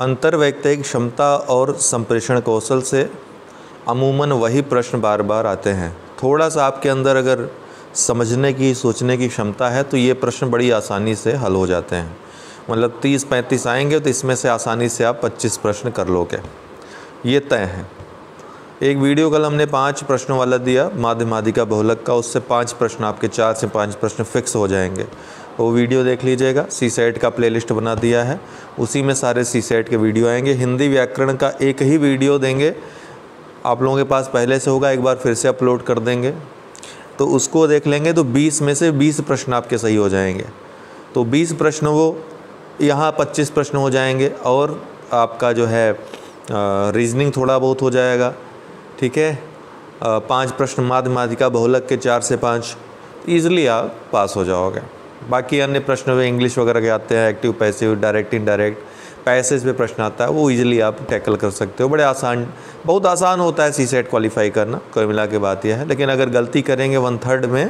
अंतर्वैयक्तिक क्षमता और संप्रेषण कौशल से अमूमन वही प्रश्न बार बार आते हैं थोड़ा सा आपके अंदर अगर समझने की सोचने की क्षमता है तो ये प्रश्न बड़ी आसानी से हल हो जाते हैं मतलब तीस पैंतीस आएंगे तो इसमें से आसानी से आप पच्चीस प्रश्न कर लोगे ये तय है एक वीडियो कल हमने पाँच प्रश्नों वाला दिया माध्यमाधिका बहुलक का उससे पाँच प्रश्न आपके चार से पाँच प्रश्न फिक्स हो जाएंगे वो वीडियो देख लीजिएगा सी सेट का प्लेलिस्ट बना दिया है उसी में सारे सी सेट के वीडियो आएंगे हिंदी व्याकरण का एक ही वीडियो देंगे आप लोगों के पास पहले से होगा एक बार फिर से अपलोड कर देंगे तो उसको देख लेंगे तो 20 में से 20 प्रश्न आपके सही हो जाएंगे तो 20 प्रश्न वो यहाँ 25 प्रश्न हो जाएंगे और आपका जो है रीजनिंग थोड़ा बहुत हो जाएगा ठीक है पांच प्रश्न माध्यमाधिका बहुलक के चार से पाँच ईज़िली आप पास हो जाओगे बाकी अन्य प्रश्न में इंग्लिश वगैरह के आते हैं एक्टिव पैसे डायरेक्ट इनडायरेक्ट पैसेज पे प्रश्न आता है वो इजीली आप टैकल कर सकते हो बड़े आसान बहुत आसान होता है सी सेट क्वालिफाई करना कोई मिला के बात यह है लेकिन अगर गलती करेंगे वन थर्ड में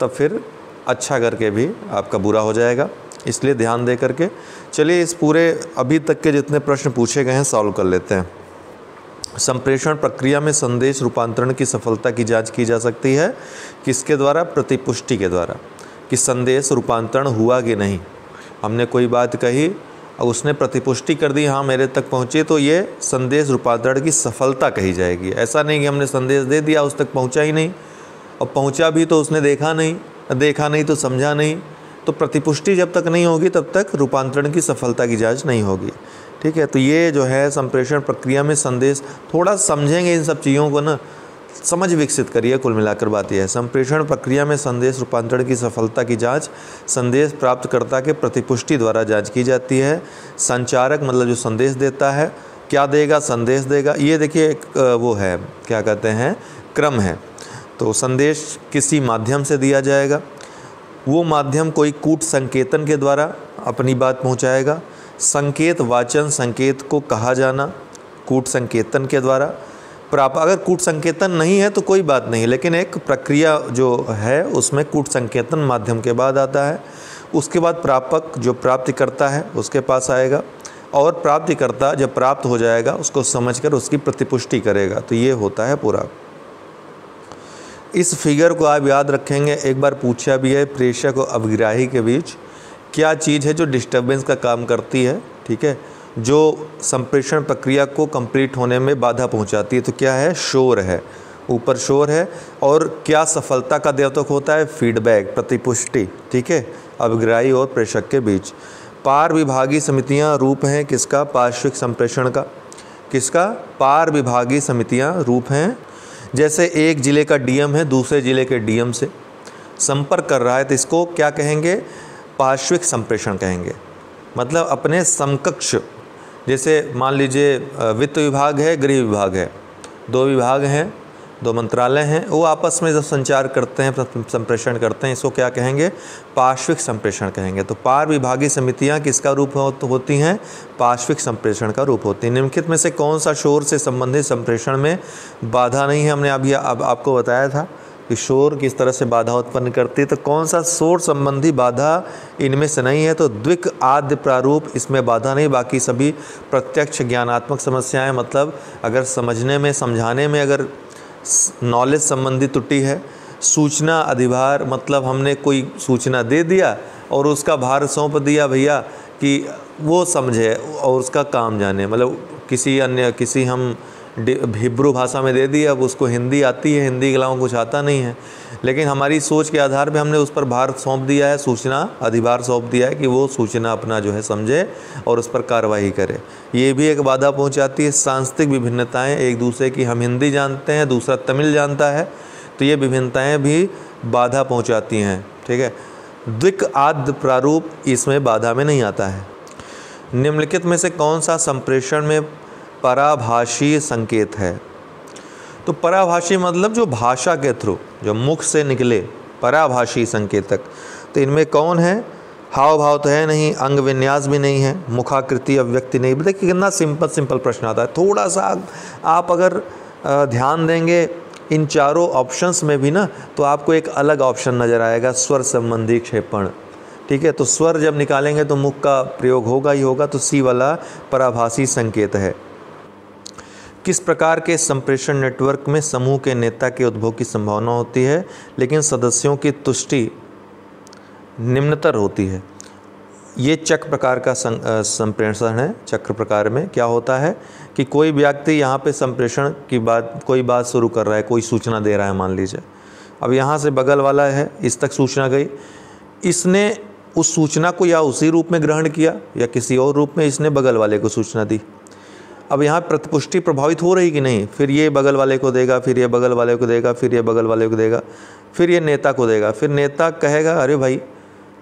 तो फिर अच्छा करके भी आपका बुरा हो जाएगा इसलिए ध्यान दे करके चलिए इस पूरे अभी तक के जितने प्रश्न पूछे गए हैं सॉल्व कर लेते हैं संप्रेषण प्रक्रिया में संदेश रूपांतरण की सफलता की जांच की जा सकती है किसके द्वारा प्रतिपुष्टि के द्वारा कि संदेश रूपांतरण हुआ कि नहीं हमने कोई बात कही और उसने प्रतिपुष्टि कर दी हाँ मेरे तक पहुँचे तो ये संदेश रूपांतरण की सफलता कही जाएगी ऐसा नहीं कि हमने संदेश दे दिया उस तक पहुँचा ही नहीं और पहुँचा भी तो उसने देखा नहीं देखा नहीं तो समझा नहीं तो प्रतिपुष्टि जब तक नहीं होगी तब तक रूपांतरण की सफलता की जांच नहीं होगी ठीक है तो ये जो है संप्रेषण प्रक्रिया में संदेश थोड़ा समझेंगे इन सब चीज़ों को ना समझ विकसित करिए कुल मिलाकर बात यह है संप्रेषण प्रक्रिया में संदेश रूपांतरण की सफलता की जांच संदेश प्राप्तकर्ता के प्रतिपुष्टि द्वारा जांच की जाती है संचारक मतलब जो संदेश देता है क्या देगा संदेश देगा ये देखिए एक वो है क्या कहते हैं क्रम है तो संदेश किसी माध्यम से दिया जाएगा वो माध्यम कोई कूट संकेतन के द्वारा अपनी बात पहुँचाएगा संकेत वाचन संकेत को कहा जाना कूट संकेतन के द्वारा प्राप्त अगर कूट संकेतन नहीं है तो कोई बात नहीं लेकिन एक प्रक्रिया जो है उसमें कूट संकेतन माध्यम के बाद आता है उसके बाद प्रापक जो प्राप्त करता है उसके पास आएगा और प्राप्तिकर्ता जब प्राप्त हो जाएगा उसको समझकर उसकी प्रतिपुष्टि करेगा तो ये होता है पूरा इस फिगर को आप याद रखेंगे एक बार पूछा भी है प्रेषक और अवग्राही के बीच क्या चीज़ है जो डिस्टर्बेंस का काम करती है ठीक है जो संप्रेषण प्रक्रिया को कंप्लीट होने में बाधा पहुंचाती है तो क्या है शोर है ऊपर शोर है और क्या सफलता का द्योतक होता है फीडबैक प्रतिपुष्टि ठीक है अभिग्राही और प्रेषक के बीच पार विभागीय समितियां रूप हैं किसका पार्श्विक संप्रेषण का किसका पार विभागीय समितियां रूप हैं जैसे एक ज़िले का डीएम है दूसरे ज़िले के डीएम से संपर्क कर रहा है तो इसको क्या कहेंगे पार्श्विक संप्रेषण कहेंगे मतलब अपने समकक्ष जैसे मान लीजिए वित्त विभाग है गृह विभाग है दो विभाग हैं दो मंत्रालय हैं वो आपस में जब संचार करते हैं संप्रेषण करते हैं इसको क्या कहेंगे पार्श्विक संप्रेषण कहेंगे तो पार विभागीय समितियाँ किसका रूप होती हैं पार्श्विक संप्रेषण का रूप होती हैं निम्नलिखित में से कौन सा शोर से संबंधित संप्रेषण में बाधा नहीं है हमने अभी आप, आपको बताया था कि शोर किस तरह से बाधा उत्पन्न करती है तो कौन सा शोर संबंधी बाधा इनमें से नहीं है तो द्विक आद्य प्रारूप इसमें बाधा नहीं बाकी सभी प्रत्यक्ष ज्ञानात्मक समस्याएं मतलब अगर समझने में समझाने में अगर नॉलेज संबंधी त्रुटि है सूचना अधिभार मतलब हमने कोई सूचना दे दिया और उसका भार सौंप दिया भैया कि वो समझे और उसका काम जाने मतलब किसी अन्य किसी हम हिब्रू भाषा में दे दी अब उसको हिंदी आती है हिंदी के अलावा कुछ आता नहीं है लेकिन हमारी सोच के आधार पे हमने उस पर भार सौंप दिया है सूचना अधिभार सौंप दिया है कि वो सूचना अपना जो है समझे और उस पर कार्रवाई करे ये भी एक बाधा पहुँचाती है सांस्कृतिक विभिन्नताएँ एक दूसरे की हम हिंदी जानते हैं दूसरा तमिल जानता है तो ये विभिन्नताएँ भी बाधा पहुँचाती हैं ठीक है द्विक आद्य प्रारूप इसमें बाधा में नहीं आता है निम्नलिखित में से कौन सा संप्रेषण में पराभाषी संकेत है तो पराभाषी मतलब जो भाषा के थ्रू जो मुख से निकले पराभाषी संकेतक तो इनमें कौन है हाव भाव तो है नहीं अंग विन्यास भी नहीं है मुखाकृति अभिव्यक्ति नहीं देखिए कितना सिंपल सिंपल प्रश्न आता है थोड़ा सा आप अगर ध्यान देंगे इन चारों ऑप्शंस में भी ना तो आपको एक अलग ऑप्शन नज़र आएगा स्वर संबंधी क्षेपण ठीक है तो स्वर जब निकालेंगे तो मुख का प्रयोग होगा ही होगा तो सी वाला पराभाषी संकेत है किस प्रकार के संप्रेषण नेटवर्क में समूह के नेता के उद्भव की संभावना होती है लेकिन सदस्यों की तुष्टि निम्नतर होती है ये चक्र प्रकार का संप्रेषण है चक्र प्रकार में क्या होता है कि कोई व्यक्ति यहाँ पे संप्रेषण की बात कोई बात शुरू कर रहा है कोई सूचना दे रहा है मान लीजिए अब यहाँ से बगल वाला है इस तक सूचना गई इसने उस सूचना को या उसी रूप में ग्रहण किया या किसी और रूप में इसने बगल वाले को सूचना दी अब यहाँ प्रतिपुष्टि प्रभावित हो रही कि नहीं फिर ये बगल वाले को देगा फिर ये बगल वाले को देगा फिर ये बगल वाले को देगा फिर ये नेता को देगा फिर नेता कहेगा अरे भाई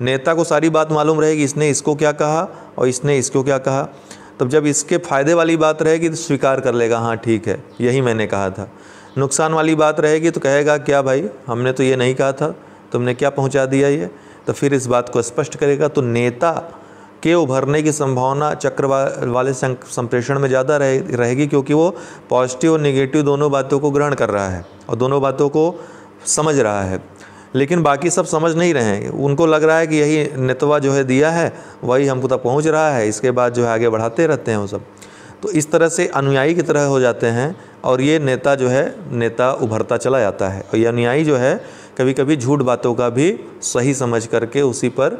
नेता को सारी बात मालूम रहेगी इसने इसको क्या कहा और इसने इसको क्या कहा तब जब इसके फ़ायदे वाली बात रहेगी तो स्वीकार कर लेगा हाँ ठीक है यही मैंने कहा था नुकसान वाली बात रहेगी तो कहेगा क्या भाई हमने तो ये नहीं कहा था तुमने क्या पहुँचा दिया ये तो फिर इस बात को स्पष्ट करेगा तो नेता के उभरने की संभावना चक्र वाले संप्रेषण में ज़्यादा रहे रहेगी क्योंकि वो पॉजिटिव और निगेटिव दोनों बातों को ग्रहण कर रहा है और दोनों बातों को समझ रहा है लेकिन बाकी सब समझ नहीं रहे हैं उनको लग रहा है कि यही नेतवा जो है दिया है वही हमको तक पहुंच रहा है इसके बाद जो है आगे बढ़ाते रहते हैं वो सब तो इस तरह से अनुयायी की तरह हो जाते हैं और ये नेता जो है नेता उभरता चला जाता है और ये अनुयायी जो है कभी कभी झूठ बातों का भी सही समझ करके उसी पर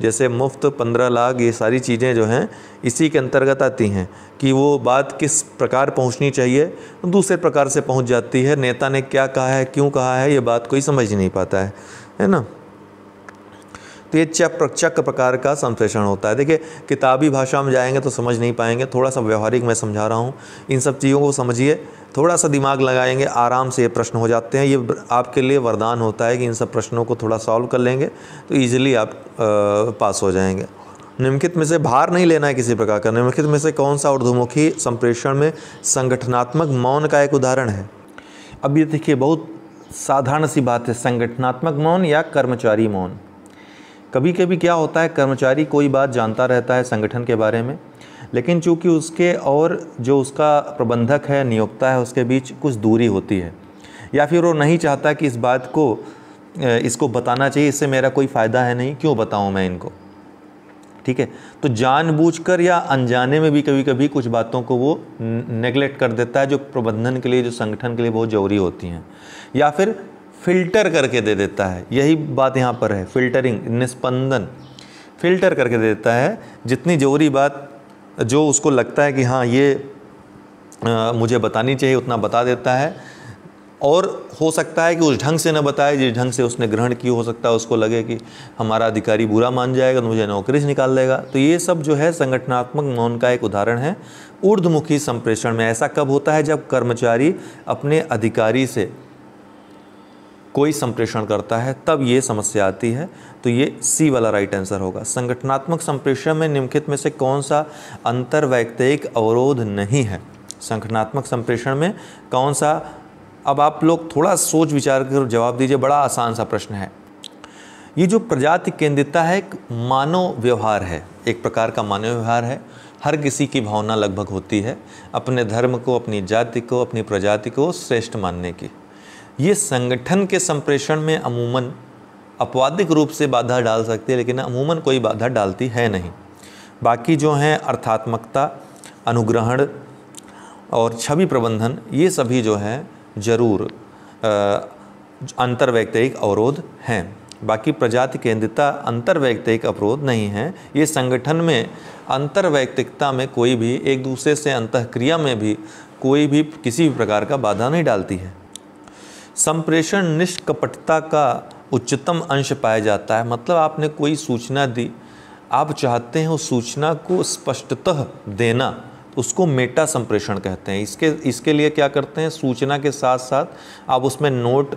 जैसे मुफ्त पंद्रह लाख ये सारी चीज़ें जो हैं इसी के अंतर्गत आती हैं कि वो बात किस प्रकार पहुंचनी चाहिए दूसरे प्रकार से पहुंच जाती है नेता ने क्या कहा है क्यों कहा है ये बात कोई समझ नहीं पाता है है ना तो ये चक प्रकार का संप्रेषण होता है देखिए किताबी भाषा में जाएंगे तो समझ नहीं पाएंगे थोड़ा सा व्यवहारिक मैं समझा रहा हूँ इन सब चीज़ों को समझिए थोड़ा सा दिमाग लगाएंगे आराम से ये प्रश्न हो जाते हैं ये आपके लिए वरदान होता है कि इन सब प्रश्नों को थोड़ा सॉल्व कर लेंगे तो ईजिली आप आ, पास हो जाएंगे निम्नलिखित में से भार नहीं लेना है किसी प्रकार का निम्नलिखित में से कौन सा ऊर्धमुखी संप्रेषण में संगठनात्मक मौन का एक उदाहरण है अब ये देखिए बहुत साधारण सी बात है संगठनात्मक मौन या कर्मचारी मौन कभी कभी क्या होता है कर्मचारी कोई बात जानता रहता है संगठन के बारे में लेकिन चूंकि उसके और जो उसका प्रबंधक है नियोक्ता है उसके बीच कुछ दूरी होती है या फिर वो नहीं चाहता कि इस बात को इसको बताना चाहिए इससे मेरा कोई फ़ायदा है नहीं क्यों बताऊं मैं इनको ठीक है तो जानबूझकर या अनजाने में भी कभी कभी कुछ बातों को वो नेगलेक्ट कर देता है जो प्रबंधन के लिए जो संगठन के लिए बहुत ज़रूरी होती हैं या फिर फिल्टर करके दे देता है यही बात यहाँ पर है फिल्टरिंग निस्पंदन फिल्टर करके दे देता है जितनी जरूरी बात जो उसको लगता है कि हाँ ये आ, मुझे बतानी चाहिए उतना बता देता है और हो सकता है कि उस ढंग से न बताए जिस ढंग से उसने ग्रहण की हो सकता है उसको लगे कि हमारा अधिकारी बुरा मान जाएगा तो मुझे नौकरी से निकाल देगा तो ये सब जो है संगठनात्मक मौन का एक उदाहरण है ऊर्धमुखी संप्रेषण में ऐसा कब होता है जब कर्मचारी अपने अधिकारी से कोई संप्रेषण करता है तब ये समस्या आती है तो ये सी वाला राइट आंसर होगा संगठनात्मक संप्रेषण में निम्नलिखित में से कौन सा अंतर्वैयक्तिक अवरोध नहीं है संगठनात्मक संप्रेषण में कौन सा अब आप लोग थोड़ा सोच विचार कर जवाब दीजिए बड़ा आसान सा प्रश्न है ये जो प्रजाति केंद्रितता है एक मानव व्यवहार है एक प्रकार का मानव व्यवहार है हर किसी की भावना लगभग होती है अपने धर्म को अपनी जाति को अपनी प्रजाति को श्रेष्ठ मानने की ये संगठन के संप्रेषण में अमूमन अपवादिक रूप से बाधा डाल सकती है लेकिन अमूमन कोई बाधा डालती है नहीं बाकी जो हैं अर्थात्मकता अनुग्रहण और छवि प्रबंधन ये सभी जो हैं ज़रूर अंतर्वैक्तिक अवरोध हैं बाकी प्रजाति केंद्रता अंतर्वैक्तिक अवरोध नहीं है ये संगठन में अंतर्वैक्तिकता में कोई भी एक दूसरे से अंतक्रिया में भी कोई भी किसी भी प्रकार का बाधा नहीं डालती है संप्रेषण निष्कपटता का उच्चतम अंश पाया जाता है मतलब आपने कोई सूचना दी आप चाहते हैं उस सूचना को स्पष्टतः देना तो उसको मेटा संप्रेषण कहते हैं इसके इसके लिए क्या करते हैं सूचना के साथ साथ आप उसमें नोट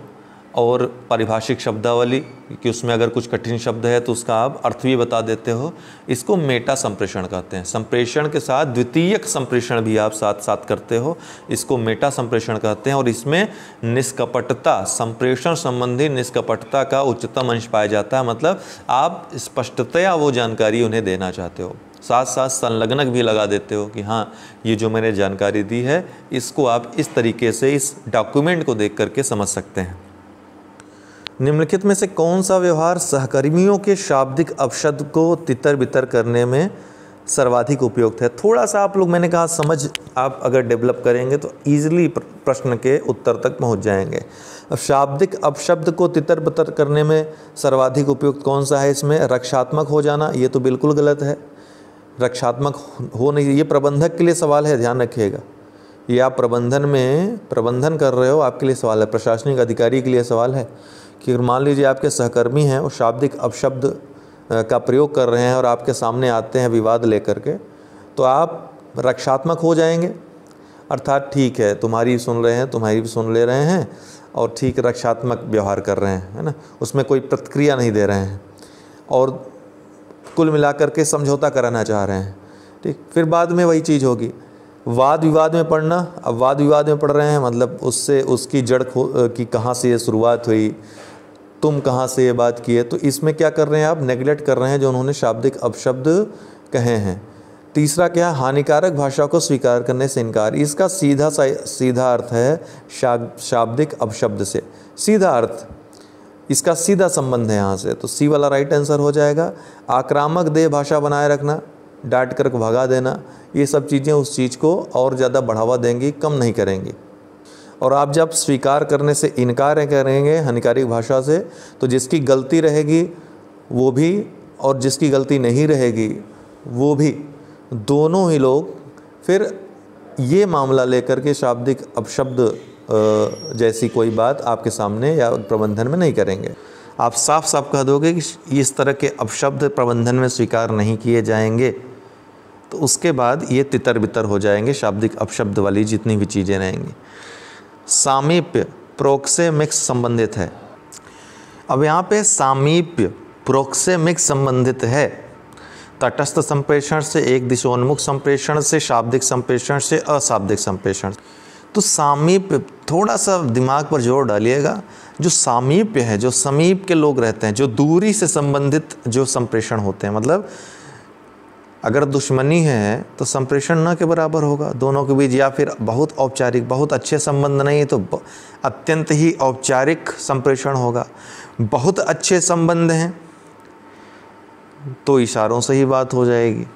और पारिभाषिक शब्दावली कि उसमें अगर कुछ कठिन शब्द है तो उसका आप अर्थ भी बता देते हो इसको मेटा संप्रेषण कहते हैं संप्रेषण के साथ द्वितीयक संप्रेषण भी आप साथ साथ करते हो इसको मेटा संप्रेषण कहते हैं और इसमें निष्कपटता संप्रेषण संबंधी निष्कपटता का उच्चतम अंश पाया जाता है मतलब आप स्पष्टतया वो जानकारी उन्हें देना चाहते हो साथ साथ संलग्नक भी लगा देते हो कि हाँ ये जो मैंने जानकारी दी है इसको आप इस तरीके से इस डॉक्यूमेंट को देख करके समझ सकते हैं निम्नलिखित में से कौन सा व्यवहार सहकर्मियों के शाब्दिक अपशब्द को तितर बितर करने में सर्वाधिक उपयुक्त है थोड़ा सा आप लोग मैंने कहा समझ आप अगर डेवलप करेंगे तो ईजिली प्रश्न के उत्तर तक पहुंच जाएंगे अब शाब्दिक अपशब्द को तितर बितर करने में सर्वाधिक उपयुक्त कौन सा है इसमें रक्षात्मक हो जाना ये तो बिल्कुल गलत है रक्षात्मक हो नहीं ये प्रबंधक के लिए सवाल है ध्यान रखिएगा ये आप प्रबंधन में प्रबंधन कर रहे हो आपके लिए सवाल है प्रशासनिक अधिकारी के लिए सवाल है कि अगर मान लीजिए आपके सहकर्मी हैं वो शाब्दिक अपशब्द का प्रयोग कर रहे हैं और आपके सामने आते हैं विवाद लेकर के तो आप रक्षात्मक हो जाएंगे अर्थात ठीक है तुम्हारी भी सुन रहे हैं तुम्हारी भी सुन ले रहे हैं और ठीक रक्षात्मक व्यवहार कर रहे हैं है ना उसमें कोई प्रतिक्रिया नहीं दे रहे हैं और कुल मिलाकर के समझौता कराना चाह रहे हैं ठीक फिर बाद में वही चीज़ होगी वाद विवाद में पढ़ना अब वाद विवाद में पढ़ रहे हैं मतलब उससे उसकी जड़ की कहाँ से ये शुरुआत हुई तुम कहाँ से ये बात की है तो इसमें क्या कर रहे हैं आप नेगलेक्ट कर रहे हैं जो उन्होंने शाब्दिक अपशब्द कहे हैं तीसरा क्या है हानिकारक भाषा को स्वीकार करने से इनकार इसका सीधा सा सीधा अर्थ है शाब्दिक अपशब्द से सीधा अर्थ इसका सीधा संबंध है यहाँ से तो सी वाला राइट आंसर हो जाएगा आक्रामक देह भाषा बनाए रखना डांट कर भगा देना ये सब चीज़ें उस चीज़ को और ज़्यादा बढ़ावा देंगी कम नहीं करेंगी और आप जब स्वीकार करने से इनकार करेंगे हानिकारिक भाषा से तो जिसकी गलती रहेगी वो भी और जिसकी गलती नहीं रहेगी वो भी दोनों ही लोग फिर ये मामला लेकर के शाब्दिक अपशब्द जैसी कोई बात आपके सामने या प्रबंधन में नहीं करेंगे आप साफ साफ कह दोगे कि इस तरह के अपशब्द प्रबंधन में स्वीकार नहीं किए जाएंगे तो उसके बाद ये तितर बितर हो जाएंगे शाब्दिक अपशब्द वाली जितनी भी चीज़ें रहेंगी सामीप्य प्रोक्सेमिक्स संबंधित है अब यहाँ पे सामीप्य प्रोक्सेमिक्स संबंधित है तटस्थ संप्रेषण से एक दिशोन्मुख संप्रेषण से शाब्दिक संप्रेषण से अशाब्दिक संप्रेषण तो सामीप्य थोड़ा सा दिमाग पर जोर डालिएगा जो सामीप्य है जो समीप के लोग रहते हैं जो दूरी से संबंधित जो संप्रेषण होते हैं मतलब अगर दुश्मनी है तो संप्रेषण न के बराबर होगा दोनों के बीच या फिर बहुत औपचारिक बहुत अच्छे संबंध नहीं है तो अत्यंत ही औपचारिक संप्रेषण होगा बहुत अच्छे संबंध हैं तो इशारों से ही बात हो जाएगी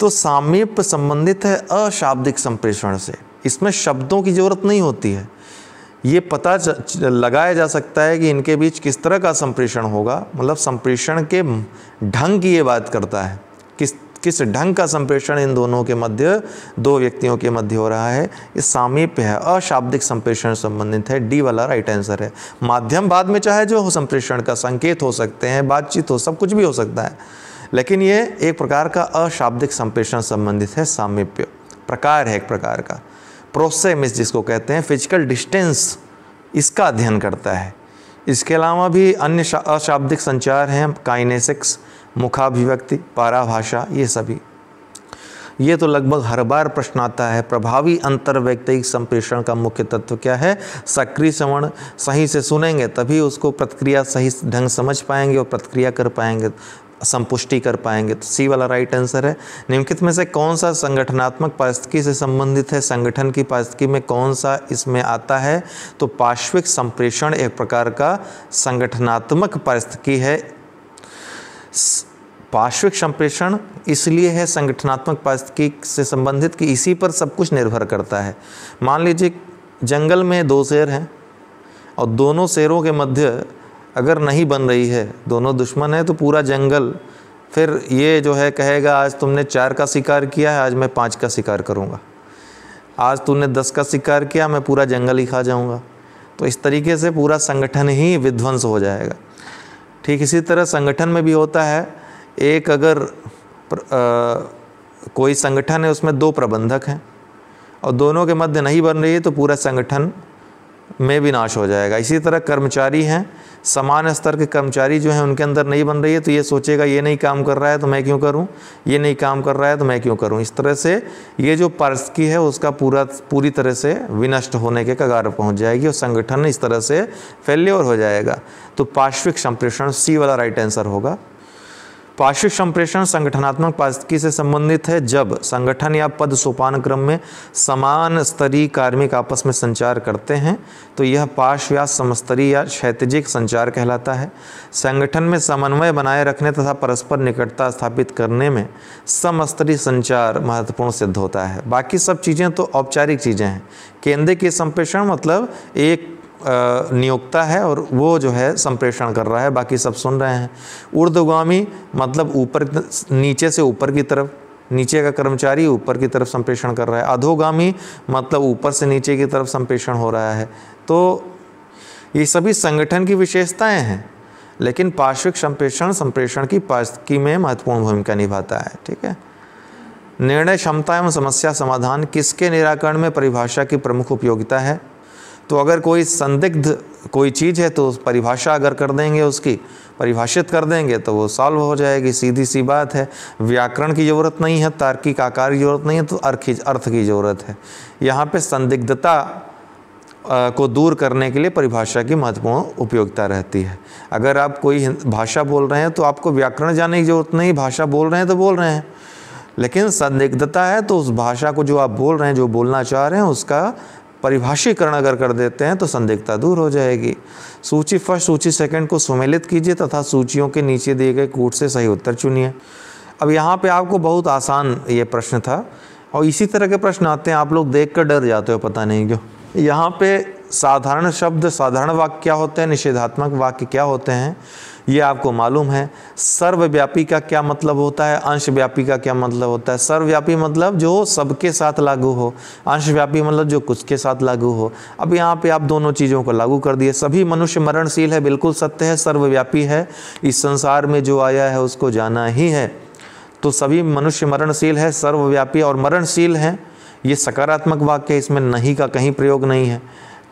तो सामीप्य संबंधित है अशाब्दिक संप्रेषण से इसमें शब्दों की ज़रूरत नहीं होती है ये पता लगाया जा सकता है कि इनके बीच किस तरह का संप्रेषण होगा मतलब संप्रेषण के ढंग की ये बात करता है किस किस ढंग का संप्रेषण इन दोनों के मध्य दो व्यक्तियों के मध्य हो रहा है ये सामीप्य है अशाब्दिक संप्रेषण संबंधित है डी वाला राइट आंसर है माध्यम बाद में चाहे जो हो संप्रेषण का संकेत हो सकते हैं बातचीत हो सब कुछ भी हो सकता है लेकिन ये एक प्रकार का अशाब्दिक संप्रेषण संबंधित है सामीप्य प्रकार है एक प्रकार का प्रोसेमिस जिसको कहते हैं फिजिकल डिस्टेंस इसका अध्ययन करता है इसके अलावा भी अन्य अशाब्दिक संचार हैं काइनेसिक्स मुखाभिव्यक्ति पाराभाषा ये सभी ये तो लगभग हर बार प्रश्न आता है प्रभावी अंतर्वैयक्तिक संप्रेषण का मुख्य तत्व क्या है सक्रिय श्रवण सही से सुनेंगे तभी उसको प्रतिक्रिया सही ढंग समझ पाएंगे और प्रतिक्रिया कर पाएंगे संपुष्टि कर पाएंगे तो सी वाला राइट आंसर है निम्नलिखित में से कौन सा संगठनात्मक पारिस्थिति से संबंधित है संगठन की पारिस्थिति में कौन सा इसमें आता है तो पार्श्विक संप्रेषण एक प्रकार का संगठनात्मक पारिस्थिति है पार्श्विक संप्रेषण इसलिए है संगठनात्मक पास्तिकी से संबंधित कि इसी पर सब कुछ निर्भर करता है मान लीजिए जंगल में दो शेर हैं और दोनों शेरों के मध्य अगर नहीं बन रही है दोनों दुश्मन है तो पूरा जंगल फिर ये जो है कहेगा आज तुमने चार का शिकार किया है आज मैं पाँच का शिकार करूँगा आज तूने दस का शिकार किया मैं पूरा जंगल ही खा जाऊँगा तो इस तरीके से पूरा संगठन ही विध्वंस हो जाएगा ठीक इसी तरह संगठन में भी होता है एक अगर प्र, आ, कोई संगठन है उसमें दो प्रबंधक हैं और दोनों के मध्य नहीं बन रही है तो पूरा संगठन में विनाश हो जाएगा इसी तरह कर्मचारी हैं समान स्तर के कर्मचारी जो हैं उनके अंदर नहीं बन रही है तो ये सोचेगा ये नहीं काम कर रहा है तो मैं क्यों करूं ये नहीं काम कर रहा है तो मैं क्यों करूं इस तरह से ये जो पर्स की है उसका पूरा पूरी तरह से विनष्ट होने के कगार पहुंच जाएगी और संगठन इस तरह से फेल्योर हो जाएगा तो पार्श्विक संप्रेषण सी वाला राइट आंसर होगा पार्श्विक संप्रेषण संगठनात्मक पास्की से संबंधित है जब संगठन या पद सोपान क्रम में समान स्तरीय कार्मिक आपस में संचार करते हैं तो यह पार्श्व या समस्तरीय या क्षैतिजिक संचार कहलाता है संगठन में समन्वय बनाए रखने तथा परस्पर निकटता स्थापित करने में समस्तरीय संचार महत्वपूर्ण सिद्ध होता है बाकी सब चीज़ें तो औपचारिक चीज़ें हैं केंद्र के संप्रेषण मतलब एक नियोक्ता है और वो जो है संप्रेषण कर रहा है बाकी सब सुन रहे हैं ऊर्ध्वगामी मतलब ऊपर नीचे से ऊपर की तरफ नीचे का कर्मचारी ऊपर की तरफ संप्रेषण कर रहा है अधोगामी मतलब ऊपर से नीचे की तरफ संप्रेषण हो रहा है तो ये सभी संगठन की विशेषताएं हैं लेकिन पार्श्विक संप्रेषण संप्रेषण की पास्की में महत्वपूर्ण भूमिका निभाता है ठीक है निर्णय क्षमता एवं समस्या समाधान किसके निराकरण में परिभाषा की प्रमुख उपयोगिता है तो अगर कोई संदिग्ध कोई चीज़ है तो परिभाषा अगर कर देंगे उसकी परिभाषित कर देंगे तो वो सॉल्व हो जाएगी सीधी सी बात है व्याकरण की ज़रूरत नहीं है तार्किक आकार की ज़रूरत नहीं है तो अर्थ की अर्थ की ज़रूरत है यहाँ पे संदिग्धता को दूर करने के लिए परिभाषा की महत्वपूर्ण उपयोगिता रहती है अगर आप कोई भाषा बोल रहे हैं तो आपको व्याकरण जाने की ज़रूरत नहीं भाषा बोल रहे हैं तो बोल रहे हैं लेकिन संदिग्धता है तो उस भाषा को जो आप बोल रहे हैं जो बोलना चाह रहे हैं उसका परिभाषीकरण अगर कर देते हैं तो संदिग्धता दूर हो जाएगी सूची फर्स्ट सूची सेकंड को सुमेलित कीजिए तथा सूचियों के नीचे दिए गए कूट से सही उत्तर चुनिए अब यहाँ पे आपको बहुत आसान ये प्रश्न था और इसी तरह के प्रश्न आते हैं आप लोग देख कर डर जाते हो पता नहीं क्यों यहाँ पे साधारण शब्द साधारण वाक्य क्या होते हैं निषेधात्मक वाक्य क्या होते हैं ये आपको मालूम है सर्वव्यापी का क्या मतलब होता है अंशव्यापी का क्या मतलब होता है सर्वव्यापी मतलब जो सबके साथ लागू हो अंशव्यापी मतलब जो कुछ के साथ लागू हो अब यहाँ पे आप दोनों चीज़ों को लागू कर दिए सभी मनुष्य मरणशील है बिल्कुल सत्य है सर्वव्यापी है इस संसार में जो आया है उसको जाना ही है तो सभी मनुष्य मरणशील है सर्वव्यापी और मरणशील हैं ये सकारात्मक वाक्य इसमें नहीं का कहीं प्रयोग नहीं है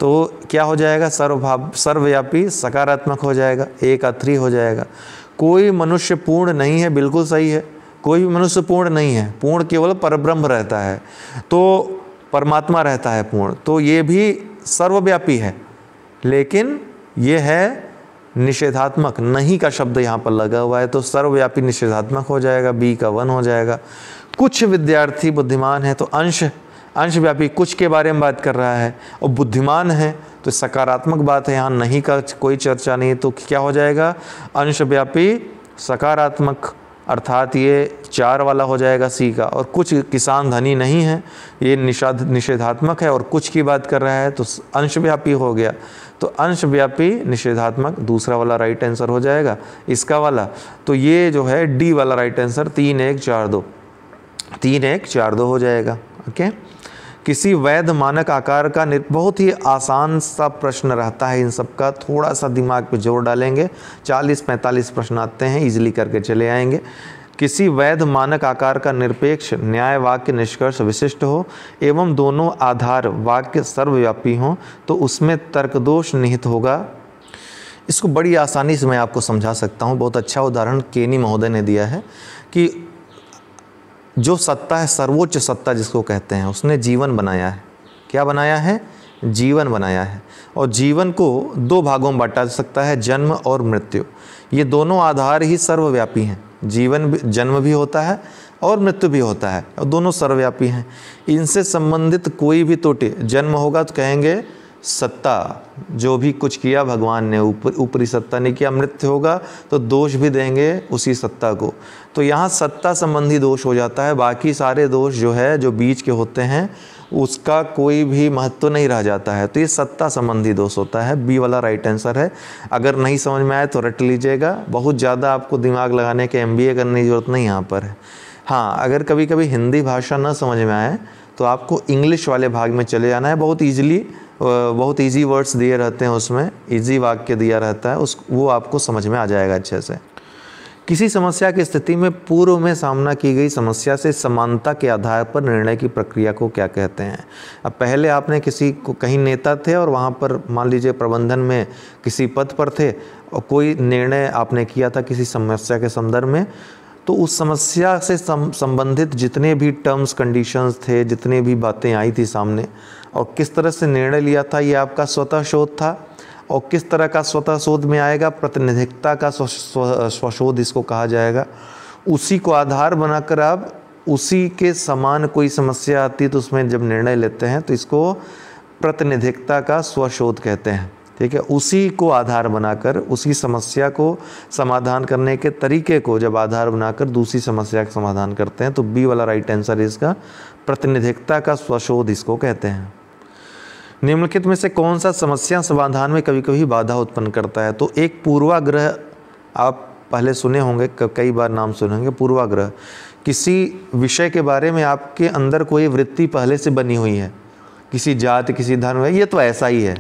तो क्या हो जाएगा सर्वभाव सर्वव्यापी सकारात्मक हो जाएगा एक अथ्री हो जाएगा कोई मनुष्य पूर्ण नहीं है बिल्कुल सही है कोई भी मनुष्य पूर्ण नहीं है पूर्ण केवल परब्रह्म रहता है तो परमात्मा रहता है पूर्ण तो ये भी सर्वव्यापी है लेकिन ये है निषेधात्मक नहीं का शब्द यहाँ पर लगा हुआ है तो सर्वव्यापी निषेधात्मक हो जाएगा बी का वन हो जाएगा कुछ विद्यार्थी बुद्धिमान है तो अंश अंशव्यापी कुछ के बारे में बात कर रहा है और बुद्धिमान है तो सकारात्मक बात है यहाँ नहीं का कोई चर्चा नहीं तो क्या हो जाएगा अंशव्यापी सकारात्मक अर्थात ये चार वाला हो जाएगा सी का और कुछ किसान धनी नहीं है ये निषाद निषेधात्मक है और कुछ की बात कर रहा है तो अंशव्यापी हो गया तो अंशव्यापी निषेधात्मक दूसरा वाला राइट आंसर हो जाएगा इसका वाला तो ये जो है डी वाला राइट आंसर तीन एक चार दो तीन एक चार दो हो जाएगा ओके किसी वैध मानक आकार का बहुत ही आसान सा प्रश्न रहता है इन सब का थोड़ा सा दिमाग पे जोर डालेंगे 40-45 प्रश्न आते हैं इजीली करके चले आएंगे किसी वैध मानक आकार का निरपेक्ष न्याय वाक्य निष्कर्ष विशिष्ट हो एवं दोनों आधार वाक्य सर्वव्यापी हों तो उसमें तर्कदोष निहित होगा इसको बड़ी आसानी से मैं आपको समझा सकता हूँ बहुत अच्छा उदाहरण केनी महोदय ने दिया है कि जो सत्ता है सर्वोच्च सत्ता जिसको कहते हैं उसने जीवन बनाया है क्या बनाया है जीवन बनाया है और जीवन को दो भागों में बांटा जा सकता है जन्म और मृत्यु ये दोनों आधार ही सर्वव्यापी हैं जीवन भी, जन्म भी होता है और मृत्यु भी होता है और दोनों सर्वव्यापी हैं इनसे संबंधित कोई भी त्रुटि जन्म होगा तो कहेंगे सत्ता जो भी कुछ किया भगवान ने ऊपर ऊपरी सत्ता ने किया मृत्यु होगा तो दोष भी देंगे उसी सत्ता को तो यहाँ सत्ता संबंधी दोष हो जाता है बाकी सारे दोष जो है जो बीच के होते हैं उसका कोई भी महत्व तो नहीं रह जाता है तो ये सत्ता संबंधी दोष होता है बी वाला राइट आंसर है अगर नहीं समझ में आए तो रट लीजिएगा बहुत ज़्यादा आपको दिमाग लगाने के एम करने की ज़रूरत नहीं यहाँ पर है हाँ अगर कभी कभी हिंदी भाषा न समझ में आए तो आपको इंग्लिश वाले भाग में चले जाना है बहुत ईजिली बहुत इजी वर्ड्स दिए रहते हैं उसमें इजी वाक्य दिया रहता है उस वो आपको समझ में आ जाएगा अच्छे से किसी समस्या की स्थिति में पूर्व में सामना की गई समस्या से समानता के आधार पर निर्णय की प्रक्रिया को क्या कहते हैं अब पहले आपने किसी को कहीं नेता थे और वहाँ पर मान लीजिए प्रबंधन में किसी पद पर थे और कोई निर्णय आपने किया था किसी समस्या के संदर्भ में तो उस समस्या से संबंधित जितने भी टर्म्स कंडीशंस थे जितने भी बातें आई थी सामने और किस तरह से निर्णय लिया था ये आपका स्वतः शोध था और किस तरह का स्वतः शोध में आएगा प्रतिनिधिकता का स्वशोध इसको कहा जाएगा उसी को आधार बनाकर आप उसी के समान कोई समस्या आती है तो उसमें जब निर्णय लेते हैं तो इसको प्रतिनिधिकता का स्वशोध कहते हैं ठीक है उसी को आधार बनाकर उसी समस्या को समाधान करने के तरीके को जब आधार बनाकर दूसरी समस्या का समाधान करते हैं तो बी वाला राइट आंसर इसका प्रतिनिधिकता का स्वशोध इसको कहते हैं निम्नलिखित में से कौन सा समस्या समाधान में कभी कभी बाधा उत्पन्न करता है तो एक पूर्वाग्रह आप पहले सुने होंगे कई बार नाम सुने होंगे पूर्वाग्रह किसी विषय के बारे में आपके अंदर कोई वृत्ति पहले से बनी हुई है किसी जात किसी धर्म है ये तो ऐसा ही है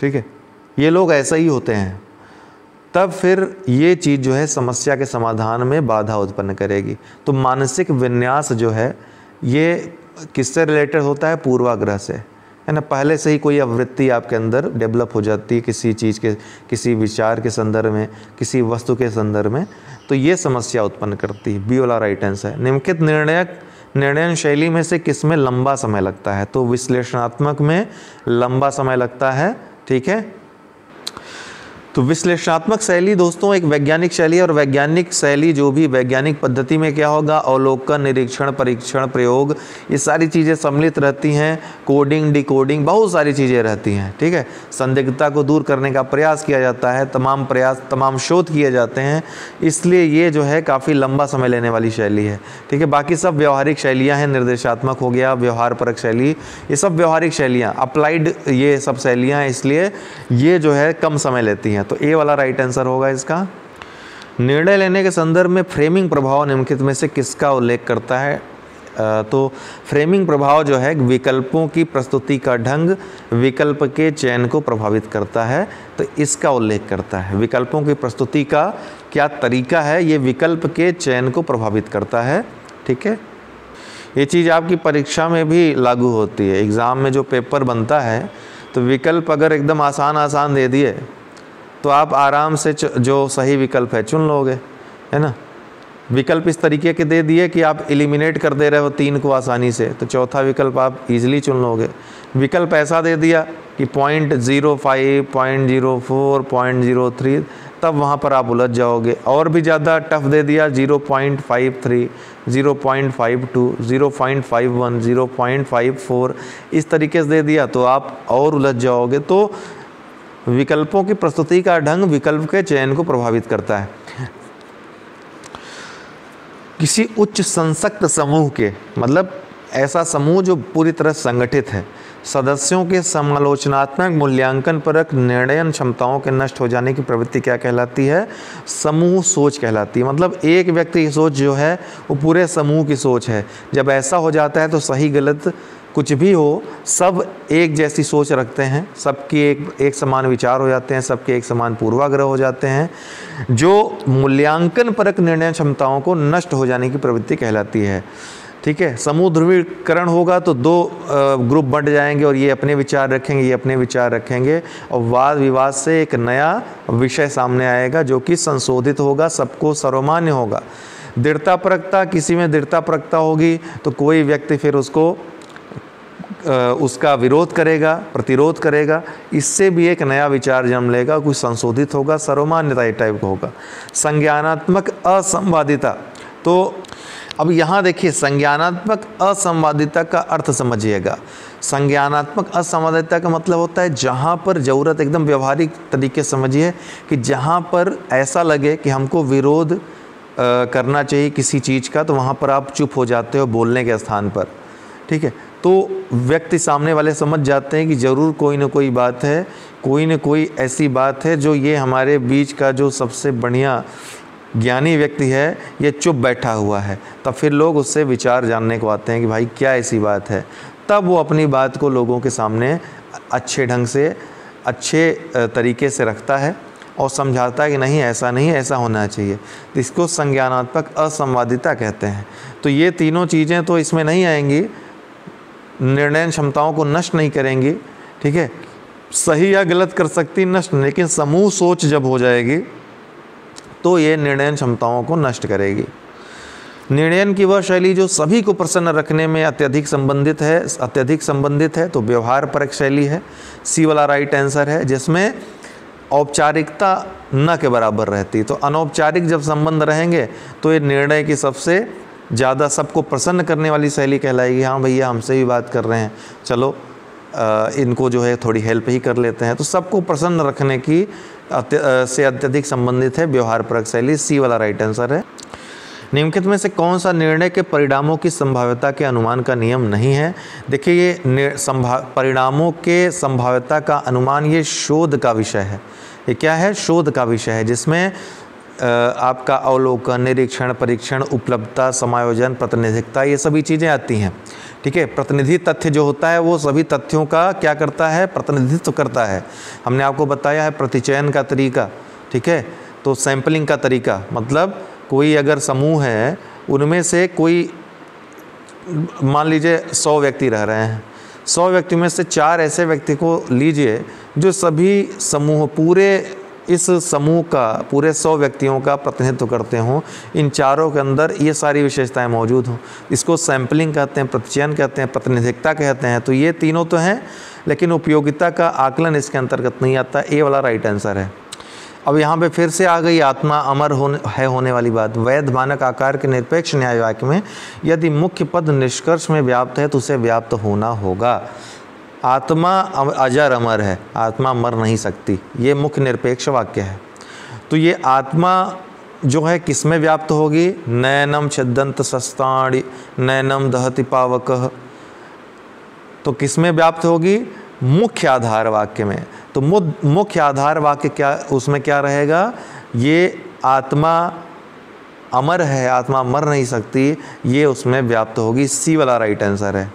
ठीक है ये लोग ऐसा ही होते हैं तब फिर ये चीज़ जो है समस्या के समाधान में बाधा उत्पन्न करेगी तो मानसिक विन्यास जो है ये किससे रिलेटेड होता है पूर्वाग्रह से है ना पहले से ही कोई आवृत्ति आपके अंदर डेवलप हो जाती है किसी चीज़ के किसी विचार के संदर्भ में किसी वस्तु के संदर्भ में तो ये समस्या उत्पन्न करती है बी वाला राइट आंसर है निम्नलिखित निर्णय निर्णयन शैली में से किस में लंबा समय लगता है तो विश्लेषणात्मक में लंबा समय लगता है ठीक है तो विश्लेषणात्मक शैली दोस्तों एक वैज्ञानिक शैली और वैज्ञानिक शैली जो भी वैज्ञानिक पद्धति में क्या होगा अवलोकन निरीक्षण परीक्षण प्रयोग ये सारी चीज़ें सम्मिलित रहती हैं कोडिंग डिकोडिंग बहुत सारी चीज़ें रहती हैं ठीक है संदिग्धता को दूर करने का प्रयास किया जाता है तमाम प्रयास तमाम शोध किए जाते हैं इसलिए ये जो है काफ़ी लंबा समय लेने वाली शैली है ठीक है बाकी सब व्यवहारिक शैलियाँ हैं निर्देशात्मक हो गया व्यवहार परक शैली ये सब व्यवहारिक शैलियाँ अप्लाइड ये सब शैलियाँ हैं इसलिए ये जो है कम समय लेती हैं हैं तो ए वाला राइट आंसर होगा इसका निर्णय लेने के संदर्भ में फ्रेमिंग प्रभाव निम्नलिखित में से किसका उल्लेख करता है तो फ्रेमिंग प्रभाव जो है विकल्पों की प्रस्तुति का ढंग विकल्प के चयन को प्रभावित करता है तो इसका उल्लेख करता है विकल्पों की प्रस्तुति का क्या तरीका है ये विकल्प के चयन को प्रभावित करता है ठीक है ये चीज़ आपकी परीक्षा में भी लागू होती है एग्ज़ाम में जो पेपर बनता है तो विकल्प अगर एकदम आसान आसान दे दिए तो आप आराम से जो सही विकल्प है चुन लोगे है ना विकल्प इस तरीके के दे दिए कि आप एलिमिनेट कर दे रहे हो तीन को आसानी से तो चौथा विकल्प आप इजीली चुन लोगे विकल्प ऐसा दे दिया कि point zero five point zero four point zero three तब वहाँ पर आप उलझ जाओगे और भी ज़्यादा टफ दे दिया zero point five three zero point five to zero point five one zero point five four इस तरीके से दे दिया तो आप और उलझ जाओगे तो विकल्पों की प्रस्तुति का ढंग विकल्प के चयन को प्रभावित करता है किसी उच्च संसक्त समूह के मतलब ऐसा समूह जो पूरी तरह संगठित है सदस्यों के समालोचनात्मक मूल्यांकन पर निर्णयन क्षमताओं के नष्ट हो जाने की प्रवृत्ति क्या कहलाती है समूह सोच कहलाती है मतलब एक व्यक्ति की सोच जो है वो पूरे समूह की सोच है जब ऐसा हो जाता है तो सही गलत कुछ भी हो सब एक जैसी सोच रखते हैं सबके एक एक समान विचार हो जाते हैं सबके एक समान पूर्वाग्रह हो जाते हैं जो मूल्यांकन परक निर्णय क्षमताओं को नष्ट हो जाने की प्रवृत्ति कहलाती है ठीक है समूह ध्रुवीकरण होगा तो दो ग्रुप बंट जाएंगे और ये अपने विचार रखेंगे ये अपने विचार रखेंगे और वाद विवाद से एक नया विषय सामने आएगा जो कि संशोधित होगा सबको सर्वमान्य होगा दृढ़ता परकता किसी में दृढ़ता परकता होगी तो कोई व्यक्ति फिर उसको उसका विरोध करेगा प्रतिरोध करेगा इससे भी एक नया विचार जन्म लेगा कुछ संशोधित होगा सर्वमान्यता टाइप का होगा संज्ञानात्मक असंवादिता तो अब यहाँ देखिए संज्ञानात्मक असंवादिता का अर्थ समझिएगा संज्ञानात्मक असंवादिता का मतलब होता है जहाँ पर ज़रूरत एकदम व्यवहारिक तरीके समझिए कि जहाँ पर ऐसा लगे कि हमको विरोध करना चाहिए किसी चीज़ का तो वहाँ पर आप चुप हो जाते हो बोलने के स्थान पर ठीक है तो व्यक्ति सामने वाले समझ जाते हैं कि ज़रूर कोई ना कोई बात है कोई ना कोई ऐसी बात है जो ये हमारे बीच का जो सबसे बढ़िया ज्ञानी व्यक्ति है ये चुप बैठा हुआ है तब फिर लोग उससे विचार जानने को आते हैं कि भाई क्या ऐसी बात है तब वो अपनी बात को लोगों के सामने अच्छे ढंग से अच्छे तरीके से रखता है और समझाता है कि नहीं ऐसा नहीं ऐसा होना चाहिए तो इसको संज्ञानात्मक असंवादिता कहते हैं तो ये तीनों चीज़ें तो इसमें नहीं आएंगी निर्णय क्षमताओं को नष्ट नहीं करेंगी ठीक है सही या गलत कर सकती नष्ट लेकिन समूह सोच जब हो जाएगी तो ये निर्णय क्षमताओं को नष्ट करेगी निर्णयन की वह शैली जो सभी को प्रसन्न रखने में अत्यधिक संबंधित है अत्यधिक संबंधित है तो व्यवहार परक शैली है सी वाला राइट आंसर है जिसमें औपचारिकता न के बराबर रहती तो अनौपचारिक जब संबंध रहेंगे तो ये निर्णय की सबसे ज़्यादा सबको प्रसन्न करने वाली सहेली कहलाएगी हाँ भैया हमसे भी बात कर रहे हैं चलो आ, इनको जो है थोड़ी हेल्प ही कर लेते हैं तो सबको प्रसन्न रखने की अत्य, आ, से अत्यधिक संबंधित है व्यवहार परक शैली सी वाला राइट आंसर है निम्नलिखित में से कौन सा निर्णय के परिणामों की संभाव्यता के अनुमान का नियम नहीं है देखिए ये संभा परिणामों के संभाव्यता का अनुमान ये शोध का विषय है ये क्या है शोध का विषय है जिसमें आपका अवलोकन निरीक्षण परीक्षण उपलब्धता समायोजन प्रतिनिधिकता ये सभी चीज़ें आती हैं ठीक है प्रतिनिधि तथ्य जो होता है वो सभी तथ्यों का क्या करता है प्रतिनिधित्व करता है हमने आपको बताया है प्रतिचयन का तरीका ठीक है तो सैंपलिंग का तरीका मतलब कोई अगर समूह है उनमें से कोई मान लीजिए सौ व्यक्ति रह रहे हैं सौ व्यक्ति में से चार ऐसे व्यक्ति को लीजिए जो सभी समूह पूरे इस समूह का पूरे सौ व्यक्तियों का प्रतिनिधित्व करते हों इन चारों के अंदर ये सारी विशेषताएं मौजूद हों इसको सैम्पलिंग कहते हैं प्रतिचयन कहते हैं प्रतिनिधिकता कहते हैं तो ये तीनों तो हैं लेकिन उपयोगिता का आकलन इसके अंतर्गत नहीं आता ए वाला राइट आंसर है अब यहाँ पे फिर से आ गई आत्मा अमर होने है होने वाली बात वैध मानक आकार के निरपेक्ष न्याय वाक्य में यदि मुख्य पद निष्कर्ष में व्याप्त है तो उसे व्याप्त होना होगा आत्मा अजर अमर है आत्मा मर नहीं सकती ये मुख्य निरपेक्ष वाक्य है तो ये आत्मा जो है किसमें व्याप्त होगी नयनम छदंत सस्ताणी नयनम दहति पावक तो किसमें व्याप्त होगी मुख्य आधार वाक्य में तो मुख्य आधार वाक्य क्या उसमें क्या रहेगा ये आत्मा अमर है आत्मा मर नहीं सकती ये उसमें व्याप्त होगी सी वाला राइट आंसर है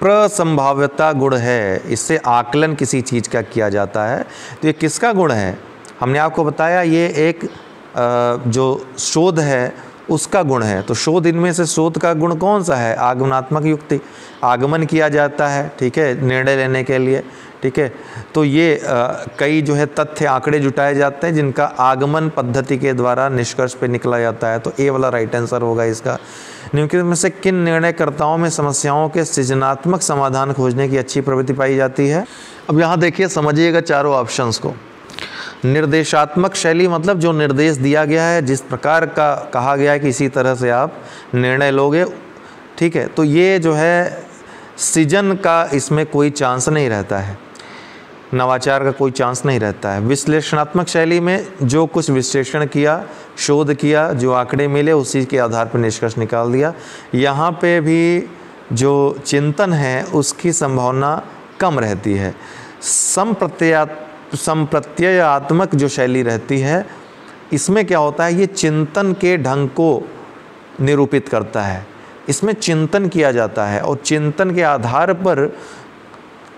प्रसंभाव्यता गुण है इससे आकलन किसी चीज़ का किया जाता है तो ये किसका गुण है हमने आपको बताया ये एक जो शोध है उसका गुण है तो शोध इनमें से शोध का गुण कौन सा है आगमनात्मक युक्ति आगमन किया जाता है ठीक है निर्णय लेने के लिए ठीक है तो ये आ, कई जो है तथ्य आंकड़े जुटाए जाते हैं जिनका आगमन पद्धति के द्वारा निष्कर्ष पे निकला जाता है तो ए वाला राइट आंसर होगा इसका निम्नलिखित में से किन निर्णयकर्ताओं में समस्याओं के सृजनात्मक समाधान खोजने की अच्छी प्रवृत्ति पाई जाती है अब यहाँ देखिए समझिएगा चारों ऑप्शंस को निर्देशात्मक शैली मतलब जो निर्देश दिया गया है जिस प्रकार का कहा गया है कि इसी तरह से आप निर्णय लोगे ठीक है तो ये जो है सीजन का इसमें कोई चांस नहीं रहता है नवाचार का कोई चांस नहीं रहता है विश्लेषणात्मक शैली में जो कुछ विश्लेषण किया शोध किया जो आंकड़े मिले उसी के आधार पर निष्कर्ष निकाल दिया यहाँ पे भी जो चिंतन है उसकी संभावना कम रहती है संप्रत्या आत्मक जो शैली रहती है इसमें क्या होता है ये चिंतन के ढंग को निरूपित करता है इसमें चिंतन किया जाता है और चिंतन के आधार पर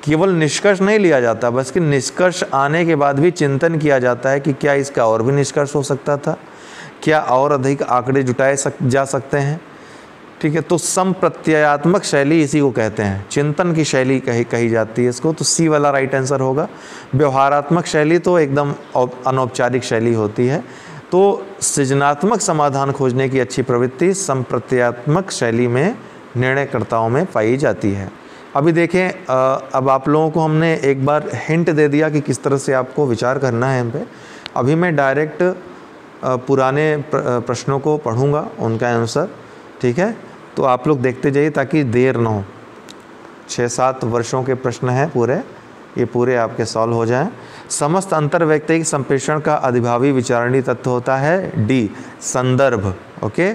केवल निष्कर्ष नहीं लिया जाता बस कि निष्कर्ष आने के बाद भी चिंतन किया जाता है कि क्या इसका और भी निष्कर्ष हो सकता था क्या और अधिक आंकड़े जुटाए सक, जा सकते हैं ठीक है तो संप्रत्ययात्मक शैली इसी को कहते हैं चिंतन की शैली कही कही जाती है इसको तो सी वाला राइट आंसर होगा व्यवहारात्मक शैली तो एकदम अनौपचारिक शैली होती है तो सृजनात्मक समाधान खोजने की अच्छी प्रवृत्ति संप्रत्ययात्मक शैली में निर्णयकर्ताओं में पाई जाती है अभी देखें अब आप लोगों को हमने एक बार हिंट दे दिया कि किस तरह से आपको विचार करना है इन पर अभी मैं डायरेक्ट पुराने प्रश्नों को पढ़ूँगा उनका आंसर ठीक है तो आप लोग देखते जाइए ताकि देर ना हो छः सात वर्षों के प्रश्न हैं पूरे ये पूरे आपके सॉल्व हो जाएं समस्त अंतर्वैयक्तिक संप्रेषण का अधिभावी विचारणी तत्व होता है डी संदर्भ ओके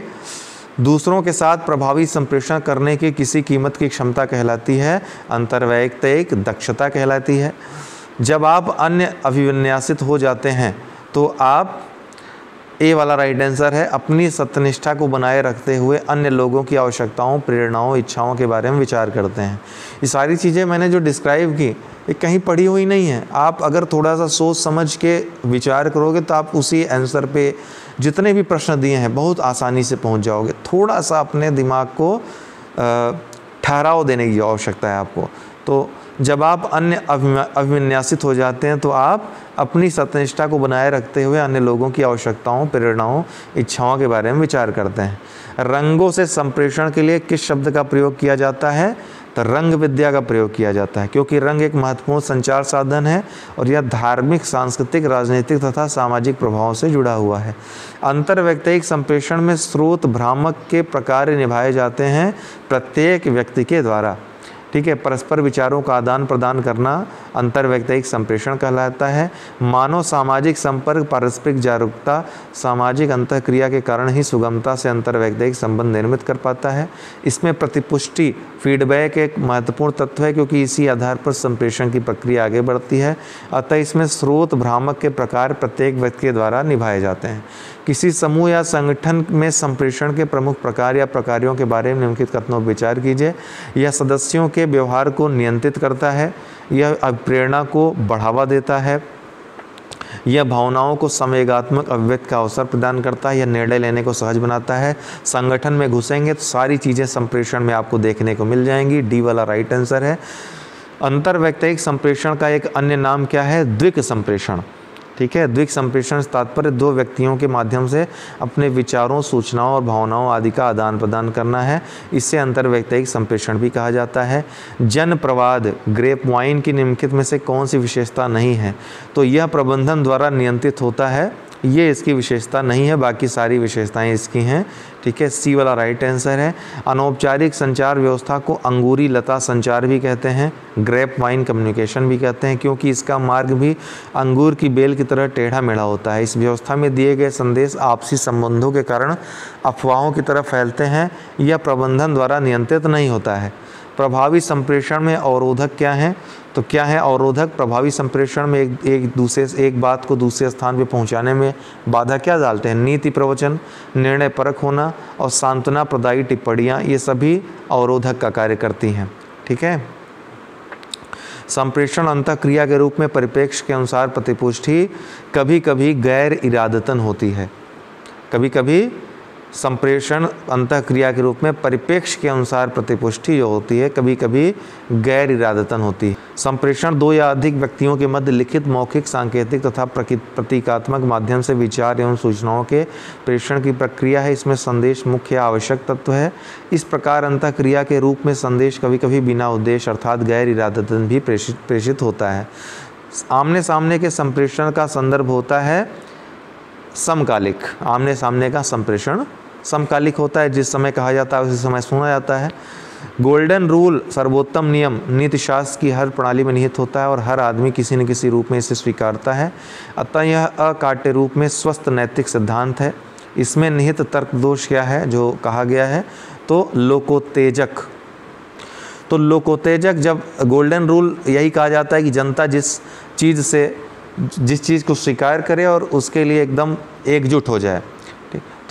दूसरों के साथ प्रभावी संप्रेषण करने की किसी कीमत की क्षमता कहलाती है अंतर्वैयक्तिक दक्षता कहलाती है जब आप अन्य अभिविन्यासित हो जाते हैं तो आप ए वाला राइट आंसर है अपनी सत्यनिष्ठा को बनाए रखते हुए अन्य लोगों की आवश्यकताओं प्रेरणाओं इच्छाओं के बारे में विचार करते हैं ये सारी चीज़ें मैंने जो डिस्क्राइब की ये कहीं पढ़ी हुई नहीं है आप अगर थोड़ा सा सोच समझ के विचार करोगे तो आप उसी आंसर पे जितने भी प्रश्न दिए हैं बहुत आसानी से पहुंच जाओगे थोड़ा सा अपने दिमाग को ठहराव देने की आवश्यकता है आपको तो जब आप अन्य अभिन्यासित हो जाते हैं तो आप अपनी सत्यनिष्ठा को बनाए रखते हुए अन्य लोगों की आवश्यकताओं प्रेरणाओं इच्छाओं के बारे में विचार करते हैं रंगों से संप्रेषण के लिए किस शब्द का प्रयोग किया जाता है तो रंग विद्या का प्रयोग किया जाता है क्योंकि रंग एक महत्वपूर्ण संचार साधन है और यह धार्मिक सांस्कृतिक राजनीतिक तथा सामाजिक प्रभावों से जुड़ा हुआ है अंतर्व्यक्तिक संप्रेषण में स्रोत भ्रामक के प्रकार निभाए जाते हैं प्रत्येक व्यक्ति के द्वारा ठीक है परस्पर विचारों का आदान प्रदान करना अंतर्व्यक्तिक संप्रेषण कहलाता है मानव सामाजिक संपर्क पारस्परिक जागरूकता सामाजिक क्रिया के कारण ही सुगमता से अंतर्व्यक्तिक संबंध निर्मित कर पाता है इसमें प्रतिपुष्टि फीडबैक एक महत्वपूर्ण तत्व है क्योंकि इसी आधार पर संप्रेषण की प्रक्रिया आगे बढ़ती है अतः इसमें स्रोत भ्रामक के प्रकार प्रत्येक व्यक्ति के द्वारा निभाए जाते हैं किसी समूह या संगठन में संप्रेषण के प्रमुख प्रकार या प्रकारों के बारे में निम्नलिखित कथनों पर विचार कीजिए यह सदस्यों के व्यवहार को नियंत्रित करता है यह प्रेरणा को बढ़ावा देता है यह भावनाओं को संवेगात्मक अभिव्यक्त का अवसर प्रदान करता है यह निर्णय लेने को सहज बनाता है संगठन में घुसेंगे तो सारी चीज़ें संप्रेषण में आपको देखने को मिल जाएंगी डी वाला राइट आंसर है अंतर्व्यक्तिक संप्रेषण का एक अन्य नाम क्या है द्विक संप्रेषण ठीक है द्विक संप्रेषण तात्पर्य दो व्यक्तियों के माध्यम से अपने विचारों सूचनाओं और भावनाओं आदि का आदान प्रदान करना है इससे अंतर्व्यक्तिक संप्रेषण भी कहा जाता है जन प्रवाद ग्रेप वाइन की निम्नलिखित में से कौन सी विशेषता नहीं है तो यह प्रबंधन द्वारा नियंत्रित होता है ये इसकी विशेषता नहीं है बाकी सारी विशेषताएं इसकी हैं ठीक है सी वाला राइट आंसर है अनौपचारिक संचार व्यवस्था को अंगूरी लता संचार भी कहते हैं ग्रेप वाइन कम्युनिकेशन भी कहते हैं क्योंकि इसका मार्ग भी अंगूर की बेल की तरह टेढ़ा मेढ़ा होता है इस व्यवस्था में दिए गए संदेश आपसी संबंधों के कारण अफवाहों की तरह फैलते हैं या प्रबंधन द्वारा नियंत्रित नहीं होता है प्रभावी संप्रेषण में अवरोधक क्या हैं तो क्या है अवरोधक प्रभावी संप्रेषण में एक एक दूसरे एक बात को दूसरे स्थान पर पहुंचाने में बाधा क्या डालते हैं नीति प्रवचन निर्णय परख होना और सांत्वना प्रदायी टिप्पणियाँ ये सभी अवरोधक का कार्य करती हैं ठीक है संप्रेषण अंत क्रिया के रूप में परिप्रेक्ष्य के अनुसार प्रतिपुष्टि कभी कभी गैर इरादतन होती है कभी कभी संप्रेषण अंत क्रिया के रूप में परिपेक्ष के अनुसार प्रतिपुष्टि जो होती है कभी कभी गैर इरादतन होती है संप्रेषण दो या अधिक व्यक्तियों के मध्य लिखित मौखिक सांकेतिक तथा प्रतीकात्मक माध्यम से विचार एवं सूचनाओं के प्रेषण की प्रक्रिया है इसमें संदेश मुख्य आवश्यक तत्व है इस प्रकार अंत क्रिया के रूप में संदेश कभी कभी बिना उद्देश्य अर्थात गैर इरादतन भी प्रेषित प्रेषित होता है आमने सामने के संप्रेषण का संदर्भ होता है समकालिक आमने सामने का संप्रेषण समकालिक होता है जिस समय कहा जाता है उसी समय सुना जाता है गोल्डन रूल सर्वोत्तम नियम नीति शास्त्र की हर प्रणाली में निहित होता है और हर आदमी किसी न किसी रूप में इसे स्वीकारता है अतः यह अकाट्य रूप में स्वस्थ नैतिक सिद्धांत है इसमें निहित तर्क दोष क्या है जो कहा गया है तो लोकोत्तेजक तो लोकोत्तेजक जब गोल्डन रूल यही कहा जाता है कि जनता जिस चीज़ से जिस चीज़ को स्वीकार करे और उसके लिए एकदम एकजुट हो जाए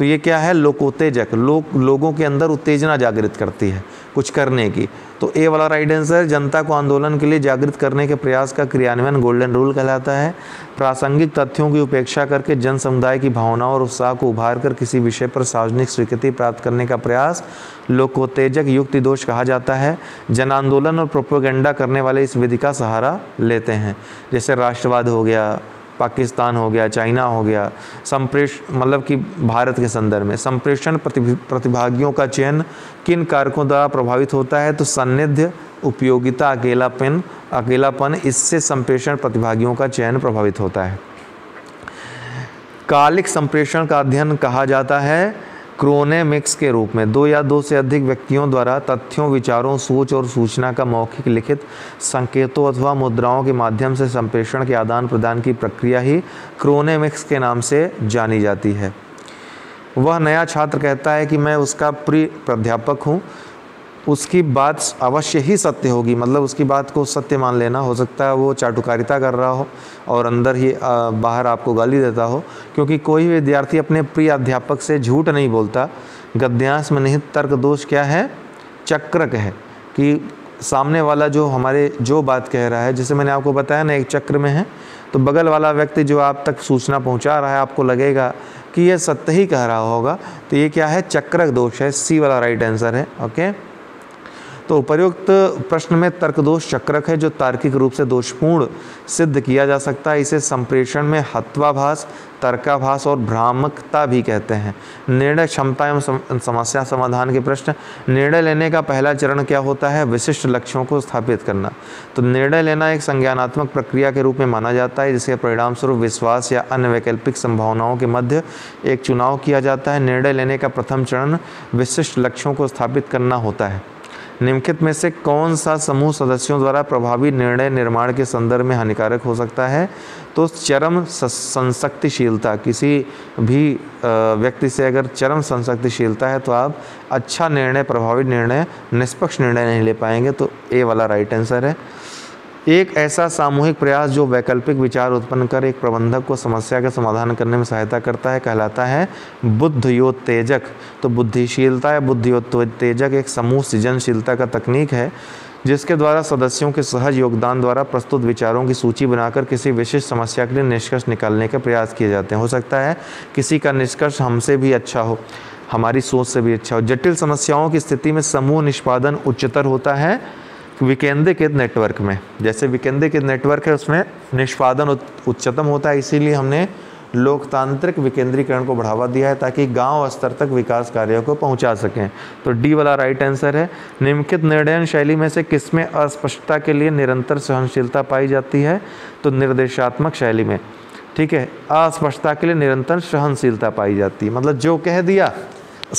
तो ये क्या है लोकोत्तेजक लोग लोगों के अंदर उत्तेजना जागृत करती है कुछ करने की तो ए वाला राइट आंसर जनता को आंदोलन के लिए जागृत करने के प्रयास का क्रियान्वयन गोल्डन रूल कहलाता है प्रासंगिक तथ्यों की उपेक्षा करके जन समुदाय की भावनाओं और उत्साह को उभार कर किसी विषय पर सार्वजनिक स्वीकृति प्राप्त करने का प्रयास लोकोत्तेजक युक्ति दोष कहा जाता है जन आंदोलन और प्रोपोगेंडा करने वाले इस विधि का सहारा लेते हैं जैसे राष्ट्रवाद हो गया पाकिस्तान हो गया चाइना हो गया संप्रेष मतलब कि भारत के संदर्भ में संप्रेषण प्रतिभागियों का चयन किन कारकों द्वारा प्रभावित होता है तो सन्निध्य उपयोगिता अकेलापन अकेलापन इससे संप्रेषण प्रतिभागियों का चयन प्रभावित होता है कालिक संप्रेषण का अध्ययन कहा जाता है क्रोनेमिक्स के रूप में दो या दो से अधिक व्यक्तियों द्वारा तथ्यों विचारों सोच और सूचना का मौखिक लिखित संकेतों अथवा मुद्राओं के माध्यम से संप्रेषण के आदान प्रदान की प्रक्रिया ही क्रोनेमिक्स के नाम से जानी जाती है वह नया छात्र कहता है कि मैं उसका प्रिय प्राध्यापक हूँ उसकी बात अवश्य ही सत्य होगी मतलब उसकी बात को सत्य मान लेना हो सकता है वो चाटुकारिता कर रहा हो और अंदर ही बाहर आपको गाली देता हो क्योंकि कोई विद्यार्थी अपने प्रिय अध्यापक से झूठ नहीं बोलता गद्यांश में निहित तर्क दोष क्या है चक्रक है कि सामने वाला जो हमारे जो बात कह रहा है जैसे मैंने आपको बताया ना एक चक्र में है तो बगल वाला व्यक्ति जो आप तक सूचना पहुंचा रहा है आपको लगेगा कि यह सत्य ही कह रहा होगा तो ये क्या है चक्रक दोष है सी वाला राइट आंसर है ओके तो उपर्युक्त प्रश्न में तर्कदोष चक्रक है जो तार्किक रूप से दोषपूर्ण सिद्ध किया जा सकता है इसे संप्रेषण में हत्वाभास तर्काभास और भ्रामकता भी कहते हैं निर्णय क्षमता एवं समस्या समाधान के प्रश्न निर्णय लेने का पहला चरण क्या होता है विशिष्ट लक्ष्यों को स्थापित करना तो निर्णय लेना एक संज्ञानात्मक प्रक्रिया के रूप में माना जाता है जिसके परिणामस्वरूप विश्वास या अन्य वैकल्पिक संभावनाओं के मध्य एक चुनाव किया जाता है निर्णय लेने का प्रथम चरण विशिष्ट लक्ष्यों को स्थापित करना होता है निम्नलिखित में से कौन सा समूह सदस्यों द्वारा प्रभावी निर्णय निर्माण के संदर्भ में हानिकारक हो सकता है तो चरम संशक्तिशीलता किसी भी व्यक्ति से अगर चरम संशक्तिशीलता है तो आप अच्छा निर्णय प्रभावी निर्णय निष्पक्ष निर्णय नहीं ले पाएंगे तो ए वाला राइट आंसर है एक ऐसा सामूहिक प्रयास जो वैकल्पिक विचार उत्पन्न कर एक प्रबंधक को समस्या का समाधान करने में सहायता करता है कहलाता है बुद्धियोत्तेजक तो बुद्धिशीलता या बुद्धियोत्तेजक एक समूह सृजनशीलता का तकनीक है जिसके द्वारा सदस्यों के सहज योगदान द्वारा प्रस्तुत विचारों की सूची बनाकर किसी विशिष्ट समस्या के लिए निष्कर्ष निकालने के प्रयास किए जाते हैं हो सकता है किसी का निष्कर्ष हमसे भी अच्छा हो हमारी सोच से भी अच्छा हो जटिल समस्याओं की स्थिति में समूह निष्पादन उच्चतर होता है विकेंद्र के नेटवर्क में जैसे विकेंद्रीकृत नेटवर्क है उसमें निष्पादन उच्चतम होता है इसीलिए हमने लोकतांत्रिक विकेंद्रीकरण को बढ़ावा दिया है ताकि गांव स्तर तक विकास कार्यों को पहुंचा सकें तो डी वाला राइट आंसर है निम्नलिखित निर्णयन शैली में से किसमें अस्पष्टता के लिए निरंतर सहनशीलता पाई जाती है तो निर्देशात्मक शैली में ठीक है अस्पष्टता के लिए निरंतर सहनशीलता पाई जाती है मतलब जो कह दिया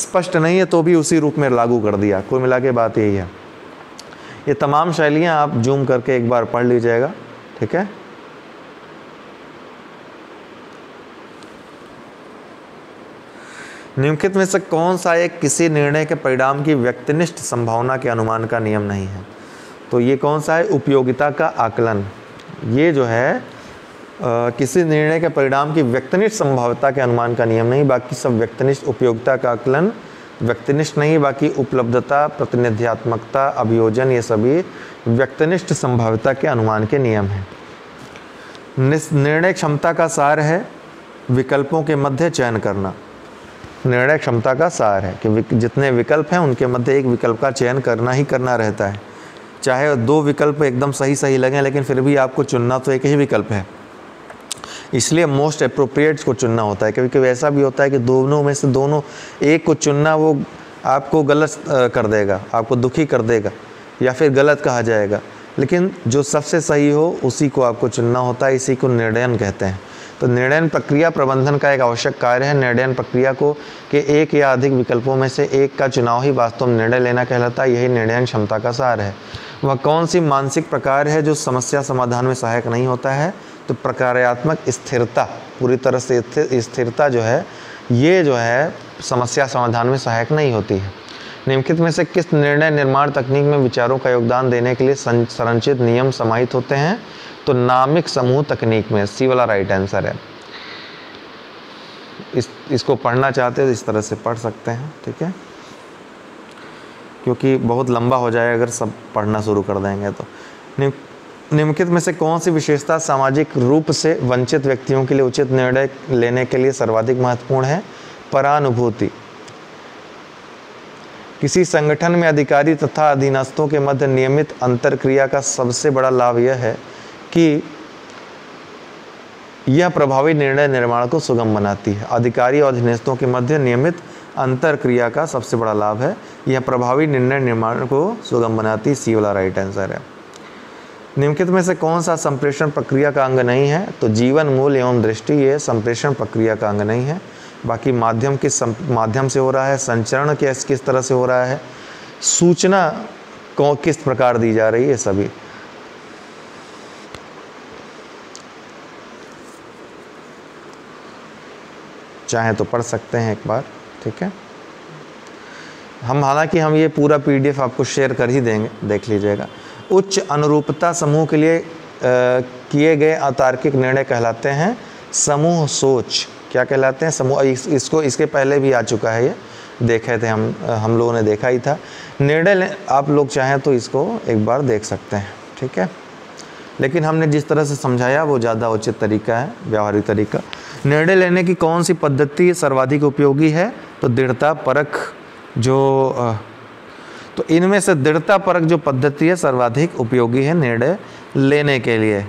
स्पष्ट नहीं है तो भी उसी रूप में लागू कर दिया कुल मिला के बात यही है ये तमाम शैलियाँ आप जूम करके एक बार पढ़ लीजिएगा ठीक है निम्नलिखित में से कौन सा एक किसी निर्णय के परिणाम की व्यक्तिनिष्ठ संभावना के अनुमान का नियम नहीं है तो ये कौन सा है उपयोगिता का आकलन ये जो है आ, किसी निर्णय के परिणाम की व्यक्तिनिष्ठ संभाव्यता के अनुमान का नियम नहीं बाकी सब व्यक्तिनिष्ठ उपयोगिता का आकलन व्यक्तिनिष्ठ नहीं बाकी उपलब्धता प्रतिनिध्यात्मकता अभियोजन ये सभी व्यक्तिनिष्ठ संभाव्यता के अनुमान के नियम हैं निर्णय क्षमता का सार है विकल्पों के मध्य चयन करना निर्णय क्षमता का सार है कि जितने विकल्प हैं उनके मध्य एक विकल्प का चयन करना ही करना रहता है चाहे दो विकल्प एकदम सही सही लगें लेकिन फिर भी आपको चुनना तो एक ही विकल्प है इसलिए मोस्ट अप्रोप्रिएट को चुनना होता है क्योंकि वैसा भी होता है कि दोनों में से दोनों एक को चुनना वो आपको गलत कर देगा आपको दुखी कर देगा या फिर गलत कहा जाएगा लेकिन जो सबसे सही हो उसी को आपको चुनना होता है इसी को निर्णयन कहते हैं तो निर्णयन प्रक्रिया प्रबंधन का एक आवश्यक कार्य है निर्णयन प्रक्रिया को कि एक या अधिक विकल्पों में से एक का चुनाव ही वास्तव में निर्णय लेना कहलाता है यही निर्णयन क्षमता का सार है वह कौन सी मानसिक प्रकार है जो समस्या समाधान में सहायक नहीं होता है तो प्रकार्यात्मक स्थिरता पूरी तरह से स्थिरता जो है ये जो है समस्या समाधान में सहायक नहीं होती है निम्नलिखित में से किस निर्णय निर्माण तकनीक में विचारों का योगदान देने के लिए संरचित नियम समाहित होते हैं तो नामिक समूह तकनीक में सी वाला राइट आंसर है इस इसको पढ़ना चाहते हैं तो इस तरह से पढ़ सकते हैं ठीक है क्योंकि बहुत लंबा हो जाए अगर सब पढ़ना शुरू कर देंगे तो निम्न निम्नलिखित में से कौन सी विशेषता सामाजिक रूप से वंचित व्यक्तियों के लिए उचित निर्णय लेने के लिए सर्वाधिक महत्वपूर्ण है परानुभूति किसी संगठन में अधिकारी तथा अधीनस्थों के मध्य नियमित अंतरक्रिया का सबसे बड़ा लाभ यह है कि यह प्रभावी निर्णय निर्माण को सुगम बनाती है अधिकारी और अधीनस्थों के मध्य नियमित अंतरक्रिया का सबसे बड़ा लाभ है यह प्रभावी निर्णय निर्माण को सुगम बनाती सी वाला राइट आंसर है निम्नलिखित में से कौन सा संप्रेषण प्रक्रिया का अंग नहीं है तो जीवन मूल एवं दृष्टि ये संप्रेषण प्रक्रिया का अंग नहीं है बाकी माध्यम किस माध्यम से हो रहा है संचरण किस किस तरह से हो रहा है सूचना को किस प्रकार दी जा रही है सभी चाहे तो पढ़ सकते हैं एक बार ठीक है हम हालांकि हम ये पूरा पीडीएफ आपको शेयर कर ही देंगे देख लीजिएगा उच्च अनुरूपता समूह के लिए किए गए अतार्किक निर्णय कहलाते हैं समूह सोच क्या कहलाते हैं समूह इस, इसको इसके पहले भी आ चुका है ये देखे थे हम हम लोगों ने देखा ही था निर्णय आप लोग चाहें तो इसको एक बार देख सकते हैं ठीक है लेकिन हमने जिस तरह से समझाया वो ज़्यादा उचित तरीका है व्यवहारिक तरीका निर्णय लेने की कौन सी पद्धति सर्वाधिक उपयोगी है तो दृढ़ता परख जो तो इनमें से दृढ़ता परक जो पद्धति है सर्वाधिक उपयोगी है निर्णय लेने के लिए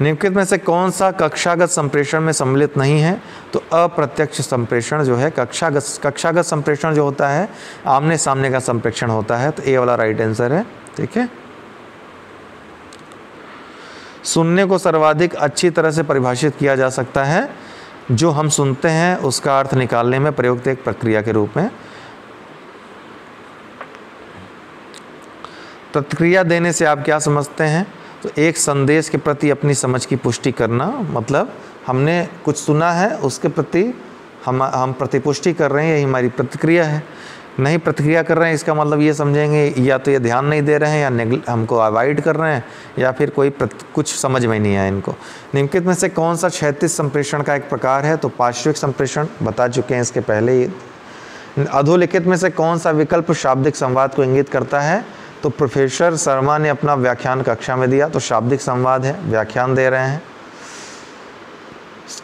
निम्नलिखित में से कौन सा कक्षागत संप्रेषण में सम्मिलित नहीं है तो अप्रत्यक्ष संप्रेषण जो है कक्षागत कक्षागत संप्रेषण जो होता है आमने सामने का संप्रेषण होता है तो ए वाला राइट आंसर है ठीक है सुनने को सर्वाधिक अच्छी तरह से परिभाषित किया जा सकता है जो हम सुनते हैं उसका अर्थ निकालने में प्रयुक्त एक प्रक्रिया के रूप में प्रतिक्रिया देने से आप क्या समझते हैं तो एक संदेश के प्रति अपनी समझ की पुष्टि करना मतलब हमने कुछ सुना है उसके प्रति हम हम प्रतिपुष्टि कर रहे हैं यही हमारी प्रतिक्रिया है नहीं प्रतिक्रिया कर रहे हैं इसका मतलब ये समझेंगे या तो ये ध्यान नहीं दे रहे हैं या हमको अवॉइड कर रहे हैं या फिर कोई कुछ समझ में नहीं आया इनको निम्नलिखित में से कौन सा क्षैतिज संप्रेषण का एक प्रकार है तो पार्श्विक संप्रेषण बता चुके हैं इसके पहले ही अधोलिखित में से कौन सा विकल्प शाब्दिक संवाद को इंगित करता है तो प्रोफेसर शर्मा ने अपना व्याख्यान कक्षा में दिया तो शाब्दिक संवाद है व्याख्यान दे रहे हैं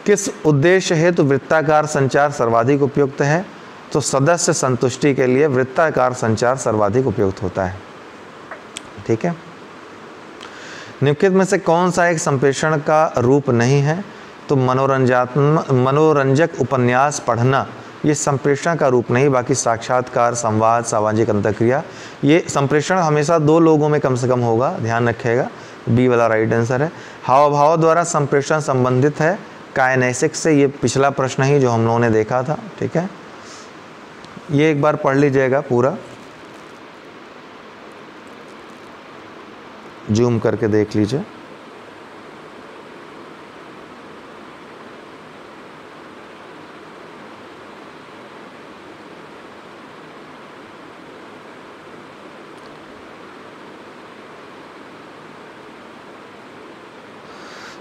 किस उद्देश्य हेतु तो वृत्ताकार संचार सर्वाधिक उपयुक्त है तो सदस्य संतुष्टि के लिए वृत्ताकार संचार सर्वाधिक उपयुक्त होता है ठीक है निम्नलिखित में से कौन सा एक संप्रेषण का रूप नहीं है तो मनोरंजात्मक मनोरंजक उपन्यास पढ़ना ये संप्रेषण का रूप नहीं बाकी साक्षात्कार संवाद सामाजिक अंतक्रिया ये संप्रेषण हमेशा दो लोगों में कम से कम होगा ध्यान रखिएगा बी वाला राइट आंसर है हाव भाव द्वारा संप्रेषण संबंधित है कायनेसिक से ये पिछला प्रश्न ही जो हम लोगों ने देखा था ठीक है ये एक बार पढ़ लीजिएगा पूरा जूम करके देख लीजिए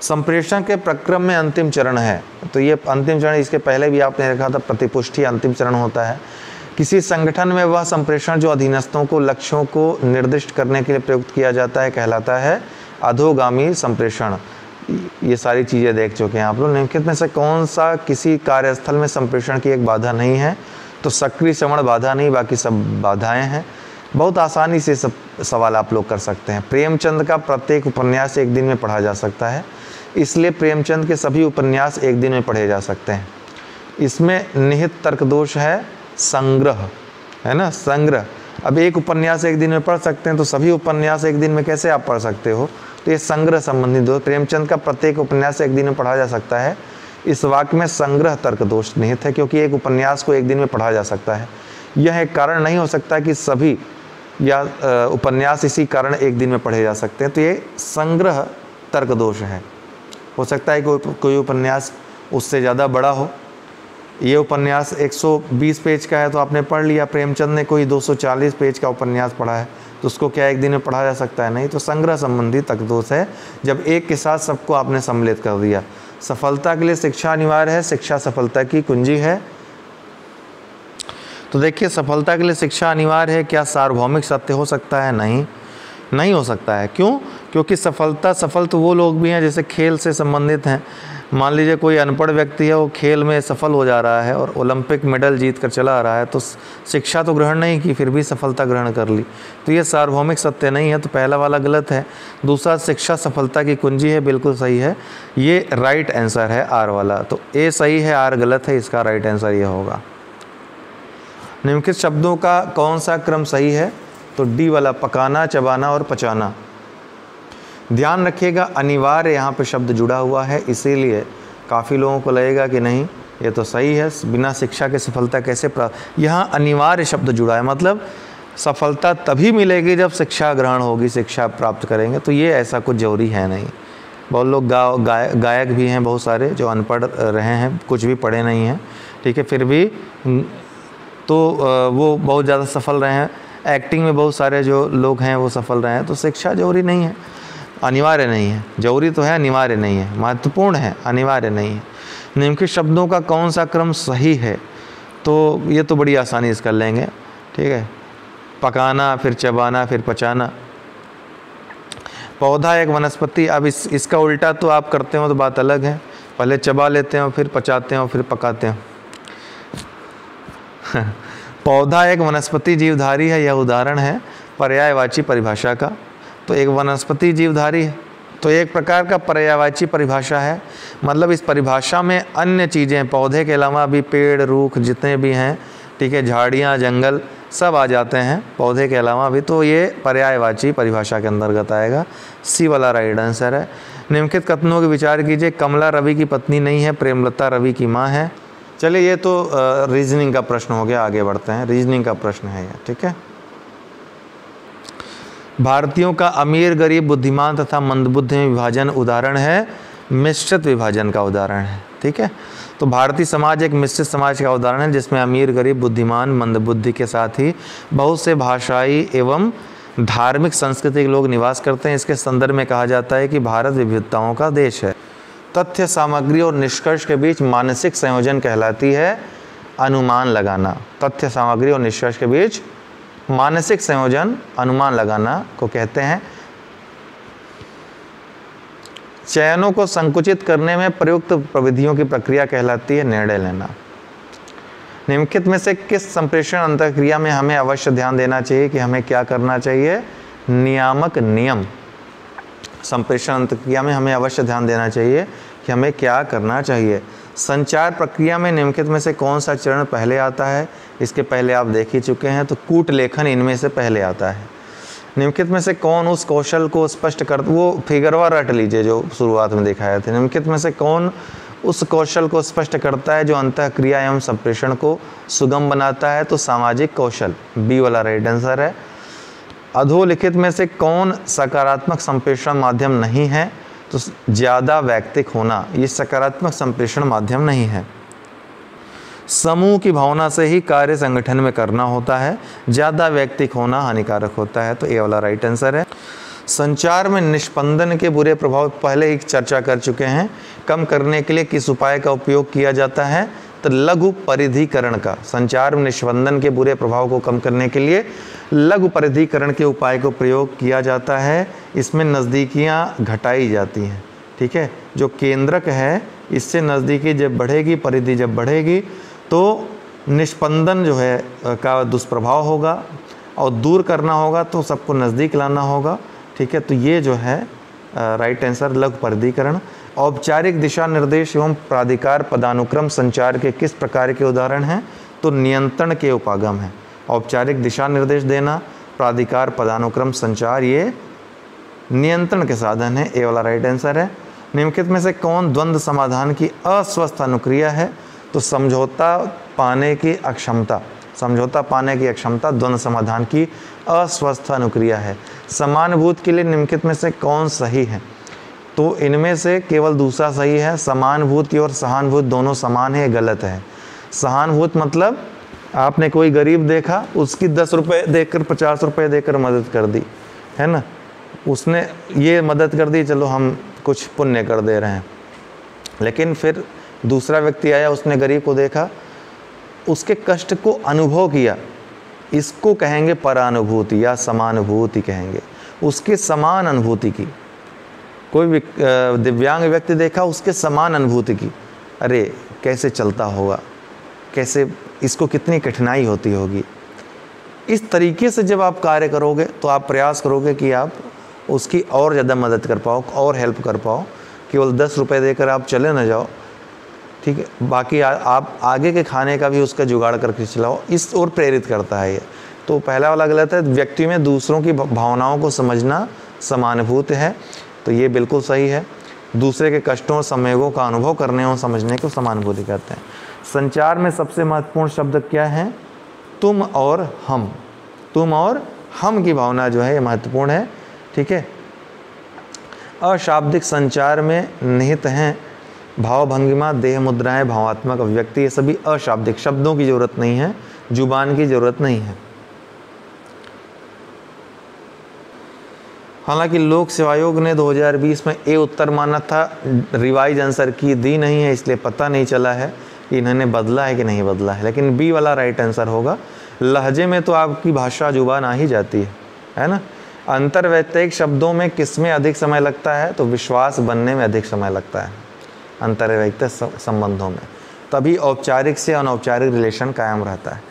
संप्रेषण के प्रक्रम में अंतिम चरण है तो ये अंतिम चरण इसके पहले भी आपने रखा था प्रतिपुष्टि अंतिम चरण होता है किसी संगठन में वह संप्रेषण जो अधीनस्थों को लक्ष्यों को निर्दिष्ट करने के लिए प्रयुक्त किया जाता है कहलाता है अधोगामी संप्रेषण ये सारी चीज़ें देख चुके हैं आप लोग निम्नलिखित में से कौन सा किसी कार्यस्थल में संप्रेषण की एक बाधा नहीं है तो सक्रिय श्रवण बाधा नहीं बाकी सब बाधाएं हैं बहुत आसानी से सब सवाल आप लोग कर सकते हैं प्रेमचंद का प्रत्येक उपन्यास एक दिन में पढ़ा जा सकता है इसलिए प्रेमचंद के सभी उपन्यास एक दिन में पढ़े जा सकते हैं इसमें निहित तर्क दोष है संग्रह है ना संग्रह अब एक उपन्यास एक दिन में पढ़ सकते हैं तो सभी उपन्यास एक दिन में कैसे आप पढ़ सकते हो तो ये संग्रह संबंधित दोष प्रेमचंद का प्रत्येक उपन्यास एक दिन में पढ़ा जा सकता है इस वाक्य में संग्रह तर्क दोष निहित है क्योंकि एक उपन्यास को एक दिन में पढ़ा जा सकता है यह एक कारण नहीं हो सकता कि सभी या उपन्यास इसी कारण एक दिन में पढ़े जा सकते हैं तो ये संग्रह तर्क दोष है हो सकता है कोई कोई उपन्यास उससे ज़्यादा बड़ा हो ये उपन्यास 120 पेज का है तो आपने पढ़ लिया प्रेमचंद ने कोई 240 पेज का उपन्यास पढ़ा है तो उसको क्या एक दिन में पढ़ा जा सकता है नहीं तो संग्रह संबंधी तक दोष है जब एक के साथ सबको आपने सम्मिलित कर दिया सफलता के लिए शिक्षा अनिवार्य है शिक्षा सफलता की कुंजी है तो देखिए सफलता के लिए शिक्षा अनिवार्य है क्या सार्वभौमिक सत्य हो सकता है नहीं नहीं हो सकता है क्यों क्योंकि सफलता सफल तो वो लोग भी हैं जैसे खेल से संबंधित हैं मान लीजिए कोई अनपढ़ व्यक्ति है वो खेल में सफल हो जा रहा है और ओलंपिक मेडल जीत कर चला आ रहा है तो शिक्षा तो ग्रहण नहीं की फिर भी सफलता ग्रहण कर ली तो ये सार्वभौमिक सत्य नहीं है तो पहला वाला गलत है दूसरा शिक्षा सफलता की कुंजी है बिल्कुल सही है ये राइट आंसर है आर वाला तो ए सही है आर गलत है इसका राइट आंसर ये होगा निम्नलिखित शब्दों का कौन सा क्रम सही है तो डी वाला पकाना चबाना और पचाना ध्यान रखिएगा अनिवार्य यहाँ पे शब्द जुड़ा हुआ है इसीलिए काफ़ी लोगों को लगेगा कि नहीं ये तो सही है बिना शिक्षा के सफलता कैसे प्राप्त यहाँ अनिवार्य शब्द जुड़ा है मतलब सफलता तभी मिलेगी जब शिक्षा ग्रहण होगी शिक्षा प्राप्त करेंगे तो ये ऐसा कुछ जरूरी है नहीं बहुत लोग गा गा, गायक भी हैं बहुत सारे जो अनपढ़ रहे हैं कुछ भी पढ़े नहीं हैं ठीक है फिर भी तो वो बहुत ज़्यादा सफल रहे हैं एक्टिंग में बहुत सारे जो लोग हैं वो सफल रहे हैं तो शिक्षा जरूरी नहीं है अनिवार्य नहीं है जरूरी तो है अनिवार्य नहीं है महत्वपूर्ण है अनिवार्य नहीं है निम्नलिखित शब्दों का कौन सा क्रम सही है तो ये तो बड़ी आसानी से कर लेंगे ठीक है पकाना फिर चबाना फिर पचाना पौधा एक वनस्पति अब इस इसका उल्टा तो आप करते हो तो बात अलग है पहले चबा लेते हो फिर पचाते हो फिर पकाते हो पौधा एक वनस्पति जीवधारी है यह उदाहरण है पर्यायवाची परिभाषा का तो एक वनस्पति जीवधारी है तो एक प्रकार का पर्यावाची परिभाषा है मतलब इस परिभाषा में अन्य चीज़ें पौधे के अलावा भी पेड़ रूख जितने भी हैं ठीक है झाड़ियाँ जंगल सब आ जाते हैं पौधे के अलावा भी तो ये पर्यायवाची परिभाषा के अंतर्गत आएगा सी वाला राइट आंसर है निम्नलिखित कथनों के विचार कीजिए कमला रवि की पत्नी नहीं है प्रेमलता रवि की माँ है चलिए ये तो रीजनिंग का प्रश्न हो गया आगे बढ़ते हैं रीजनिंग का प्रश्न है ये ठीक है भारतीयों का अमीर गरीब बुद्धिमान तथा मंदबुद्धि में विभाजन उदाहरण है मिश्रित विभाजन का उदाहरण है ठीक है तो भारतीय समाज एक मिश्रित समाज का उदाहरण है जिसमें अमीर गरीब बुद्धिमान मंदबुद्धि के साथ ही बहुत से भाषाई एवं धार्मिक संस्कृति के लोग निवास करते हैं इसके संदर्भ में कहा जाता है कि भारत विविधताओं का देश है तथ्य सामग्री और निष्कर्ष के बीच मानसिक संयोजन कहलाती है अनुमान लगाना तथ्य सामग्री और निष्कर्ष के बीच मानसिक संयोजन अनुमान लगाना को कहते हैं चयनों को संकुचित करने में प्रयुक्त प्रविधियों की प्रक्रिया कहलाती है निर्णय लेना निम्नलिखित में से किस संप्रेषण अंतक्रिया में हमें अवश्य ध्यान देना चाहिए कि हमें क्या करना चाहिए नियामक नियम संप्रेषण अंतक्रिया में हमें अवश्य ध्यान देना चाहिए कि हमें क्या करना चाहिए संचार प्रक्रिया में निम्नलिखित में से कौन सा चरण पहले आता है इसके पहले आप देख ही चुके हैं तो कूट लेखन इनमें से पहले आता है निम्नलिखित में से कौन उस कौशल को स्पष्ट कर वो फिगरवा रट लीजिए जो शुरुआत में दिखाया था निम्नलिखित में से कौन उस कौशल को स्पष्ट करता है जो अंत क्रिया एवं संप्रेषण को सुगम बनाता है तो सामाजिक कौशल बी वाला राइट आंसर है अधोलिखित में से कौन सकारात्मक संप्रेषण माध्यम नहीं है तो ज़्यादा व्यक्तिक होना ये सकारात्मक संप्रेषण माध्यम नहीं है समूह की भावना से ही कार्य संगठन में करना होता है ज़्यादा व्यक्तिक होना हानिकारक होता है तो ये वाला राइट आंसर है संचार में निष्पंदन के बुरे प्रभाव पहले ही चर्चा कर चुके हैं कम करने के लिए किस उपाय का उपयोग किया जाता है तो लघु परिधिकरण का संचार में निष्पंदन के बुरे प्रभाव को कम करने के लिए लघु परिधिकरण के उपाय को प्रयोग किया जाता है इसमें नज़दीकियाँ घटाई जाती हैं ठीक है जो केंद्रक है इससे नज़दीकी जब बढ़ेगी परिधि जब बढ़ेगी तो निष्पंदन जो है का दुष्प्रभाव होगा और दूर करना होगा तो सबको नज़दीक लाना होगा ठीक है तो ये जो है राइट आंसर लघु परिधिकरण औपचारिक दिशा निर्देश एवं प्राधिकार पदानुक्रम संचार के किस प्रकार के उदाहरण हैं तो नियंत्रण के उपागम हैं औपचारिक दिशा निर्देश देना प्राधिकार पदानुक्रम संचार ये नियंत्रण के साधन है ए वाला राइट आंसर है निम्नलिखित में से कौन द्वंद्व समाधान की अस्वस्थ अनुक्रिया है तो समझौता पाने की अक्षमता समझौता पाने की अक्षमता द्वंद्व समाधान की अस्वस्थ अनुक्रिया है समानुभूत के लिए निम्नलिखित में से कौन सही है तो इनमें से केवल दूसरा सही है समानुभूति और सहानुभूत दोनों समान है गलत है सहानुभूत मतलब आपने कोई गरीब देखा उसकी दस रुपये देकर पचास रुपये देकर मदद कर दी है ना उसने ये मदद कर दी चलो हम कुछ पुण्य कर दे रहे हैं लेकिन फिर दूसरा व्यक्ति आया उसने गरीब को देखा उसके कष्ट को अनुभव किया इसको कहेंगे परानुभूति या समानुभूति कहेंगे उसके समान अनुभूति की कोई दिव्यांग व्यक्ति देखा उसके समान अनुभूति की अरे कैसे चलता होगा कैसे इसको कितनी कठिनाई होती होगी इस तरीके से जब आप कार्य करोगे तो आप प्रयास करोगे कि आप उसकी और ज़्यादा मदद कर पाओ और हेल्प कर पाओ केवल दस रुपये देकर आप चले ना जाओ ठीक है बाकी आ, आप आगे के खाने का भी उसका जुगाड़ करके चलाओ इस ओर प्रेरित करता है ये तो पहला वाला गलत है व्यक्ति में दूसरों की भावनाओं को समझना समानुभूत है तो ये बिल्कुल सही है दूसरे के कष्टों और संवेगों का अनुभव करने और समझने को समानुभूति कहते हैं संचार में सबसे महत्वपूर्ण शब्द क्या है तुम और हम तुम और हम की भावना जो है ये महत्वपूर्ण है ठीक है अशाब्दिक संचार में निहित हैं भाव भंगिमा देह मुद्राएं भावात्मक अभिव्यक्ति ये सभी अशाब्दिक शब्दों की ज़रूरत नहीं है जुबान की ज़रूरत नहीं है हालांकि लोक सेवायोग ने 2020 में ए उत्तर माना था रिवाइज आंसर की दी नहीं है इसलिए पता नहीं चला है कि इन्होंने बदला है कि नहीं बदला है लेकिन बी वाला राइट आंसर होगा लहजे में तो आपकी भाषा जुबान आ ही जाती है है ना अंतर्वैतिक शब्दों में किस में अधिक समय लगता है तो विश्वास बनने में अधिक समय लगता है अंतर्वैयक्तिक संबंधों में तभी औपचारिक से अनौपचारिक रिलेशन कायम रहता है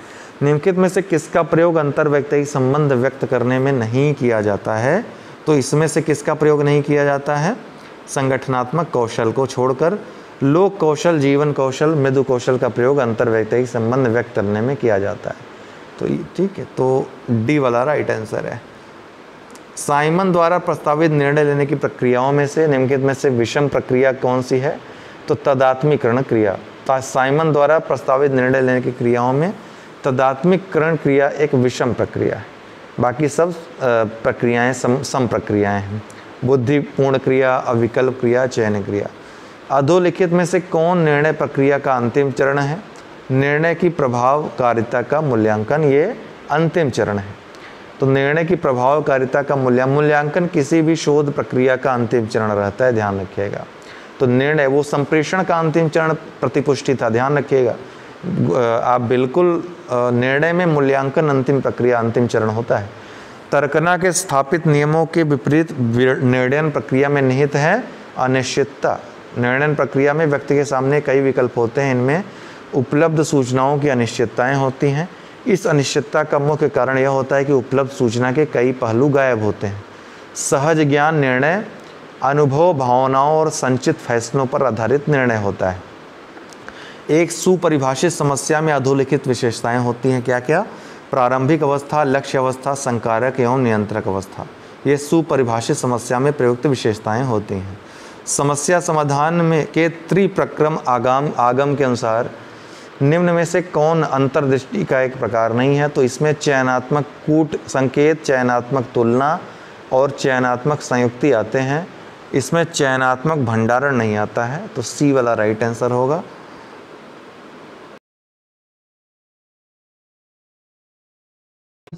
निम्नलिखित में से किसका प्रयोग अंतर्वैयक्तिक संबंध व्यक्त करने में नहीं किया जाता है तो इसमें से किसका प्रयोग नहीं किया जाता है संगठनात्मक कौशल को छोड़कर लोक कौशल जीवन कौशल मृदु कौशल का प्रयोग अंतर्वैयक्तिक संबंध व्यक्त करने में किया जाता है तो ठीक है तो डी वाला राइट आंसर है साइमन द्वारा प्रस्तावित निर्णय लेने की प्रक्रियाओं में से निम्नलिखित में से विषम प्रक्रिया कौन सी है तो तदात्मीकरण क्रिया साइमन द्वारा प्रस्तावित निर्णय लेने की क्रियाओं में तदात्मिकरण क्रिया एक विषम प्रक्रिया है बाकी सब प्रक्रियाएं सम सम प्रक्रियाएँ हैं बुद्धिपूर्ण क्रिया अविकल्प क्रिया चयन क्रिया अधोलिखित में से कौन निर्णय प्रक्रिया का अंतिम चरण है निर्णय की प्रभावकारिता का मूल्यांकन ये अंतिम चरण है तो निर्णय की प्रभावकारिता का मूल्यांकन किसी भी शोध प्रक्रिया का अंतिम चरण रहता है ध्यान रखिएगा तो निर्णय वो संप्रेषण का अंतिम चरण प्रतिपुष्टि था ध्यान रखिएगा आप बिल्कुल निर्णय में मूल्यांकन अंतिम प्रक्रिया अंतिम चरण होता है तर्कना के स्थापित नियमों के विपरीत निर्णयन प्रक्रिया में निहित है अनिश्चितता निर्णयन प्रक्रिया में व्यक्ति के सामने कई विकल्प होते हैं इनमें उपलब्ध सूचनाओं की अनिश्चितताएं होती हैं इस अनिश्चितता का मुख्य कारण यह होता है कि उपलब्ध सूचना के कई पहलू गायब होते हैं सहज ज्ञान निर्णय अनुभव भावनाओं और संचित फैसलों पर आधारित निर्णय होता है एक सुपरिभाषित समस्या में अधोलिखित विशेषताएं होती हैं क्या क्या प्रारंभिक अवस्था लक्ष्य अवस्था संकारक एवं नियंत्रक अवस्था ये सुपरिभाषित समस्या में प्रयुक्त विशेषताएं होती हैं समस्या समाधान में के त्रिप्रक्रम आगाम आगम के अनुसार निम्न में से कौन अंतर्दृष्टि का एक प्रकार नहीं है तो इसमें चयनात्मक कूट संकेत चयनात्मक तुलना और चयनात्मक संयुक्ति आते हैं इसमें चयनात्मक भंडारण नहीं आता है तो सी वाला राइट आंसर होगा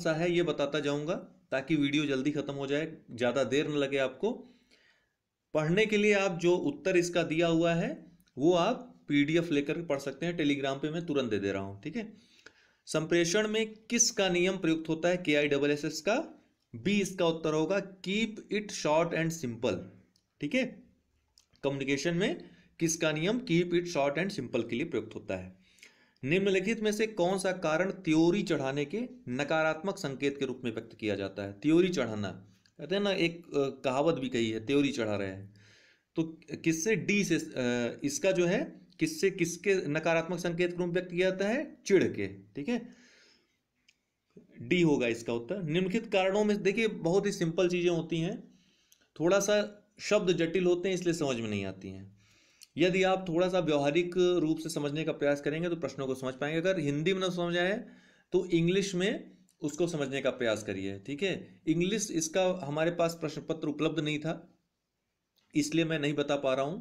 सा है ये बताता जाऊंगा ताकि वीडियो जल्दी खत्म हो जाए ज़्यादा देर न लगे आपको पढ़ने के लिए आप जो उत्तर इसका दिया हुआ है वो आप पीडीएफ लेकर पढ़ सकते हैं टेलीग्राम पे मैं तुरंत दे दे रहा हूं ठीक है संप्रेषण में किस का नियम प्रयुक्त होता है K I double S S का बी इसका उत्तर होगा keep it short and simple ठीक है कम्युनिकेशन में किसका नियम keep it short and simple के लिए प्रयुक्त होता है निम्नलिखित में से कौन सा कारण त्योरी चढ़ाने के नकारात्मक संकेत के रूप में व्यक्त किया जाता है त्योरी चढ़ाना कहते हैं ना एक कहावत भी कही है त्योरी चढ़ा रहे हैं तो किससे डी से इसका जो है किससे किसके नकारात्मक संकेत के रूप में व्यक्त किया जाता है चिड़ के ठीक है डी होगा इसका उत्तर निम्नलिखित कारणों में देखिए बहुत ही सिंपल चीज़ें होती हैं थोड़ा सा शब्द जटिल होते हैं इसलिए समझ में नहीं आती हैं यदि आप थोड़ा सा व्यवहारिक रूप से समझने का प्रयास करेंगे तो प्रश्नों को समझ पाएंगे अगर हिंदी में ना समझ आए तो इंग्लिश में उसको समझने का प्रयास करिए ठीक है इंग्लिश इसका हमारे पास प्रश्न पत्र उपलब्ध नहीं था इसलिए मैं नहीं बता पा रहा हूं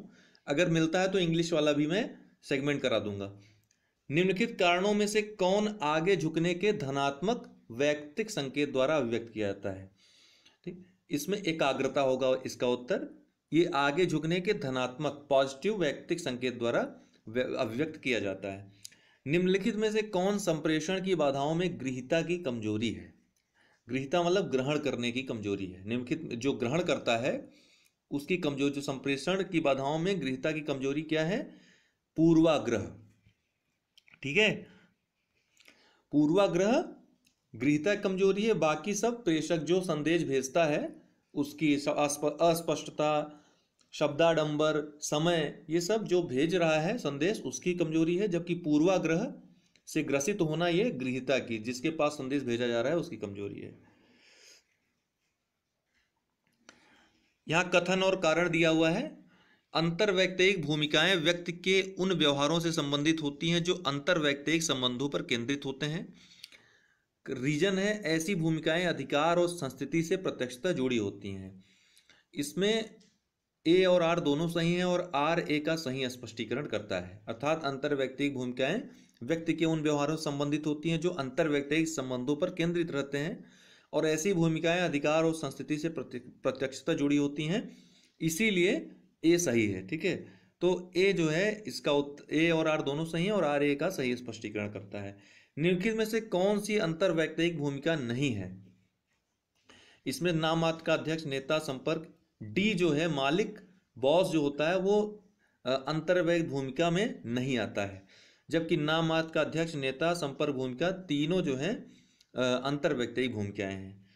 अगर मिलता है तो इंग्लिश वाला भी मैं सेगमेंट करा दूंगा निम्नलिखित कारणों में से कौन आगे झुकने के धनात्मक व्यक्तिक संकेत द्वारा अभिव्यक्त किया जाता है इसमें एकाग्रता होगा इसका उत्तर ये आगे झुकने के धनात्मक पॉजिटिव व्यक्तिक संकेत द्वारा अभिव्यक्त किया जाता है निम्नलिखित में से कौन संप्रेषण की बाधाओं में गृहिता की कमजोरी है गृहिता मतलब ग्रहण करने की कमजोरी है निम्नलिखित जो ग्रहण करता है उसकी कमजोरी जो संप्रेषण की बाधाओं में गृहिता की कमजोरी क्या है पूर्वाग्रह ठीक है पूर्वाग्रह गृहता कमजोरी है बाकी सब प्रेषक जो संदेश भेजता है उसकी अस्पष्टता शब्दाडंबर समय ये सब जो भेज रहा है संदेश उसकी कमजोरी है जबकि पूर्वाग्रह से ग्रसित होना ये गृहता की जिसके पास संदेश भेजा जा रहा है उसकी कमजोरी है यहां कथन और कारण दिया हुआ है अंतर्वैक्तिक भूमिकाएं व्यक्ति के उन व्यवहारों से संबंधित होती हैं जो अंतर्वैक्तिक संबंधों पर केंद्रित होते हैं रीजन है ऐसी भूमिकाएं अधिकार और संस्कृति से प्रत्यक्षता जुड़ी होती हैं इसमें ए और आर दोनों सही हैं और आर ए का सही स्पष्टीकरण करता है अर्थात अंतर्व्यक्तिक भूमिकाएं व्यक्ति के उन व्यवहारों से संबंधित होती हैं जो अंतर्व्यक्तिक संबंधों पर केंद्रित रहते हैं और ऐसी भूमिकाएं अधिकार और संस्कृति से प्रत्यक्षता जुड़ी होती हैं इसीलिए ए सही है ठीक है तो ए जो है इसका ए और आर दोनों सही है और आर ए का सही स्पष्टीकरण करता है निम्नलिखित में से कौन सी अंतर्वैयक्तिक भूमिका नहीं है इसमें नामात का अध्यक्ष नेता संपर्क डी जो है मालिक बॉस जो होता है वो अंतर्वैयिक भूमिका में नहीं आता है जबकि नामात का अध्यक्ष नेता संपर्क भूमिका तीनों जो है अंतर्व्यक्तिक भूमिकाएं हैं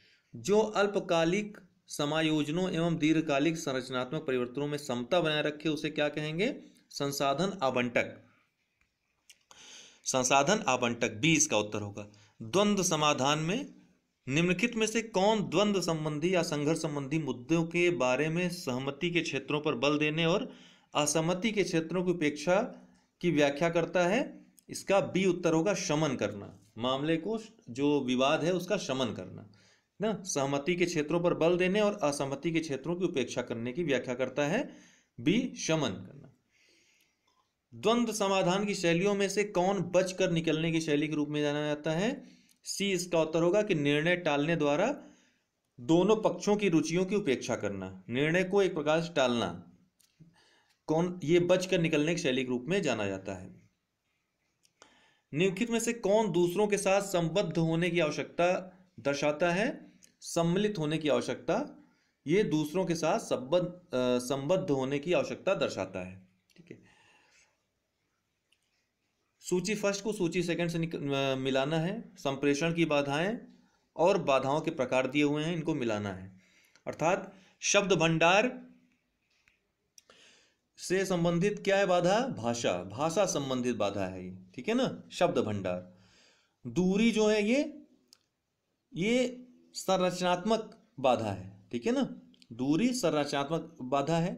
जो अल्पकालिक समायोजनों एवं दीर्घकालिक संरचनात्मक परिवर्तनों में समता बनाए रखे उसे क्या कहेंगे संसाधन आवंटक संसाधन आवंटक बी इसका उत्तर होगा द्वंद्व समाधान में निम्नलिखित में से कौन द्वंद्व संबंधी या संघर्ष संबंधी मुद्दों के बारे में सहमति के क्षेत्रों पर बल देने और असहमति के क्षेत्रों की उपेक्षा की व्याख्या करता है इसका बी उत्तर होगा शमन करना मामले को जो विवाद है उसका शमन करना ना सहमति के क्षेत्रों पर बल देने और असहमति के क्षेत्रों की उपेक्षा करने की व्याख्या करता है बी शमन करना द्वंद समाधान की शैलियों में से कौन बचकर निकलने की शैली के रूप में जाना जाता है सी इसका उत्तर होगा कि निर्णय टालने द्वारा दोनों पक्षों की रुचियों की उपेक्षा करना निर्णय को एक प्रकार से टालना कौन ये बचकर निकलने की शैली के रूप में जाना जाता है निम्नलिखित में से कौन दूसरों के साथ संबद्ध होने की आवश्यकता दर्शाता है सम्मिलित होने की आवश्यकता ये दूसरों के साथ संबद्ध संबद्ध होने की आवश्यकता दर्शाता है ठीक है सूची फर्स्ट को सूची सेकंड से मिलाना है संप्रेषण की बाधाएं और बाधाओं के प्रकार दिए हुए हैं इनको मिलाना है अर्थात शब्द भंडार से संबंधित क्या है बाधा भाषा भाषा संबंधित बाधा है ये ठीक है ना शब्द भंडार दूरी जो है ये ये संरचनात्मक बाधा है ठीक है ना दूरी संरचनात्मक बाधा है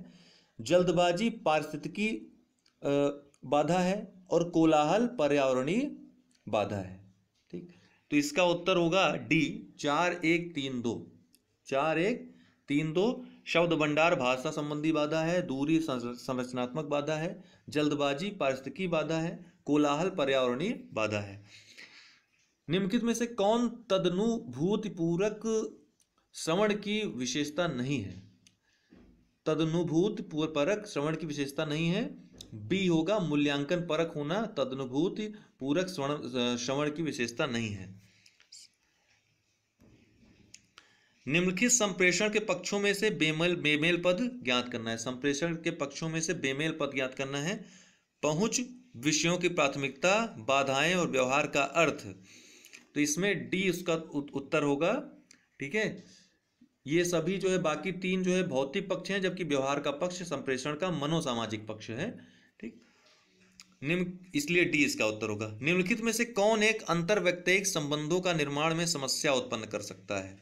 जल्दबाजी पारिस्थितिकी बाधा है और कोलाहल पर्यावरणीय बाधा है ठीक तो इसका उत्तर होगा डी चार एक तीन दो चार एक तीन दो शब्द भंडार भाषा संबंधी बाधा है दूरी संरचनात्मक बाधा है जल्दबाजी पारिस्थितिकी बाधा है कोलाहल पर्यावरणीय बाधा है निम्नलिखित में से कौन तदनुभूतिपूर्वक श्रवण की विशेषता नहीं है तदनुभूत परक श्रवण की विशेषता नहीं है बी होगा मूल्यांकन परक होना तदनुभूत पूरक श्रवण श्रवण की विशेषता नहीं है निम्नलिखित संप्रेषण के पक्षों में से बेमेल बेमेल पद ज्ञात करना है संप्रेषण के पक्षों में से बेमेल पद ज्ञात करना है पहुंच विषयों की प्राथमिकता बाधाएं और व्यवहार का अर्थ तो इसमें डी उसका उत्तर होगा ठीक है ये सभी जो है बाकी तीन जो है भौतिक पक्ष हैं जबकि व्यवहार का पक्ष संप्रेषण का मनोसामाजिक पक्ष है ठीक निम्न इसलिए डी इसका उत्तर होगा निम्नलिखित में से कौन एक अंतर व्यक्तिक संबंधों का निर्माण में समस्या उत्पन्न कर सकता है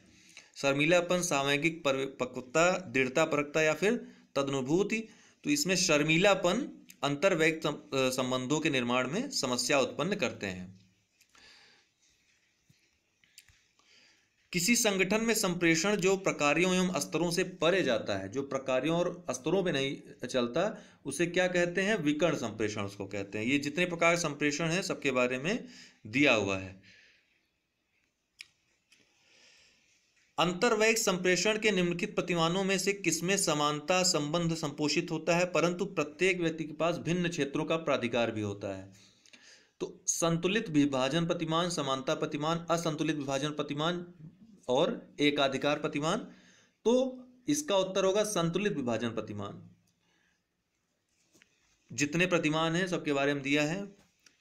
शर्मिलापन सामयिक परिपक्वता दृढ़ता परकता या फिर तदनुभूति तो इसमें शर्मिलापन अंतर्वैक संबंधों के निर्माण में समस्या उत्पन्न करते हैं किसी संगठन में संप्रेषण जो प्रकारियों एवं स्तरों से परे जाता है जो प्रकारियों और स्तरों में नहीं चलता उसे क्या कहते हैं विकर्ण संप्रेषण उसको कहते हैं ये जितने प्रकार संप्रेषण है सबके बारे में दिया हुआ है अंतर्वैक संप्रेषण के निम्नलिखित प्रतिमानों में से किसमें समानता संबंध संपोषित होता है परंतु प्रत्येक व्यक्ति के पास भिन्न क्षेत्रों का प्राधिकार भी होता है तो संतुलित विभाजन प्रतिमान समानता प्रतिमान असंतुलित विभाजन प्रतिमान और एकाधिकार प्रतिमान तो इसका उत्तर होगा संतुलित विभाजन प्रतिमान जितने प्रतिमान हैं सबके बारे में दिया है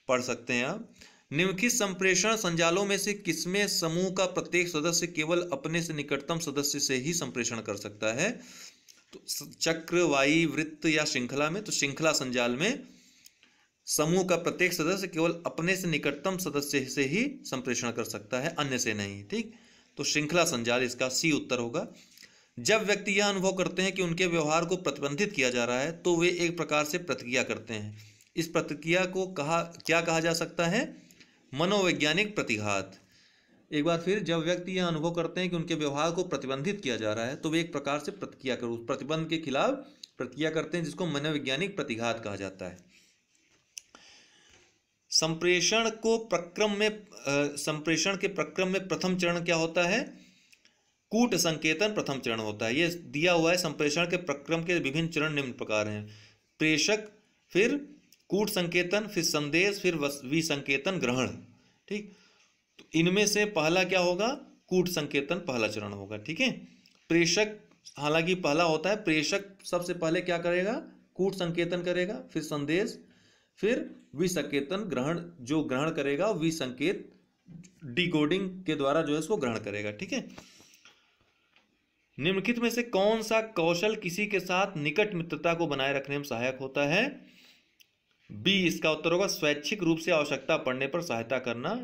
पढ़ सकते हैं आप निम्नलिखित संप्रेषण संजालों में से किसमें समूह का प्रत्येक सदस्य केवल अपने से निकटतम सदस्य से ही संप्रेषण कर सकता है तो चक्र वायु वृत्त या श्रृंखला में तो श्रृंखला संजाल में समूह का प्रत्येक सदस्य केवल अपने से निकटतम सदस्य से ही संप्रेषण कर सकता है अन्य से नहीं ठीक तो श्रृंखला संजाल इसका सी उत्तर होगा जब व्यक्ति यह अनुभव करते हैं कि उनके व्यवहार को प्रतिबंधित किया जा रहा है तो वे एक प्रकार से प्रतिक्रिया करते हैं इस प्रतिक्रिया को कहा क्या कहा जा सकता है मनोवैज्ञानिक प्रतिघात एक बार फिर जब व्यक्ति यह अनुभव करते हैं कि उनके व्यवहार को प्रतिबंधित किया जा रहा है तो वे एक प्रकार से प्रतिक्रिया करो प्रतिबंध के खिलाफ प्रतिक्रिया करते हैं जिसको मनोवैज्ञानिक प्रतिघात कहा जाता है संप्रेषण को प्रक्रम में संप्रेषण के प्रक्रम में प्रथम चरण क्या होता है कूट संकेतन प्रथम चरण होता है ये दिया हुआ है संप्रेषण के प्रक्रम के विभिन्न चरण निम्न प्रकार हैं प्रेषक फिर कूट संकेतन फिर संदेश फिर विसंकेतन ग्रहण ठीक तो इनमें से पहला क्या होगा कूट संकेतन पहला चरण होगा ठीक है प्रेषक हालांकि पहला होता है प्रेषक सबसे पहले क्या करेगा कूट संकेतन करेगा फिर संदेश फिर विसंकेतन ग्रहण जो ग्रहण करेगा विसंकेत डिकोडिंग के द्वारा जो है उसको ग्रहण करेगा ठीक है निम्नलिखित में से कौन सा कौशल किसी के साथ निकट मित्रता को बनाए रखने में सहायक होता है बी इसका उत्तर होगा स्वैच्छिक रूप से आवश्यकता पड़ने पर सहायता करना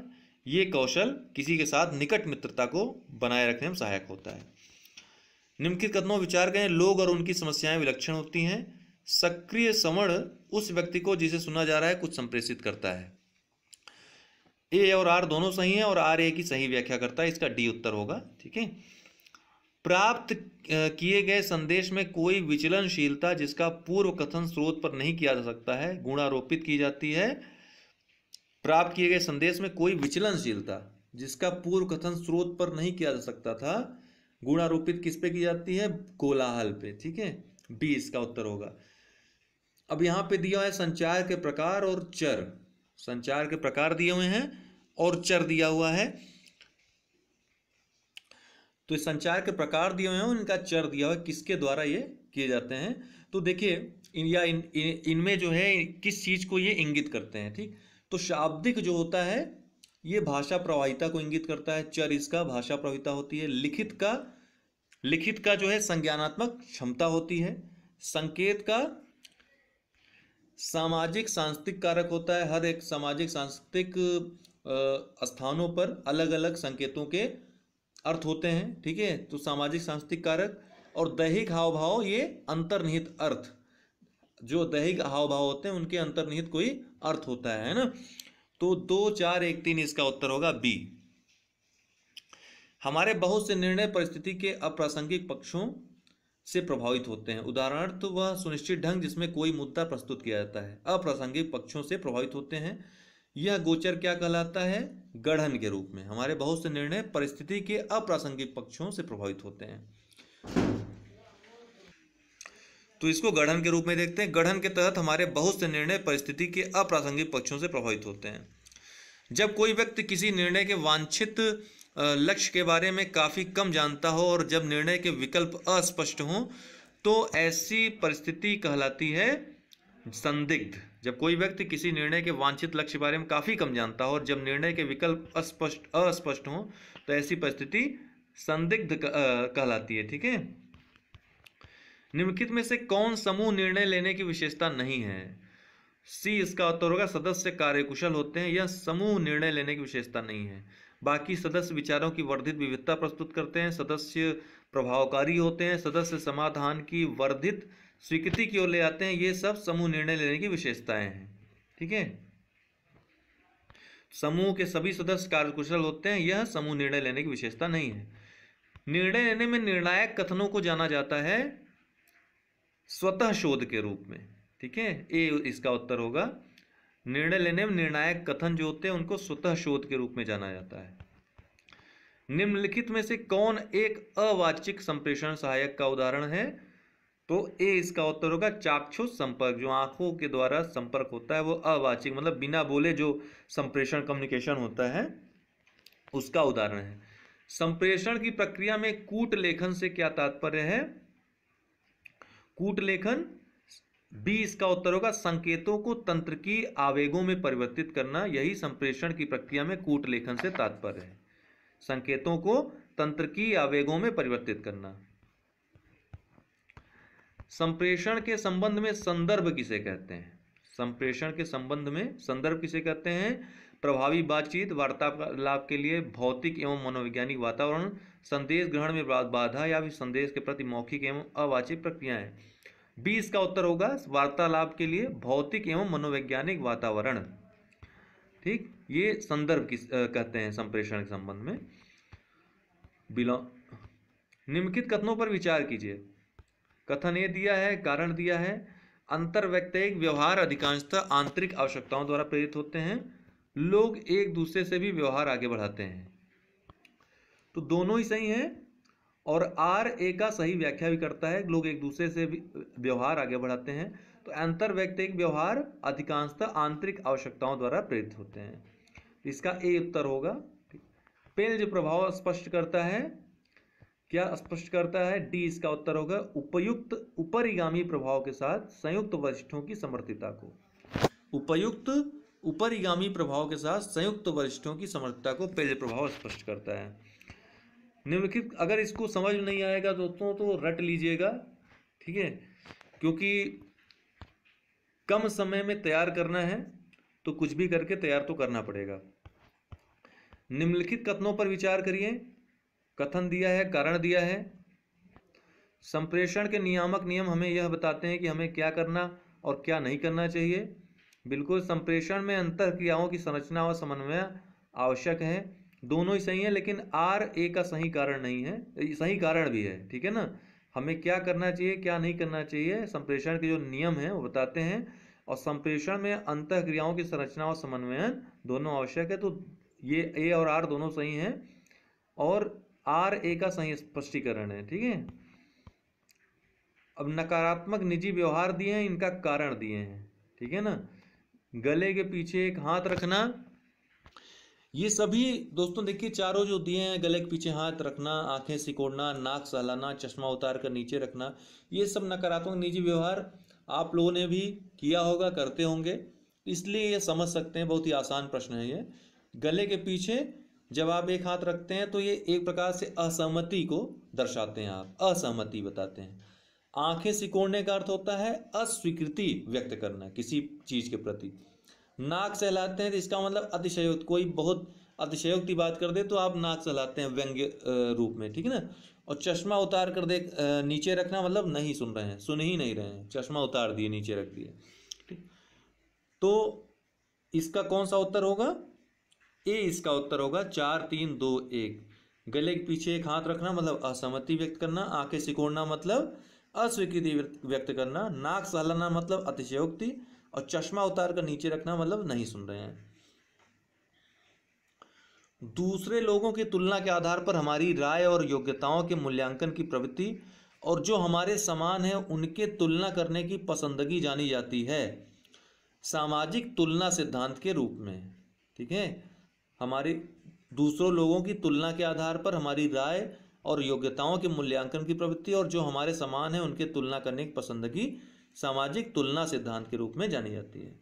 ये कौशल किसी के साथ निकट मित्रता को बनाए रखने में सहायक होता है निम्नलिखित कथनों विचार करें लोग और उनकी समस्याएं विलक्षण होती हैं सक्रिय श्रवण उस व्यक्ति को जिसे सुना जा रहा है कुछ संप्रेषित करता है ए और आर दोनों सही हैं और आर ए की सही व्याख्या करता है इसका डी उत्तर होगा ठीक है प्राप्त किए गए संदेश में कोई विचलनशीलता जिसका पूर्व कथन स्रोत पर नहीं किया जा सकता है गुणारोपित की जाती है प्राप्त किए गए संदेश में कोई विचलनशीलता जिसका पूर्व कथन स्रोत पर नहीं किया जा सकता था गुणारोपित किस पे की जाती है कोलाहल पे ठीक है बी इसका उत्तर होगा अब यहां पे दिया है संचार के प्रकार और चर संचार के प्रकार दिए हुए हैं और चर दिया हुआ है तो संचार के प्रकार दिए हुए हैं उनका चर दिया हुआ है किसके द्वारा ये किए जाते हैं तो देखिए इन या इनमें इन जो है किस चीज़ को ये इंगित करते हैं ठीक तो शाब्दिक जो होता है ये भाषा प्रवाहिता को इंगित करता है चर इसका भाषा प्रवाहिता होती है लिखित का लिखित का जो है संज्ञानात्मक क्षमता होती है संकेत का सामाजिक सांस्कृतिक कारक होता है हर एक सामाजिक सांस्कृतिक स्थानों पर अलग अलग संकेतों के अर्थ होते हैं ठीक है तो सामाजिक सांस्कृतिक कारक और दैहिक हाव भाव ये अंतर्निहित अर्थ जो दैहिक हाव भाव होते हैं उनके अंतर्निहित कोई अर्थ होता है ना तो दो चार एक तीन इसका उत्तर होगा बी हमारे बहुत से निर्णय परिस्थिति के अप्रासंगिक पक्षों से प्रभावित होते हैं उदाहरणार्थ वह सुनिश्चित ढंग जिसमें कोई मुद्दा प्रस्तुत किया जाता है अप्रासंगिक पक्षों से प्रभावित होते हैं यह गोचर क्या कहलाता है गढ़न के रूप में हमारे बहुत से निर्णय परिस्थिति के अप्रासंगिक पक्षों से प्रभावित होते हैं तो इसको गढ़न के रूप में देखते हैं गढ़न के तहत हमारे बहुत से निर्णय परिस्थिति के अप्रासंगिक पक्षों से प्रभावित होते हैं जब कोई व्यक्ति किसी निर्णय के वांछित लक्ष्य के बारे में काफ़ी कम जानता हो और जब निर्णय के विकल्प अस्पष्ट हों तो ऐसी परिस्थिति कहलाती है संदिग्ध जब कोई व्यक्ति किसी निर्णय के वांछित लक्ष्य के बारे में काफ़ी कम जानता हो और जब निर्णय के विकल्प अस्पष्ट अस्पष्ट हों तो ऐसी परिस्थिति संदिग्ध कहलाती है ठीक है निम्नलिखित में से कौन समूह निर्णय लेने की विशेषता नहीं है सी इसका उत्तर होगा सदस्य कार्यकुशल होते हैं यह समूह निर्णय लेने की विशेषता नहीं है बाकी सदस्य विचारों की वर्धित विविधता प्रस्तुत करते हैं सदस्य प्रभावकारी होते हैं सदस्य समाधान की वर्धित स्वीकृति की ओर ले आते हैं ये सब समूह निर्णय लेने की विशेषताएं हैं ठीक है समूह के सभी सदस्य कार्यकुशल होते हैं यह समूह निर्णय लेने की विशेषता नहीं है निर्णय लेने में निर्णायक कथनों को जाना जाता है स्वतः शोध के रूप में ठीक है ए इसका उत्तर होगा निर्णय लेने में निर्णायक कथन जो होते हैं उनको स्वतः शोध के रूप में जाना जाता है निम्नलिखित में से कौन एक अवाचिक संप्रेषण सहायक का उदाहरण है तो ए इसका उत्तर होगा चाक्षुष संपर्क जो आंखों के द्वारा संपर्क होता है वो अवाचिक मतलब बिना बोले जो संप्रेषण कम्युनिकेशन होता है उसका उदाहरण है संप्रेषण की प्रक्रिया में कूट लेखन से क्या तात्पर्य है कूट लेखन बी इसका उत्तर होगा संकेतों को तंत्र की आवेगों में परिवर्तित करना यही संप्रेषण की प्रक्रिया में कूट लेखन से तात्पर्य है संकेतों को तंत्र की आवेगों में परिवर्तित करना संप्रेषण के संबंध में संदर्भ किसे कहते हैं संप्रेषण के संबंध में संदर्भ किसे कहते हैं प्रभावी बातचीत वार्तालाप के लिए भौतिक एवं मनोवैज्ञानिक वातावरण संदेश ग्रहण में बाधा या फिर संदेश के प्रति मौखिक एवं अवाचिक प्रक्रियाएं बी इसका उत्तर होगा वार्तालाप के लिए भौतिक एवं मनोवैज्ञानिक वातावरण ठीक ये संदर्भ किस आ, कहते हैं संप्रेषण के संबंध में निम्नलिखित कथनों पर विचार कीजिए कथन ये दिया है कारण दिया है अंतर्व्यक्तिक व्यवहार अधिकांशतः आंतरिक आवश्यकताओं द्वारा प्रेरित होते हैं लोग एक दूसरे से भी व्यवहार आगे बढ़ाते हैं तो दोनों ही सही हैं और आर ए का सही व्याख्या भी करता है लोग एक दूसरे से व्यवहार आगे बढ़ाते हैं तो अंतर व्यक्तिक व्यवहार अधिकांशतः आंतरिक आवश्यकताओं द्वारा प्रेरित होते हैं इसका ए उत्तर होगा जो प्रभाव स्पष्ट करता है क्या स्पष्ट करता है डी इसका उत्तर होगा उपयुक्त उपरिगामी प्रभाव के साथ संयुक्त वरिष्ठों की समर्थिता को उपयुक्त उपरिगामी प्रभाव के साथ संयुक्त वरिष्ठों की समर्थता को पेल प्रभाव स्पष्ट करता है निम्नलिखित अगर इसको समझ नहीं आएगा दोस्तों तो रट लीजिएगा ठीक है क्योंकि कम समय में तैयार करना है तो कुछ भी करके तैयार तो करना पड़ेगा निम्नलिखित कथनों पर विचार करिए कथन दिया है कारण दिया है संप्रेषण के नियामक नियम हमें यह बताते हैं कि हमें क्या करना और क्या नहीं करना चाहिए बिल्कुल संप्रेषण में अंतर क्रियाओं की संरचना और समन्वय आवश्यक है दोनों ही सही हैं लेकिन आर ए का सही कारण नहीं है सही कारण भी है ठीक है ना हमें क्या करना चाहिए क्या नहीं करना चाहिए संप्रेषण के जो नियम हैं वो बताते हैं और संप्रेषण में अंत क्रियाओं की संरचना और समन्वयन दोनों आवश्यक है तो ये ए और आर दोनों सही हैं और आर ए का सही स्पष्टीकरण है ठीक है अब नकारात्मक निजी व्यवहार दिए हैं इनका कारण दिए हैं ठीक है ना गले के पीछे एक हाथ रखना ये सभी दोस्तों देखिए चारों जो दिए हैं गले के पीछे हाथ रखना आंखें सिकोड़ना नाक सहलाना चश्मा उतार कर नीचे रखना ये सब नकारात्मक निजी व्यवहार आप लोगों ने भी किया होगा करते होंगे इसलिए ये समझ सकते हैं बहुत ही आसान प्रश्न है ये गले के पीछे जब आप एक हाथ रखते हैं तो ये एक प्रकार से असहमति को दर्शाते हैं आप असहमति बताते हैं आंखें सिकोड़ने का अर्थ होता है अस्वीकृति व्यक्त करना किसी चीज के प्रति नाक सहलाते हैं तो इसका मतलब अतिशयोक्त कोई बहुत अतिशयोक्ति बात कर दे तो आप नाक सहलाते हैं व्यंग्य रूप में ठीक है ना और चश्मा उतार कर दे नीचे रखना मतलब नहीं सुन रहे हैं सुन ही नहीं रहे हैं चश्मा उतार दिए नीचे रख दिए ठीक तो इसका कौन सा उत्तर होगा ए इसका उत्तर होगा चार तीन दो एक गले के पीछे एक हाथ रखना मतलब असहमति व्यक्त करना आंखें सिकोड़ना मतलब अस्वीकृति व्यक्त करना नाक सहलाना मतलब अतिशयोक्ति और चश्मा उतार कर नीचे रखना मतलब नहीं सुन रहे हैं दूसरे लोगों की तुलना के आधार पर हमारी राय और योग्यताओं के मूल्यांकन की प्रवृत्ति और जो हमारे समान हैं उनके तुलना करने की पसंदगी जानी जाती है सामाजिक तुलना सिद्धांत के रूप में ठीक है हमारी दूसरों लोगों की तुलना के आधार पर हमारी राय और योग्यताओं के मूल्यांकन की प्रवृत्ति और जो हमारे समान हैं उनके तुलना करने की पसंदगी सामाजिक तुलना सिद्धांत के रूप में जानी जाती है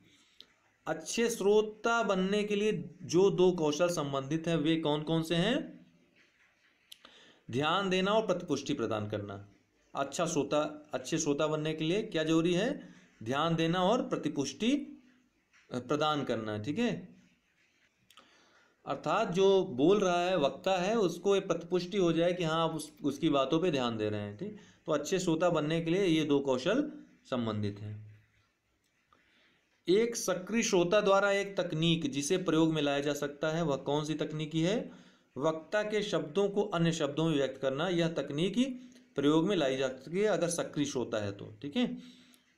अच्छे श्रोता बनने के लिए जो दो कौशल संबंधित हैं वे कौन कौन से हैं ध्यान देना और प्रतिपुष्टि प्रदान करना अच्छा श्रोता अच्छे श्रोता बनने के लिए क्या जरूरी है ध्यान देना और प्रतिपुष्टि प्रदान करना ठीक है अर्थात जो बोल रहा है वक्ता है उसको एक प्रतिपुष्टि हो जाए कि हाँ आप उस उसकी बातों पे ध्यान दे रहे हैं ठीक तो अच्छे श्रोता बनने के लिए ये दो कौशल संबंधित हैं एक सक्रिय श्रोता द्वारा एक तकनीक जिसे प्रयोग में लाया जा सकता है वह कौन सी तकनीकी है वक्ता के शब्दों को अन्य शब्दों में व्यक्त करना यह तकनीकी प्रयोग में लाई जा सकती है अगर सक्रिय श्रोता है तो ठीक है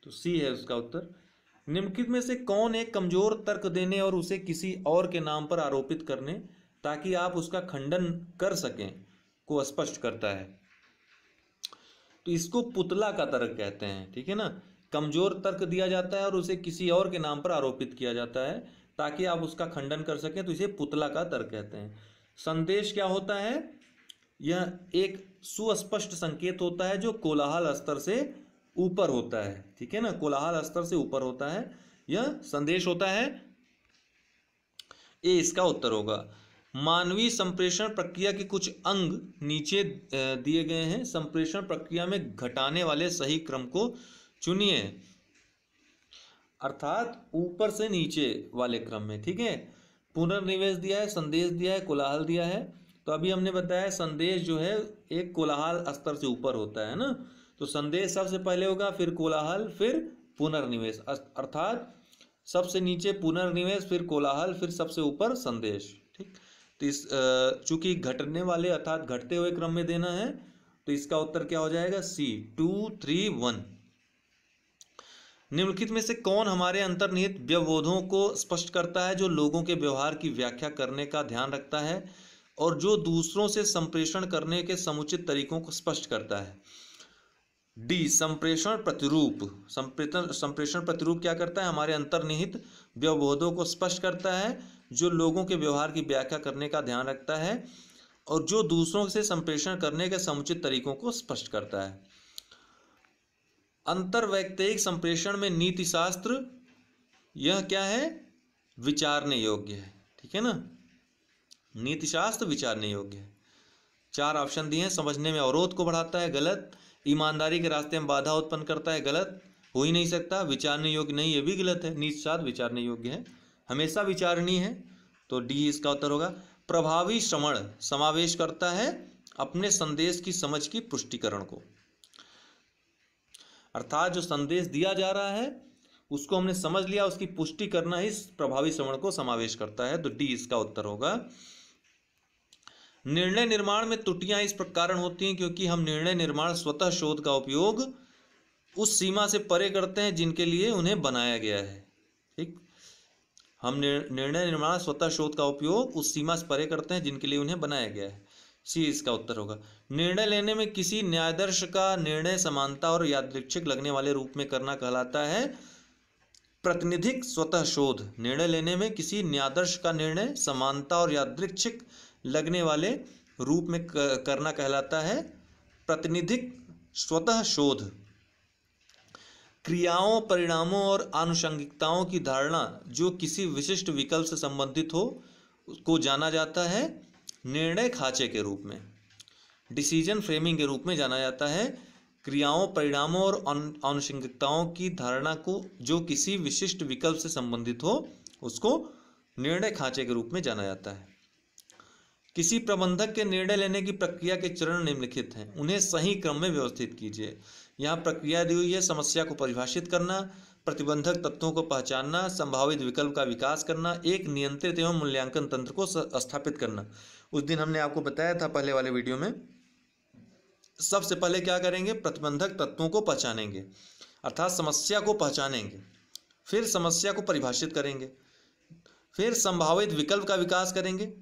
तो सी है उसका उत्तर निम्नलिखित में से कौन एक कमजोर तर्क देने और उसे किसी और के नाम पर आरोपित करने ताकि आप उसका खंडन कर सकें को स्पष्ट करता है तो इसको पुतला का तर्क कहते हैं ठीक है ना कमज़ोर तर्क दिया जाता है और उसे किसी और के नाम पर आरोपित किया जाता है ताकि आप उसका खंडन कर सकें तो इसे पुतला का तर्क कहते हैं संदेश क्या होता है यह एक सुस्पष्ट संकेत होता है जो कोलाहल स्तर से ऊपर होता है ठीक है ना कोलाहल स्तर से ऊपर होता है यह संदेश होता है ये इसका उत्तर होगा मानवीय संप्रेषण प्रक्रिया के कुछ अंग नीचे दिए गए हैं संप्रेषण प्रक्रिया में घटाने वाले सही क्रम को चुनिए अर्थात ऊपर से नीचे वाले क्रम में ठीक है पुनर्निवेश दिया है संदेश दिया है कोलाहल दिया है तो अभी हमने बताया संदेश जो है एक कोलाहल स्तर से ऊपर होता है ना तो संदेश सबसे पहले होगा फिर कोलाहल फिर पुनर्निवेश अर्थात सबसे नीचे पुनर्निवेश फिर कोलाहल फिर सबसे ऊपर संदेश तो इस चूंकि घटने वाले अर्थात घटते हुए क्रम में देना है तो इसका उत्तर क्या हो जाएगा सी टू थ्री वन निम्नलिखित में से कौन हमारे अंतर्निहित व्यवबोधों को स्पष्ट करता है जो लोगों के व्यवहार की व्याख्या करने का ध्यान रखता है और जो दूसरों से संप्रेषण करने के समुचित तरीकों को स्पष्ट करता है डी संप्रेषण प्रतिरूप संप्रेषण संप्रेषण प्रतिरूप क्या करता है हमारे अंतर्निहित व्यवबोधों को स्पष्ट करता है जो लोगों के व्यवहार की व्याख्या करने का ध्यान रखता है और जो दूसरों से संप्रेषण करने के समुचित तरीकों को स्पष्ट करता है अंतर्वैक्तिक संप्रेषण में नीतिशास्त्र यह क्या है विचारने योग्य है ठीक है ना नीतिशास्त्र विचारने योग्य है चार ऑप्शन दिए हैं समझने में अवरोध को बढ़ाता है गलत ईमानदारी के रास्ते में बाधा उत्पन्न करता है गलत हो ही नहीं सकता विचारने योग्य नहीं ये भी गलत है नीतिशास्त्र विचारने योग्य है हमेशा विचारणी है तो डी इसका उत्तर होगा प्रभावी श्रवण समावेश करता है अपने संदेश की समझ की पुष्टिकरण को अर्थात जो संदेश दिया जा रहा है उसको हमने समझ लिया उसकी पुष्टि करना ही प्रभावी श्रवण को समावेश करता है तो डी इसका उत्तर होगा निर्णय निर्माण में त्रुटियां इस प्रकार होती हैं क्योंकि हम निर्णय निर्माण स्वतः शोध का उपयोग उस सीमा से परे करते हैं जिनके लिए उन्हें बनाया गया है ठीक हम निर्णय निर्माण स्वतः शोध का उपयोग उस सीमा से परे करते हैं जिनके लिए उन्हें बनाया गया है सी इसका उत्तर होगा निर्णय लेने में किसी न्यायदर्श का निर्णय समानता और यादृक्षिक लगने वाले रूप में करना कहलाता है प्रतिनिधिक स्वतः शोध निर्णय लेने में किसी न्यायदर्श का निर्णय समानता और यादृक्षिक लगने वाले रूप में करना कहलाता है प्रतिनिधिक स्वतः शोध क्रियाओं परिणामों और आनुषंगिकताओं की धारणा जो किसी विशिष्ट विकल्प से संबंधित हो उसको जाना जाता है निर्णय खाचे के रूप में डिसीजन फ्रेमिंग के रूप में जाना जाता है क्रियाओं परिणामों और आनुषंगिकताओं की धारणा को जो किसी विशिष्ट विकल्प से संबंधित हो उसको निर्णय खांचे के रूप में जाना जाता है किसी प्रबंधक के निर्णय लेने की प्रक्रिया के चरण निम्नलिखित हैं उन्हें सही क्रम में व्यवस्थित कीजिए यहाँ प्रक्रिया दी हुई है समस्या को परिभाषित करना प्रतिबंधक तत्वों को पहचानना संभावित विकल्प का विकास करना एक नियंत्रित एवं मूल्यांकन तंत्र को स्थापित करना उस दिन हमने आपको बताया था पहले वाले वीडियो में सबसे पहले क्या करेंगे प्रतिबंधक तत्वों को पहचानेंगे अर्थात समस्या को पहचानेंगे फिर समस्या को परिभाषित करेंगे फिर संभावित विकल्प का विकास करेंगे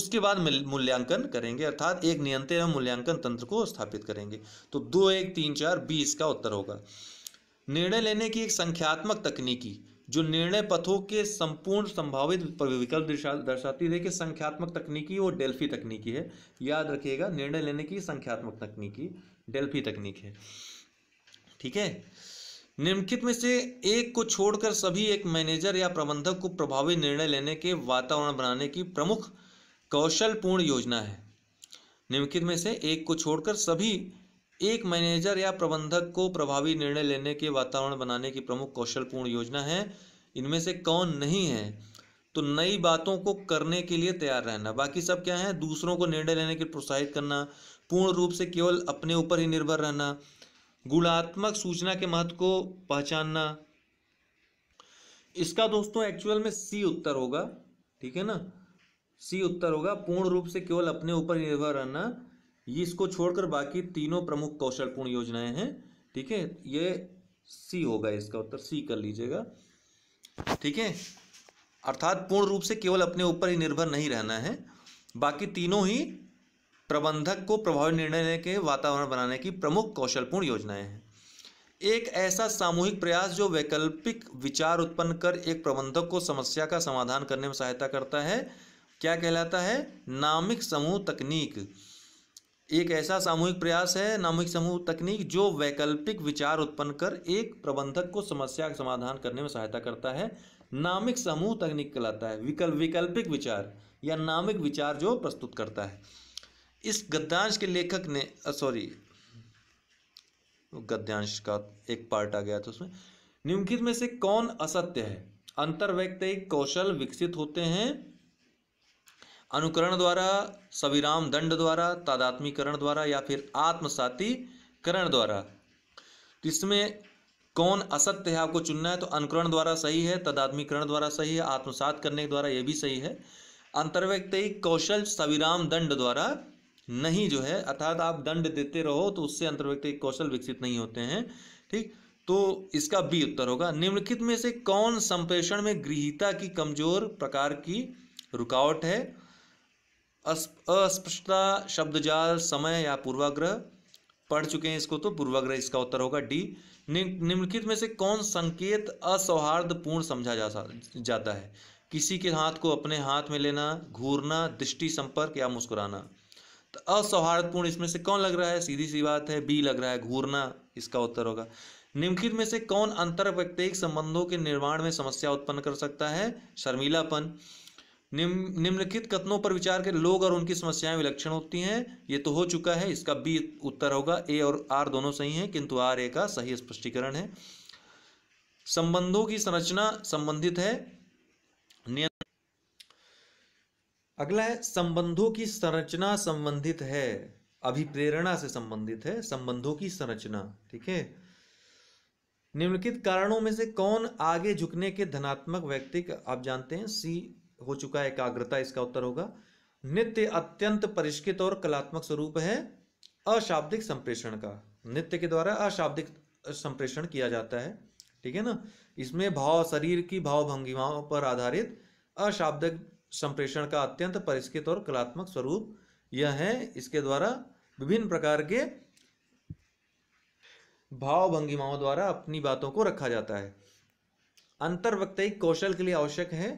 उसके बाद मूल्यांकन करेंगे अर्थात एक नियंत्रण एवं मूल्यांकन तंत्र को स्थापित करेंगे तो दो एक तीन चार बीस का उत्तर होगा निर्णय लेने की एक संख्यात्मक तकनीकी जो निर्णय पथों के संपूर्ण संभावित विकल्प दर्शाती है कि संख्यात्मक तकनीकी और डेल्फी तकनीकी है याद रखिएगा निर्णय लेने की संख्यात्मक तकनीकी डेल्फी तकनीक है ठीक है निम्नलिखित में से एक को छोड़कर सभी एक मैनेजर या प्रबंधक को प्रभावी निर्णय लेने के वातावरण बनाने की प्रमुख कौशल पूर्ण योजना है निम्नलिखित में से एक को छोड़कर सभी एक मैनेजर या प्रबंधक को प्रभावी निर्णय लेने के वातावरण बनाने की प्रमुख कौशल पूर्ण योजना है इनमें से कौन नहीं है तो नई बातों को करने के लिए तैयार रहना बाकी सब क्या है दूसरों को निर्णय लेने के प्रोत्साहित करना पूर्ण रूप से केवल अपने ऊपर ही निर्भर रहना गुणात्मक सूचना के महत्व को पहचानना इसका दोस्तों एक्चुअल में सी उत्तर होगा ठीक है ना सी उत्तर होगा पूर्ण रूप से केवल अपने ऊपर निर्भर रहना ये इसको छोड़कर बाकी तीनों प्रमुख कौशलपूर्ण योजनाएं हैं ठीक है ये सी होगा इसका उत्तर सी कर लीजिएगा ठीक है अर्थात पूर्ण रूप से केवल अपने ऊपर ही निर्भर नहीं रहना है बाकी तीनों ही प्रबंधक को प्रभावी निर्णय लेने के वातावरण बनाने की प्रमुख कौशलपूर्ण योजनाएं हैं एक ऐसा सामूहिक प्रयास जो वैकल्पिक विचार उत्पन्न कर एक प्रबंधक को समस्या का समाधान करने में सहायता करता है क्या कहलाता है नामिक समूह तकनीक एक ऐसा सामूहिक प्रयास है नामिक समूह तकनीक जो वैकल्पिक विचार उत्पन्न कर एक प्रबंधक को समस्या का समाधान करने में सहायता करता है नामिक समूह तकनीक कहलाता है विकल्प वैकल्पिक विचार या नामिक विचार जो प्रस्तुत करता है इस गद्यांश के लेखक ने सॉरी गद्यांश का एक पार्ट आ गया था उसमें निम्नलिखित में से कौन असत्य है अंतर्वैक्तिक कौशल विकसित होते हैं अनुकरण द्वारा सविराम दंड द्वारा तादात्मीकरण द्वारा या फिर आत्मसातीकरण द्वारा तो इसमें कौन असत्य है आपको चुनना है तो अनुकरण द्वारा सही है तदात्मीकरण द्वारा सही है आत्मसात करने के द्वारा यह भी सही है अंतर्व्यक्ति कौशल सविराम दंड द्वारा नहीं जो है अर्थात आप दंड देते रहो तो उससे अंतर्व्यक्ति कौशल विकसित नहीं होते हैं ठीक तो इसका बी उत्तर होगा निम्नलिखित में से कौन संप्रेषण में गृहिता की कमजोर प्रकार की रुकावट है अस्पष्टता जाल समय या पूर्वाग्रह पढ़ चुके हैं इसको तो पूर्वाग्रह इसका उत्तर होगा डी निम्नलिखित में से कौन संकेत असौहार्दपूर्ण समझा जा जाता है किसी के हाथ को अपने हाथ में लेना घूरना दृष्टि संपर्क या मुस्कुराना तो असौहार्दपूर्ण इसमें से कौन लग रहा है सीधी सी बात है बी लग रहा है घूरना इसका उत्तर होगा निम्नलिखित में से कौन अंतरव्यक्तिक संबंधों के निर्माण में समस्या उत्पन्न कर सकता है शर्मिलापन निम्न निम्नलिखित कथनों पर विचार कर लोग और उनकी समस्याएं विलक्षण होती हैं ये तो हो चुका है इसका बी उत्तर होगा ए और आर दोनों सही हैं किंतु आर ए का सही स्पष्टीकरण है संबंधों की संरचना संबंधित है अगला है संबंधों की संरचना संबंधित है अभिप्रेरणा से संबंधित है संबंधों की संरचना ठीक है निम्नलिखित कारणों में से कौन आगे झुकने के धनात्मक व्यक्ति आप जानते हैं सी हो चुका है एकाग्रता इसका उत्तर होगा नित्य अत्यंत परिष्कृत और कलात्मक स्वरूप है अशाब्दिक संप्रेषण का नित्य के द्वारा अशाब्दिक संप्रेषण किया जाता है ठीक है ना इसमें भाव शरीर की भाव भंगिमाओं पर आधारित अशाब्दिक संप्रेषण का अत्यंत परिष्कृत और कलात्मक स्वरूप यह है इसके द्वारा विभिन्न प्रकार के भाव भंगिमाओं द्वारा अपनी बातों को रखा जाता है अंतर्वक्त कौशल के लिए आवश्यक है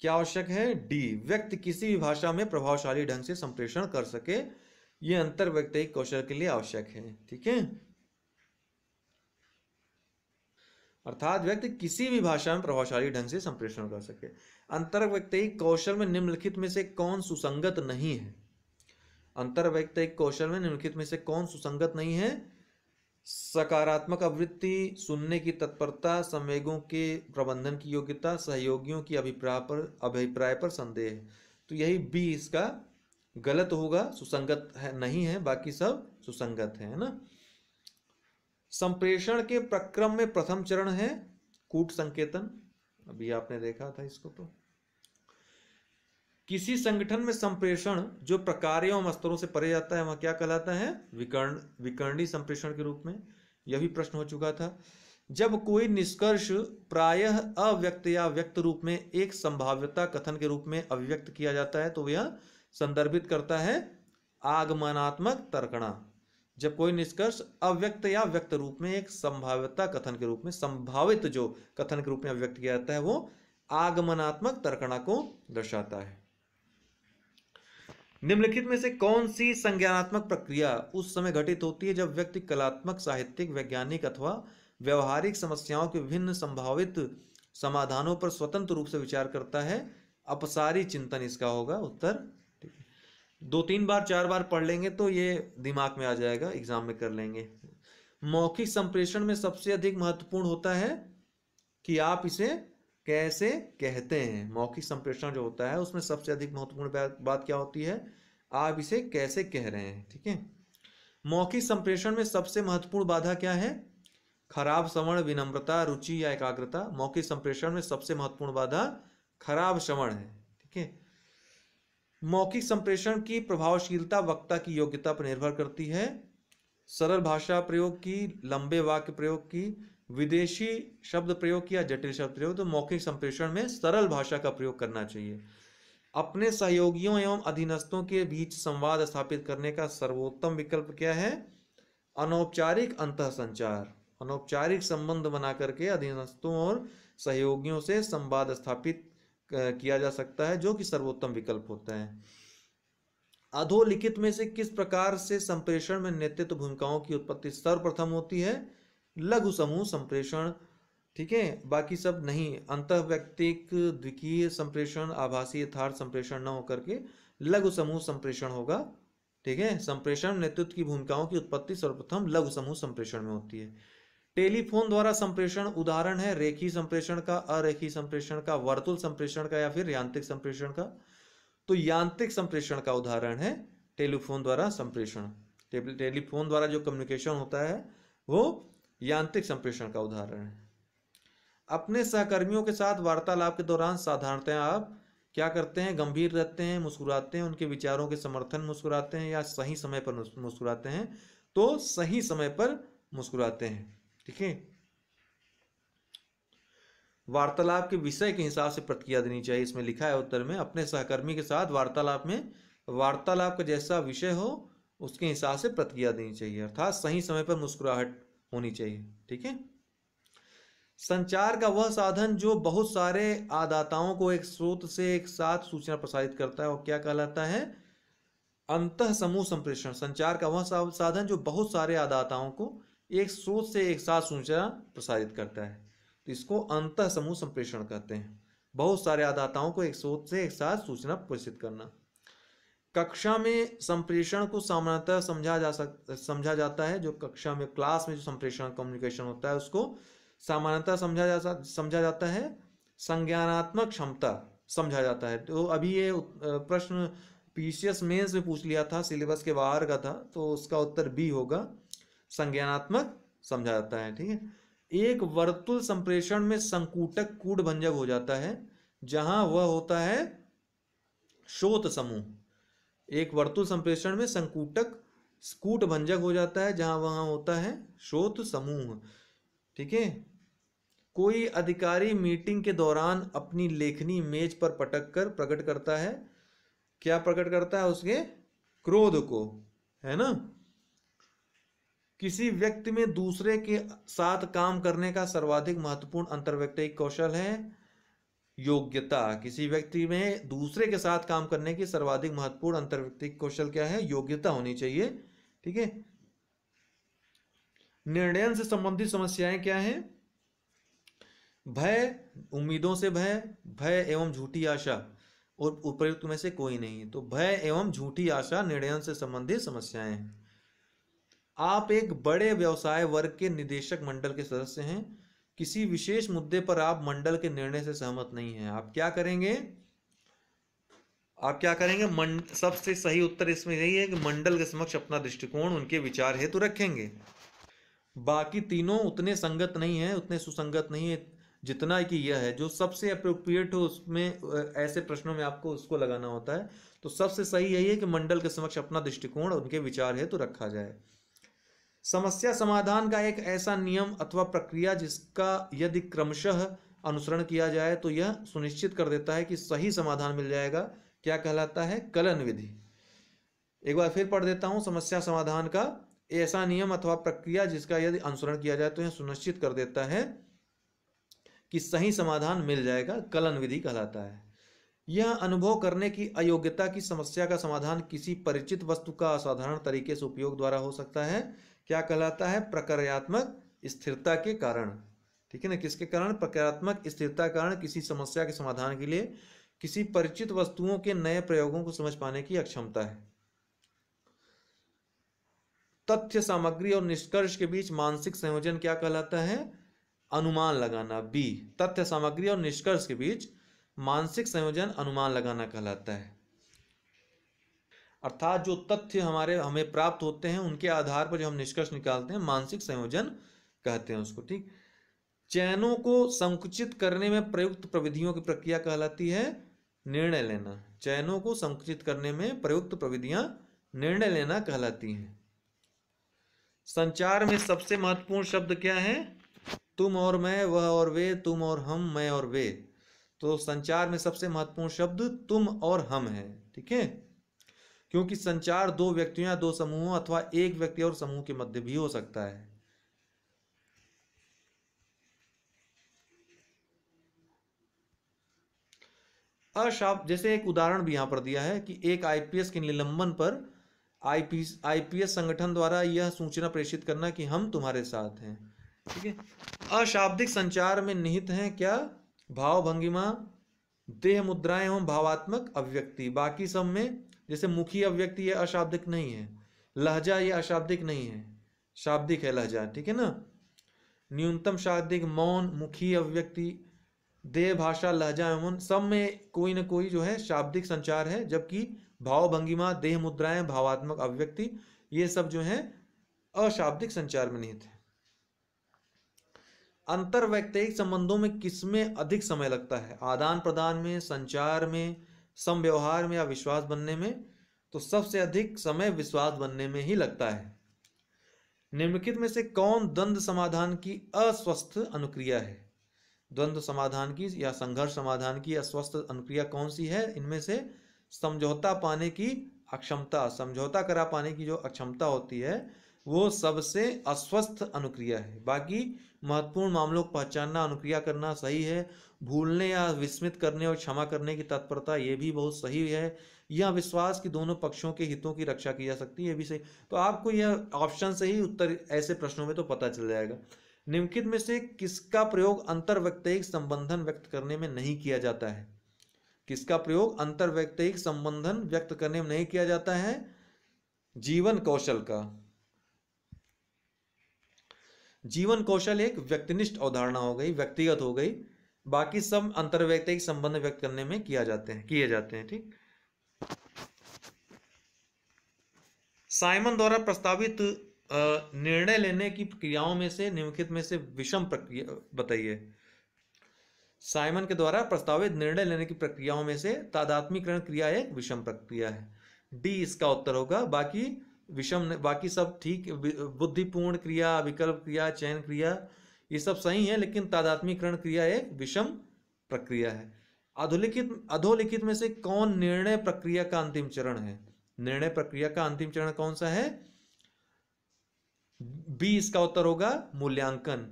क्या आवश्यक है डी व्यक्ति किसी भी भाषा में प्रभावशाली ढंग से संप्रेषण कर सके ये अंतर व्यक्तिक कौशल के लिए आवश्यक है ठीक है अर्थात व्यक्ति किसी भी भाषा में प्रभावशाली ढंग से संप्रेषण कर सके अंतर्व्यक्तिक कौशल में निम्नलिखित में से कौन सुसंगत नहीं है अंतर्व्यक्तिक कौशल में निम्नलिखित में से कौन सुसंगत नहीं है सकारात्मक आवृत्ति सुनने की तत्परता संवेगों के प्रबंधन की योग्यता सहयोगियों की अभिप्राय पर अभिप्राय पर संदेह तो यही बी इसका गलत होगा सुसंगत है नहीं है बाकी सब सुसंगत है ना संप्रेषण के प्रक्रम में प्रथम चरण है कूट संकेतन अभी आपने देखा था इसको तो किसी संगठन में संप्रेषण जो प्रकार एवं स्तरों से परे जाता है वह क्या कहलाता है विकर्ण विकर्णी संप्रेषण के रूप में यह भी प्रश्न हो चुका था जब कोई निष्कर्ष प्रायः अव्यक्त या व्यक्त रूप में एक संभाव्यता कथन के रूप में अभिव्यक्त किया जाता है तो यह संदर्भित करता है आगमनात्मक तर्कणा जब कोई निष्कर्ष अव्यक्त या व्यक्त रूप में एक संभाव्यता कथन के रूप में संभावित जो कथन के रूप में अभिव्यक्त किया जाता है वो आगमनात्मक तर्कणा को दर्शाता है निम्नलिखित में से कौन सी संज्ञानात्मक प्रक्रिया उस समय घटित होती है जब व्यक्ति कलात्मक साहित्यिक वैज्ञानिक अथवा व्यवहारिक समस्याओं के विभिन्न संभावित समाधानों पर स्वतंत्र रूप से विचार करता है अपसारी चिंतन इसका होगा उत्तर दो तीन बार चार बार पढ़ लेंगे तो ये दिमाग में आ जाएगा एग्जाम में कर लेंगे मौखिक संप्रेषण में सबसे अधिक महत्वपूर्ण होता है कि आप इसे कैसे कहते हैं मौखिक संप्रेषण जो होता है उसमें सबसे अधिक महत्वपूर्ण बात क्या होती है आप इसे कैसे कह रहे हैं ठीक है मौखिक संप्रेषण में सबसे महत्वपूर्ण बाधा क्या है खराब श्रवण विनम्रता रुचि या एकाग्रता मौखिक संप्रेषण में सबसे महत्वपूर्ण बाधा खराब श्रवण है ठीक है मौखिक संप्रेषण की प्रभावशीलता वक्ता की योग्यता पर निर्भर करती है सरल भाषा प्रयोग की लंबे वाक्य प्रयोग की विदेशी शब्द प्रयोग किया जटिल शब्द प्रयोग तो मौखिक संप्रेषण में सरल भाषा का प्रयोग करना चाहिए अपने सहयोगियों एवं अधीनस्थों के बीच संवाद स्थापित करने का सर्वोत्तम विकल्प क्या है अनौपचारिक अंत संचार अनौपचारिक संबंध बना करके अधीनस्थों और सहयोगियों से संवाद स्थापित किया जा सकता है जो कि सर्वोत्तम विकल्प होता है अधोलिखित में से किस प्रकार से संप्रेषण में नेतृत्व भूमिकाओं की उत्पत्ति सर्वप्रथम होती है लघु समूह संप्रेषण ठीक है बाकी सब नहीं अंत व्यक्तिक द्वितीय संप्रेषण आभासी यथार्थ संप्रेषण न होकर के लघु समूह संप्रेषण होगा ठीक है संप्रेषण नेतृत्व की भूमिकाओं की उत्पत्ति सर्वप्रथम लघु समूह संप्रेषण में होती है टेलीफोन द्वारा संप्रेषण उदाहरण है रेखी संप्रेषण का अरेखी संप्रेषण का वर्तुल संप्रेषण का या फिर यांत्रिक संप्रेषण का तो यांत्रिक संप्रेषण का उदाहरण है टेलीफोन द्वारा संप्रेषण टेलीफोन द्वारा जो कम्युनिकेशन होता है वो यांत्रिक संप्रेषण का उदाहरण है अपने सहकर्मियों के साथ वार्तालाप के दौरान साधारणतः आप क्या करते हैं गंभीर रहते हैं मुस्कुराते हैं उनके विचारों के समर्थन मुस्कुराते हैं या सही समय पर मुस्कुराते हैं तो सही समय पर मुस्कुराते हैं ठीक है वार्तालाप के विषय के हिसाब से प्रतिक्रिया देनी चाहिए इसमें लिखा है उत्तर में अपने सहकर्मी के साथ वार्तालाप में वार्तालाप का जैसा विषय हो उसके हिसाब से प्रतिक्रिया देनी चाहिए अर्थात सही समय पर मुस्कुराहट होनी चाहिए ठीक है संचार का वह साधन जो बहुत सारे आदाताओं को एक स्रोत से एक साथ सूचना प्रसारित करता है और क्या कहलाता है अंत समूह संप्रेषण संचार का वह साधन जो बहुत सारे आदाताओं को एक स्रोत से एक साथ सूचना प्रसारित करता है तो इसको अंत समूह संप्रेषण कहते हैं बहुत सारे आदाताओं को एक स्रोत से एक साथ सूचना प्रसारित करना कक्षा में संप्रेषण को सामान्यतः समझा जा सक समझा जाता है जो कक्षा में क्लास में जो संप्रेषण कम्युनिकेशन होता है उसको सामान्यतः समझा जा समझा जाता है संज्ञानात्मक क्षमता समझा जाता है तो अभी ये प्रश्न पीसीएस मेंस में पूछ लिया था सिलेबस के बाहर का था तो उसका उत्तर बी होगा संज्ञानात्मक समझा जाता है ठीक है एक वर्तुल संप्रेषण में संकुटक कूट भंजक हो जाता है जहां वह होता है शोत समूह एक वर्तुल संप्रेषण में संकुटक स्कूट भंजक हो जाता है जहां वहां होता है श्रोत समूह ठीक है कोई अधिकारी मीटिंग के दौरान अपनी लेखनी मेज पर पटक कर प्रकट करता है क्या प्रकट करता है उसके क्रोध को है ना किसी व्यक्ति में दूसरे के साथ काम करने का सर्वाधिक महत्वपूर्ण अंतर्व्यक्तिक कौशल है योग्यता किसी व्यक्ति में दूसरे के साथ काम करने की सर्वाधिक महत्वपूर्ण अंतर्व्यक्तिक कौशल क्या है योग्यता होनी चाहिए ठीक है निर्णय से संबंधित समस्याएं क्या है भय उम्मीदों से भय भय एवं झूठी आशा और उपयुक्त में से कोई नहीं तो भय एवं झूठी आशा निर्णय से संबंधित समस्याएं आप एक बड़े व्यवसाय वर्ग के निदेशक मंडल के सदस्य हैं किसी विशेष मुद्दे पर आप मंडल के निर्णय से सहमत नहीं हैं आप क्या करेंगे आप क्या करेंगे सबसे सही उत्तर इसमें यही है कि मंडल के समक्ष अपना दृष्टिकोण उनके विचार हेतु रखेंगे बाकी तीनों उतने संगत नहीं है उतने सुसंगत नहीं है जितना कि यह है जो सबसे अप्रोप्रिएट हो उसमें ऐसे प्रश्नों में आपको उसको लगाना होता है तो सबसे सही यही है कि मंडल के समक्ष अपना दृष्टिकोण उनके विचार हेतु रखा जाए समस्या समाधान का एक ऐसा नियम अथवा प्रक्रिया जिसका यदि क्रमशः अनुसरण किया जाए तो यह सुनिश्चित कर देता है कि सही समाधान मिल जाएगा क्या कहलाता है कलन विधि एक बार फिर पढ़ देता हूँ समस्या समाधान का ऐसा नियम अथवा प्रक्रिया जिसका यदि अनुसरण किया जाए तो यह सुनिश्चित कर देता है कि सही समाधान मिल जाएगा कलन विधि कहलाता है यह अनुभव करने की अयोग्यता की समस्या का समाधान किसी परिचित वस्तु का असाधारण तरीके से उपयोग द्वारा हो सकता है क्या कहलाता है प्रक्रियात्मक स्थिरता के कारण ठीक है ना किसके कारण प्रक्रियात्मक स्थिरता कारण किसी समस्या के समाधान के लिए किसी परिचित वस्तुओं के नए प्रयोगों को समझ पाने की अक्षमता है तथ्य सामग्री और निष्कर्ष के बीच मानसिक संयोजन क्या कहलाता है अनुमान लगाना बी तथ्य सामग्री और निष्कर्ष के बीच मानसिक संयोजन अनुमान लगाना कहलाता है अर्थात जो तथ्य हमारे हमें प्राप्त होते हैं उनके आधार पर जो हम निष्कर्ष निकालते हैं मानसिक संयोजन कहते हैं उसको ठीक चयनों को संकुचित करने में प्रयुक्त प्रविधियों की प्रक्रिया कहलाती है निर्णय लेना चयनों को संकुचित करने में प्रयुक्त प्रविधियां निर्णय लेना कहलाती हैं संचार में सबसे महत्वपूर्ण शब्द क्या है तुम और मैं वह और वे तुम और हम मैं और वे तो संचार में सबसे महत्वपूर्ण शब्द तुम और हम है ठीक है क्योंकि संचार दो व्यक्तियों या दो समूहों अथवा एक व्यक्ति और समूह के मध्य भी हो सकता है अशाब जैसे एक उदाहरण भी यहां पर दिया है कि एक आईपीएस के निलंबन पर आईपी आईपीएस संगठन द्वारा यह सूचना प्रेषित करना कि हम तुम्हारे साथ हैं ठीक है अशाब्दिक संचार में निहित है क्या भाव भंगिमा देह मुद्राएं एवं भावात्मक अभिव्यक्ति बाकी सब में जैसे मुखी अभिव्यक्ति ये अशाब्दिक नहीं है लहजा ये अशाब्दिक नहीं है शाब्दिक है लहजा ठीक है ना न्यूनतम शाब्दिक मौन मुखी अभिव्यक्ति देह भाषा लहजा एवं सब में कोई ना कोई जो है शाब्दिक संचार है जबकि भाव भंगिमा देह मुद्राएं भावात्मक अभिव्यक्ति ये सब जो है अशाब्दिक संचार में निहित है अंतर्वैक्तिक संबंधों में किसमें अधिक समय लगता है आदान प्रदान में संचार में सम व्यवहार में या विश्वास बनने में तो सबसे अधिक समय विश्वास बनने में ही लगता है निम्नलिखित में से कौन द्वंद्व समाधान की अस्वस्थ अनुक्रिया है द्वंद्व समाधान की या संघर्ष समाधान की अस्वस्थ अनुक्रिया कौन सी है इनमें से समझौता पाने की अक्षमता समझौता करा पाने की जो अक्षमता होती है वो सबसे अस्वस्थ अनुक्रिया है बाकी महत्वपूर्ण मामलों को पहचानना अनुक्रिया करना सही है भूलने या विस्मित करने और क्षमा करने की तत्परता ये भी बहुत सही है यह विश्वास कि दोनों पक्षों के हितों की रक्षा की जा सकती है भी सही तो आपको यह ऑप्शन से ही उत्तर ऐसे प्रश्नों में तो पता चल जाएगा निम्नलिखित में से किसका प्रयोग अंतर्व्यक्तिक संबंधन व्यक्त करने में नहीं किया जाता है किसका प्रयोग अंतर्व्यक्तिक संबंधन व्यक्त करने में नहीं किया जाता है जीवन कौशल का जीवन कौशल एक व्यक्तिनिष्ठ अवधारणा हो गई व्यक्तिगत हो गई बाकी सब अंतर्व्यक्तिक संबंध व्यक्त करने में किया जाते हैं किए जाते हैं ठीक साइमन द्वारा प्रस्तावित निर्णय लेने की प्रक्रियाओं में से निम्नलिखित में से विषम प्रक्रिया बताइए साइमन के द्वारा प्रस्तावित निर्णय लेने की प्रक्रियाओं में से तादात्मिकरण क्रिया एक विषम प्रक्रिया है डी इसका उत्तर होगा बाकी विषम बाकी सब ठीक बुद्धिपूर्ण क्रिया विकल्प क्रिया चयन क्रिया ये सब सही है लेकिन तादात्मिकरण क्रिया एक विषम प्रक्रिया है अधोलिखित अधोलिखित में से कौन निर्णय प्रक्रिया का अंतिम चरण है निर्णय प्रक्रिया का अंतिम चरण कौन सा है बी इसका उत्तर होगा मूल्यांकन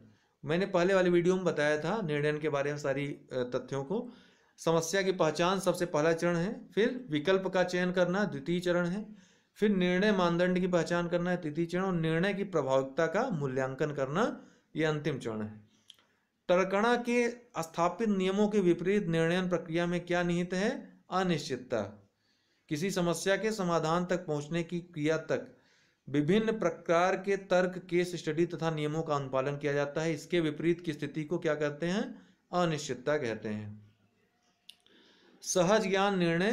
मैंने पहले वाली वीडियो में बताया था निर्णय के बारे में सारी तथ्यों को समस्या की पहचान सबसे पहला चरण है फिर विकल्प का चयन करना द्वितीय चरण है फिर निर्णय मानदंड की पहचान करना है तृतीय चरण और निर्णय की प्रभाविकता का मूल्यांकन करना ये अंतिम चरण है तर्कणा के स्थापित नियमों के विपरीत निर्णयन प्रक्रिया में क्या निहित है अनिश्चितता किसी समस्या के समाधान तक पहुंचने की क्रिया तक विभिन्न प्रकार के तर्क केस स्टडी तथा नियमों का अनुपालन किया जाता है इसके विपरीत की स्थिति को क्या कहते हैं अनिश्चितता कहते हैं सहज ज्ञान निर्णय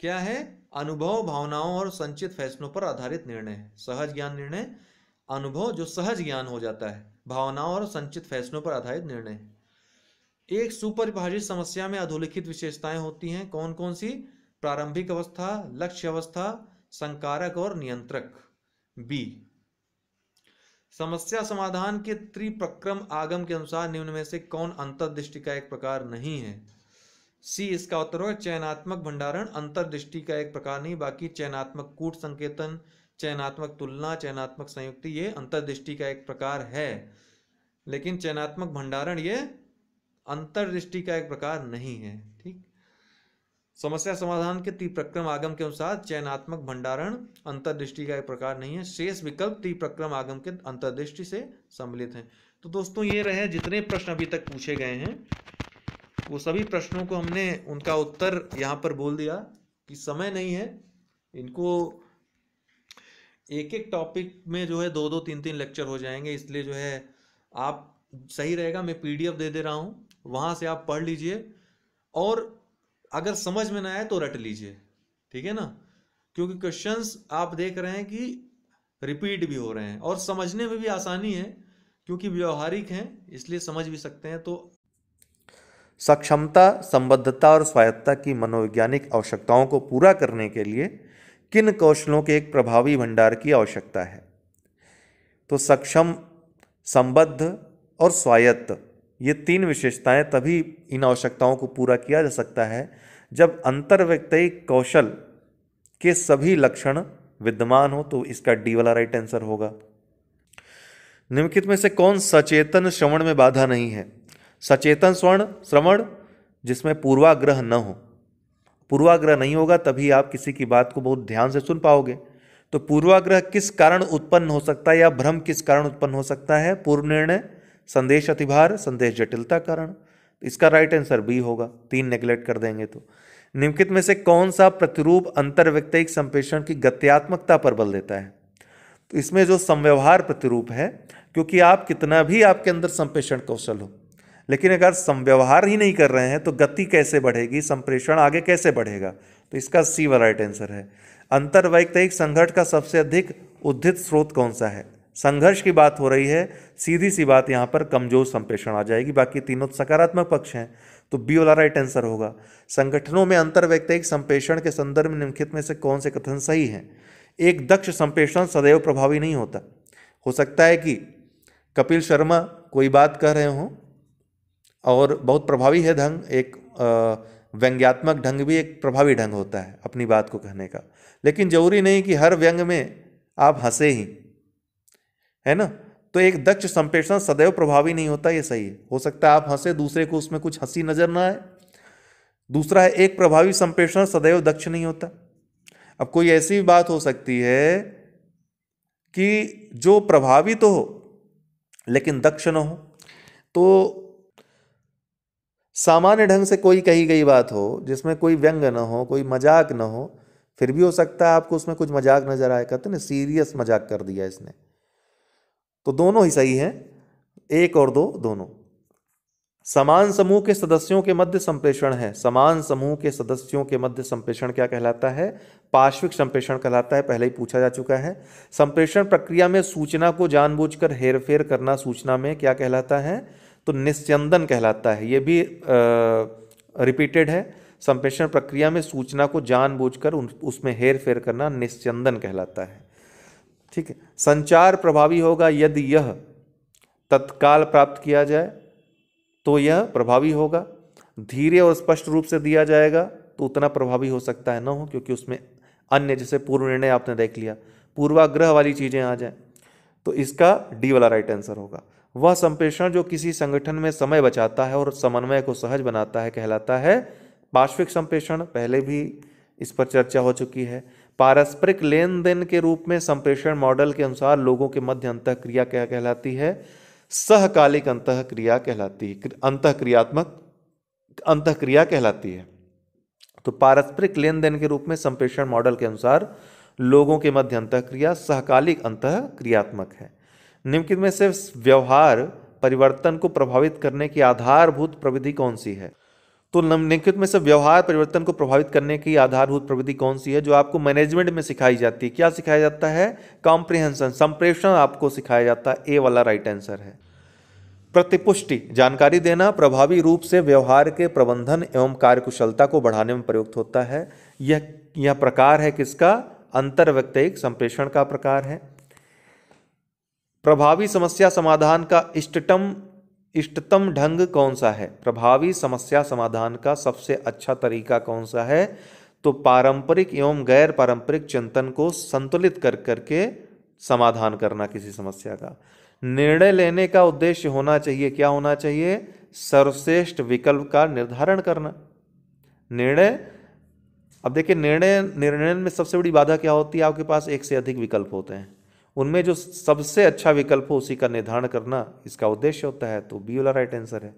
क्या है अनुभव भावनाओं और संचित फैसलों पर आधारित निर्णय सहज ज्ञान निर्णय अनुभव जो सहज ज्ञान हो जाता है भावनाओं और संचित फैसलों पर आधारित निर्णय एक सुपरिभाषित समस्या में अधोलिखित विशेषताएं होती हैं कौन कौन सी प्रारंभिक अवस्था लक्ष्य अवस्था संकारक और नियंत्रक बी समस्या समाधान के त्रिप्रक्रम आगम के अनुसार निम्न में से कौन अंतर्दृष्टि का एक प्रकार नहीं है सी इसका उत्तर होगा चयनात्मक भंडारण अंतर्दृष्टि का एक प्रकार नहीं बाकी चयनात्मक कूट संकेतन चयनात्मक तुलना चयनात्मक संयुक्ति ये अंतर्दृष्टि का एक प्रकार है लेकिन चयनात्मक भंडारण ये अंतर्दृष्टि का एक प्रकार नहीं है ठीक समस्या समाधान के त्रिप्रक्रम आगम के अनुसार चयनात्मक भंडारण अंतर्दृष्टि का एक प्रकार नहीं है शेष विकल्प त्रिप्रक्रम आगम के अंतर्दृष्टि से सम्मिलित हैं तो दोस्तों ये रहे जितने प्रश्न अभी तक पूछे गए हैं वो सभी प्रश्नों को हमने उनका उत्तर यहाँ पर बोल दिया कि समय नहीं है इनको एक एक टॉपिक में जो है दो दो तीन तीन लेक्चर हो जाएंगे इसलिए जो है आप सही रहेगा मैं पीडीएफ दे दे रहा हूँ वहाँ से आप पढ़ लीजिए और अगर समझ में ना आए तो रट लीजिए ठीक है ना क्योंकि क्वेश्चंस आप देख रहे हैं कि रिपीट भी हो रहे हैं और समझने में भी आसानी है क्योंकि व्यवहारिक हैं इसलिए समझ भी सकते हैं तो सक्षमता संबद्धता और स्वायत्ता की मनोवैज्ञानिक आवश्यकताओं को पूरा करने के लिए किन कौशलों के एक प्रभावी भंडार की आवश्यकता है तो सक्षम संबद्ध और स्वायत्त ये तीन विशेषताएं तभी इन आवश्यकताओं को पूरा किया जा सकता है जब अंतर्व्यक्तिक कौशल के सभी लक्षण विद्यमान हो तो इसका डी वाला राइट आंसर होगा निम्नलिखित में से कौन सचेतन श्रवण में बाधा नहीं है सचेतन स्वर्ण श्रवण जिसमें पूर्वाग्रह न हो पूर्वाग्रह नहीं होगा तभी आप किसी की बात को बहुत ध्यान से सुन पाओगे तो पूर्वाग्रह किस कारण उत्पन्न हो सकता है या भ्रम किस कारण उत्पन्न हो सकता है पूर्व निर्णय संदेश अतिभार संदेश जटिलता कारण इसका राइट आंसर बी होगा तीन नेग्लेक्ट कर देंगे तो निम्नलिखित में से कौन सा प्रतिरूप अंतर्व्यक्तिक संप्रेषण की गत्यात्मकता पर बल देता है तो इसमें जो संव्यवहार प्रतिरूप है क्योंकि आप कितना भी आपके अंदर संप्रेषण कौशल हो लेकिन अगर संव्यवहार ही नहीं कर रहे हैं तो गति कैसे बढ़ेगी संप्रेषण आगे कैसे बढ़ेगा तो इसका सी वाला राइट आंसर है अंतर्वैक्तिक संघर्ष का सबसे अधिक उद्धित स्रोत कौन सा है संघर्ष की बात हो रही है सीधी सी बात यहाँ पर कमजोर संप्रेषण आ जाएगी बाकी तीनों सकारात्मक पक्ष हैं तो बी वाला राइट आंसर होगा संगठनों में अंतर्वैक्तिक संप्रेषण के संदर्भ में निम्नलिखित में से कौन से कथन सही हैं एक दक्ष संप्रेषण सदैव प्रभावी नहीं होता हो सकता है कि कपिल शर्मा कोई बात कह रहे हों और बहुत प्रभावी है ढंग एक व्यंग्यात्मक ढंग भी एक प्रभावी ढंग होता है अपनी बात को कहने का लेकिन जरूरी नहीं कि हर व्यंग में आप हंसे ही है ना तो एक दक्ष संप्रेषण सदैव प्रभावी नहीं होता ये सही है हो सकता है आप हंसे दूसरे को उसमें कुछ हंसी नजर ना आए दूसरा है एक प्रभावी संप्रेषण सदैव दक्ष नहीं होता अब कोई ऐसी बात हो सकती है कि जो प्रभावी तो हो लेकिन दक्ष न हो तो सामान्य ढंग से कोई कही गई बात हो जिसमें कोई व्यंग न हो कोई मजाक न हो फिर भी हो सकता है आपको उसमें कुछ मजाक नजर आए कहते ना सीरियस मजाक कर दिया इसने तो दोनों ही सही हैं एक और दो दोनों समान समूह के सदस्यों के मध्य संप्रेषण है समान समूह के सदस्यों के मध्य संप्रेषण क्या कहलाता है पार्श्विक संप्रेषण कहलाता है पहले ही पूछा जा चुका है संप्रेषण प्रक्रिया में सूचना को जानबूझकर हेरफेर करना सूचना में क्या कहलाता है तो निस्यंदन कहलाता है ये भी रिपीटेड है संप्रेषण प्रक्रिया में सूचना को जानबूझकर उसमें हेर फेर करना निस्यंदन कहलाता है ठीक है संचार प्रभावी होगा यदि यह तत्काल प्राप्त किया जाए तो यह प्रभावी होगा धीरे और स्पष्ट रूप से दिया जाएगा तो उतना प्रभावी हो सकता है ना हो क्योंकि उसमें अन्य जैसे पूर्व निर्णय आपने देख लिया पूर्वाग्रह वाली चीज़ें आ जाए तो इसका डी वाला राइट आंसर होगा वह संप्रेषण जो किसी संगठन में समय बचाता है और समन्वय को सहज बनाता है कहलाता है पार्श्विक संप्रेषण पहले भी इस पर चर्चा हो चुकी है पारस्परिक लेन देन के रूप में संप्रेषण मॉडल के अनुसार लोगों के मध्य अंत क्रिया क्या कहलाती है सहकालिक अंत क्रिया कहलाती है अंत क्रियात्मक अंत क्रिया कहलाती है तो पारस्परिक लेन देन के रूप में संप्रेषण मॉडल के अनुसार लोगों के मध्य अंत क्रिया सहकालिक अंत क्रियात्मक है निम्नलिखित में से व्यवहार परिवर्तन को प्रभावित करने की आधारभूत प्रविधि कौन सी है तो निम्नलिखित में से व्यवहार परिवर्तन को प्रभावित करने की आधारभूत प्रविधि कौन सी है जो आपको मैनेजमेंट में सिखाई जाती है क्या सिखाया जाता है कॉम्प्रिहेंशन संप्रेषण आपको सिखाया जाता है ए वाला राइट आंसर है प्रतिपुष्टि जानकारी देना प्रभावी रूप से व्यवहार के प्रबंधन एवं कार्यकुशलता को बढ़ाने में प्रयुक्त होता है यह यह प्रकार है किसका अंतर्व्यक्तिक संप्रेषण का प्रकार है प्रभावी समस्या समाधान का इष्टतम इष्टतम ढंग कौन सा है प्रभावी समस्या समाधान का सबसे अच्छा तरीका कौन सा है तो पारंपरिक एवं गैर पारंपरिक चिंतन को संतुलित कर करके समाधान करना किसी समस्या का निर्णय लेने का उद्देश्य होना चाहिए क्या होना चाहिए सर्वश्रेष्ठ विकल्प का निर्धारण करना निर्णय अब देखिए निर्णय निर्णय में सबसे बड़ी बाधा क्या होती है आपके पास एक से अधिक विकल्प होते हैं उनमें जो सबसे अच्छा विकल्प हो उसी का निर्धारण करना इसका उद्देश्य होता है तो बी वाला राइट आंसर है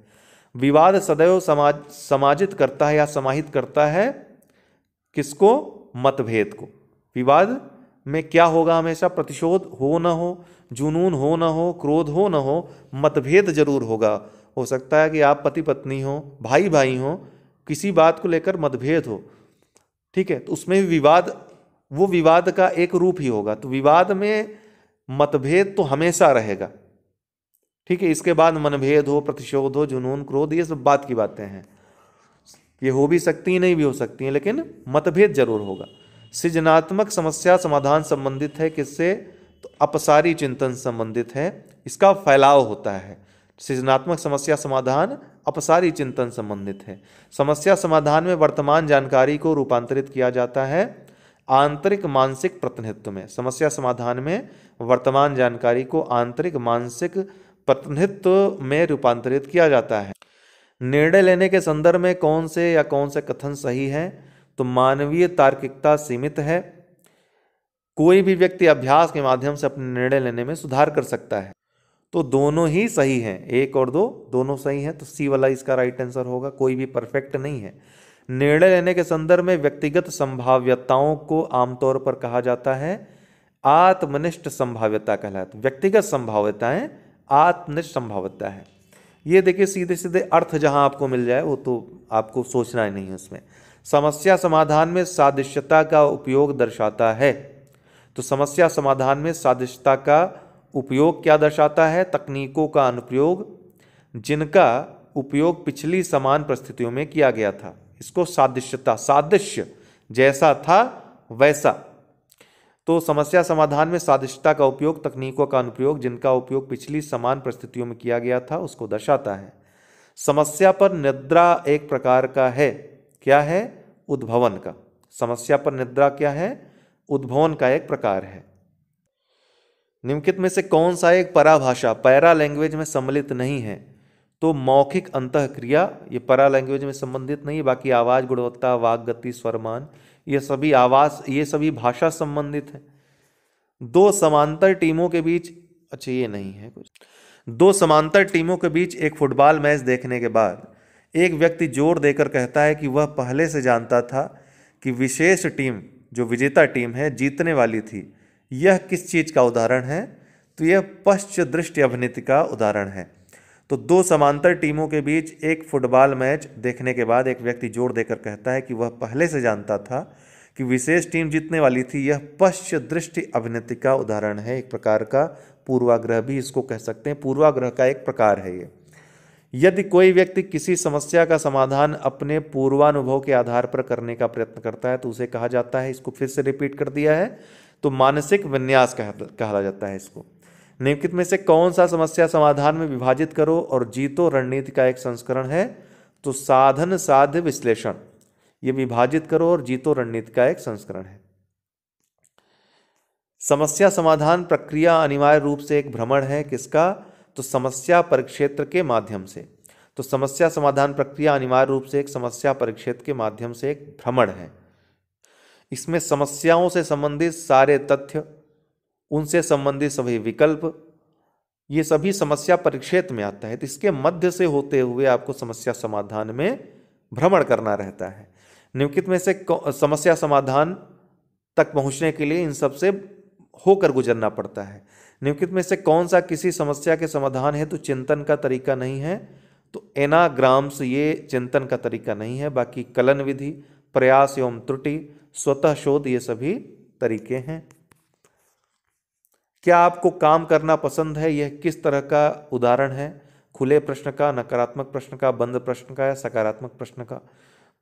विवाद सदैव समाज समाजित करता है या समाहित करता है किसको मतभेद को विवाद में क्या होगा हमेशा प्रतिशोध हो ना हो जुनून हो ना हो क्रोध हो ना हो मतभेद जरूर होगा हो सकता है कि आप पति पत्नी हो भाई भाई हो किसी बात को लेकर मतभेद हो ठीक है तो उसमें विवाद वो विवाद का एक रूप ही होगा तो विवाद में मतभेद तो हमेशा रहेगा ठीक है इसके बाद मनभेद हो प्रतिशोध हो जुनून क्रोध ये सब बात की बातें हैं ये हो भी सकती हैं नहीं भी हो सकती हैं लेकिन मतभेद जरूर होगा सृजनात्मक समस्या समाधान संबंधित है किससे तो अपसारी चिंतन संबंधित है इसका फैलाव होता है सृजनात्मक समस्या समाधान अपसारी चिंतन संबंधित है समस्या समाधान में वर्तमान जानकारी को रूपांतरित किया जाता है आंतरिक मानसिक प्रतिनिधित्व में समस्या समाधान में वर्तमान जानकारी को आंतरिक मानसिक प्रतिनिधित्व में रूपांतरित किया जाता है निर्णय लेने के संदर्भ में कौन से या कौन से कथन सही हैं तो मानवीय तार्किकता सीमित है कोई भी व्यक्ति अभ्यास के माध्यम से अपने निर्णय लेने में सुधार कर सकता है तो दोनों ही सही हैं एक और दो दोनों सही हैं तो सी वाला इसका राइट आंसर होगा कोई भी परफेक्ट नहीं है निर्णय लेने के संदर्भ में व्यक्तिगत संभाव्यताओं को आमतौर पर कहा जाता है आत्मनिष्ठ संभाव्यता कहलाती व्यक्तिगत संभाव्यताएं आत्मनिष्ठ संभाव्यता है ये देखिए सीधे सीधे अर्थ जहाँ आपको मिल जाए वो तो आपको सोचना ही नहीं है उसमें समस्या समाधान में सादृश्यता का उपयोग दर्शाता है तो समस्या समाधान में सादृश्यता का उपयोग क्या दर्शाता है तकनीकों का अनुप्रयोग जिनका उपयोग पिछली समान परिस्थितियों में किया गया था इसको सादृश्यता सादृश्य जैसा था वैसा तो समस्या समाधान में सादिष्टता का उपयोग तकनीकों का अनुप्रयोग जिनका उपयोग पिछली समान परिस्थितियों में किया गया था उसको दर्शाता है समस्या पर निद्रा एक प्रकार का है क्या है उद्भवन का समस्या पर निद्रा क्या है उद्भवन का एक प्रकार है निम्नलिखित में से कौन सा एक पराभाषा पैरा लैंग्वेज में सम्मिलित नहीं है तो मौखिक अंत क्रिया ये परा लैंग्वेज में संबंधित नहीं बाकी आवाज़ गुणवत्ता वाक गति स्वरमान ये सभी आवास ये सभी भाषा संबंधित हैं दो समांतर टीमों के बीच अच्छा ये नहीं है कुछ दो समांतर टीमों के बीच एक फुटबॉल मैच देखने के बाद एक व्यक्ति जोर देकर कहता है कि वह पहले से जानता था कि विशेष टीम जो विजेता टीम है जीतने वाली थी यह किस चीज़ का उदाहरण है तो यह पश्च दृष्टि अभिनीति का उदाहरण है तो दो समांतर टीमों के बीच एक फुटबॉल मैच देखने के बाद एक व्यक्ति जोर देकर कहता है कि वह पहले से जानता था कि विशेष टीम जीतने वाली थी यह पश्च दृष्टि अभिनति का उदाहरण है एक प्रकार का पूर्वाग्रह भी इसको कह सकते हैं पूर्वाग्रह का एक प्रकार है ये यदि कोई व्यक्ति किसी समस्या का समाधान अपने पूर्वानुभव के आधार पर करने का प्रयत्न करता है तो उसे कहा जाता है इसको फिर से रिपीट कर दिया है तो मानसिक विन्यास कहा जाता है इसको निम्नलिखित में से कौन सा समस्या समाधान में विभाजित करो और जीतो रणनीति का एक संस्करण है तो साधन साध्य विश्लेषण ये विभाजित करो और जीतो रणनीति का एक संस्करण है समस्या समाधान प्रक्रिया अनिवार्य रूप से एक भ्रमण है किसका तो समस्या परिक्षेत्र के माध्यम से तो समस्या समाधान प्रक्रिया अनिवार्य रूप से एक समस्या परिक्षेत्र के माध्यम से एक भ्रमण है इसमें समस्याओं से संबंधित सारे तथ्य उनसे संबंधित सभी विकल्प ये सभी समस्या परिक्षेत्र में आता है तो इसके मध्य से होते हुए आपको समस्या समाधान में भ्रमण करना रहता है निम्नलिखित में से समस्या समाधान तक पहुंचने के लिए इन सब से होकर गुजरना पड़ता है निम्नलिखित में से कौन सा किसी समस्या के समाधान है तो चिंतन का तरीका नहीं है तो एनाग्राम्स ये चिंतन का तरीका नहीं है बाकी कलन विधि प्रयास एवं त्रुटि स्वतः शोध ये सभी तरीके हैं क्या आपको काम करना पसंद है यह किस तरह का उदाहरण है खुले प्रश्न का नकारात्मक प्रश्न का बंद प्रश्न का या सकारात्मक प्रश्न का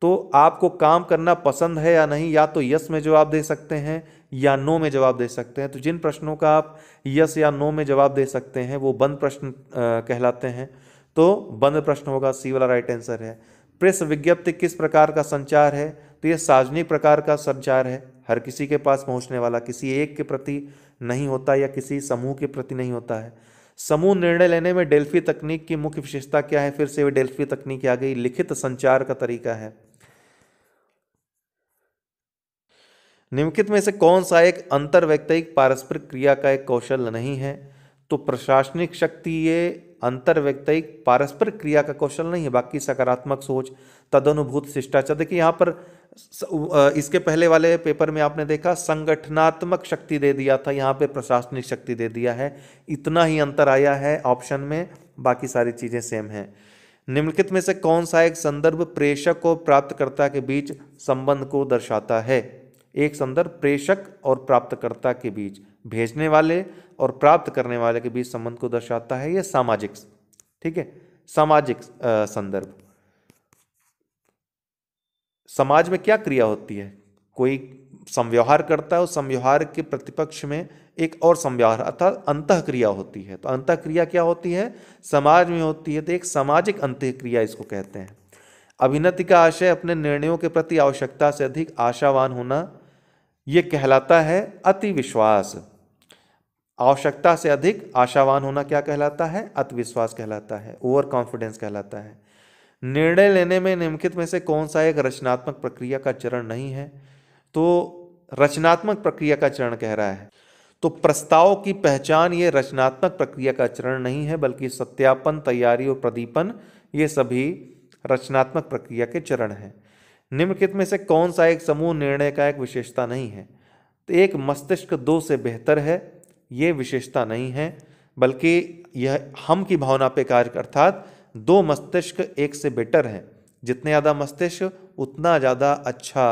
तो आपको काम करना पसंद है या नहीं या तो यस में जवाब दे सकते हैं या नो में जवाब दे सकते हैं तो जिन प्रश्नों का आप यस या नो में जवाब दे सकते हैं वो बंद प्रश्न कहलाते हैं तो बंद प्रश्न होगा सी वाला राइट आंसर है प्रेस विज्ञप्ति किस प्रकार का संचार है तो यह सार्वजनिक प्रकार का संचार है हर किसी के पास पहुंचने वाला किसी एक के प्रति नहीं होता या किसी समूह के प्रति नहीं होता है समूह निर्णय लेने में डेल्फी तकनीक की मुख्य विशेषता क्या है फिर से वे डेल्फी तकनीक आ गई लिखित संचार का तरीका है निम्नलिखित में से कौन सा एक व्यक्तिक पारस्परिक क्रिया का एक कौशल नहीं है तो प्रशासनिक शक्ति ये व्यक्तिक पारस्परिक क्रिया का कौशल नहीं है बाकी सकारात्मक सोच तदनुभूत शिष्टाचार देखिए यहाँ पर इसके पहले वाले पेपर में आपने देखा संगठनात्मक शक्ति दे दिया था यहाँ पे प्रशासनिक शक्ति दे दिया है इतना ही अंतर आया है ऑप्शन में बाकी सारी चीज़ें सेम हैं निम्नलिखित में से कौन सा एक संदर्भ प्रेषक और प्राप्तकर्ता के बीच संबंध को दर्शाता है एक संदर्भ प्रेषक और प्राप्तकर्ता के बीच भेजने वाले और प्राप्त करने वाले के बीच संबंध को दर्शाता है यह सामाजिक ठीक है सामाजिक संदर्भ समाज में क्या क्रिया होती है कोई संव्यवहार करता है उस संव्यवहार के प्रतिपक्ष में एक और संव्यवहार अर्थात अंत क्रिया होती है तो अंत क्रिया क्या होती है समाज में होती है तो एक सामाजिक अंत क्रिया इसको कहते हैं अभिनति का आशय अपने निर्णयों के प्रति आवश्यकता से अधिक आशावान होना यह कहलाता है अति विश्वास आवश्यकता से अधिक आशावान होना क्या कहलाता है अति विश्वास कहलाता है ओवर कॉन्फिडेंस कहलाता है निर्णय लेने में निम्नलिखित में से कौन सा एक रचनात्मक प्रक्रिया का चरण नहीं है तो रचनात्मक प्रक्रिया का चरण कह रहा है तो प्रस्ताव की पहचान ये रचनात्मक प्रक्रिया का चरण नहीं है बल्कि सत्यापन तैयारी और प्रदीपन ये सभी रचनात्मक प्रक्रिया के चरण हैं निम्नलिखित में से कौन सा एक समूह निर्णय का एक विशेषता नहीं है तो एक मस्तिष्क दो से बेहतर है ये विशेषता नहीं है बल्कि यह हम की भावना पे कार्य अर्थात दो मस्तिष्क एक से बेटर हैं जितने ज़्यादा मस्तिष्क उतना ज़्यादा अच्छा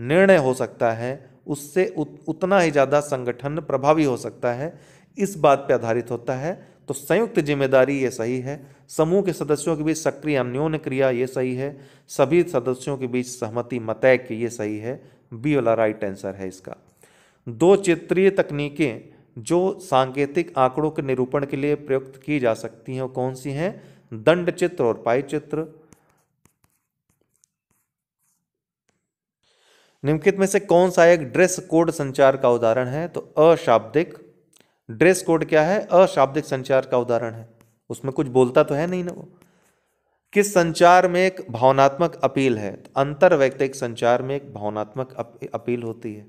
निर्णय हो सकता है उससे उत, उतना ही ज़्यादा संगठन प्रभावी हो सकता है इस बात पर आधारित होता है तो संयुक्त जिम्मेदारी ये सही है समूह के सदस्यों के बीच सक्रिय अन्योन्य क्रिया ये सही है सभी सदस्यों के बीच सहमति मतय की ये सही है बी वाला राइट आंसर है इसका दो चित्रीय तकनीकें जो सांकेतिक आंकड़ों के निरूपण के लिए प्रयुक्त की जा सकती हैं कौन सी हैं दंड चित्र और पाई चित्र निम्नलिखित में से कौन सा एक ड्रेस कोड संचार का उदाहरण है तो अशाब्दिक ड्रेस कोड क्या है अशाब्दिक संचार का उदाहरण है उसमें कुछ बोलता तो है नहीं ना वो किस संचार में एक भावनात्मक अपील है तो व्यक्तिक संचार में एक भावनात्मक अपील होती है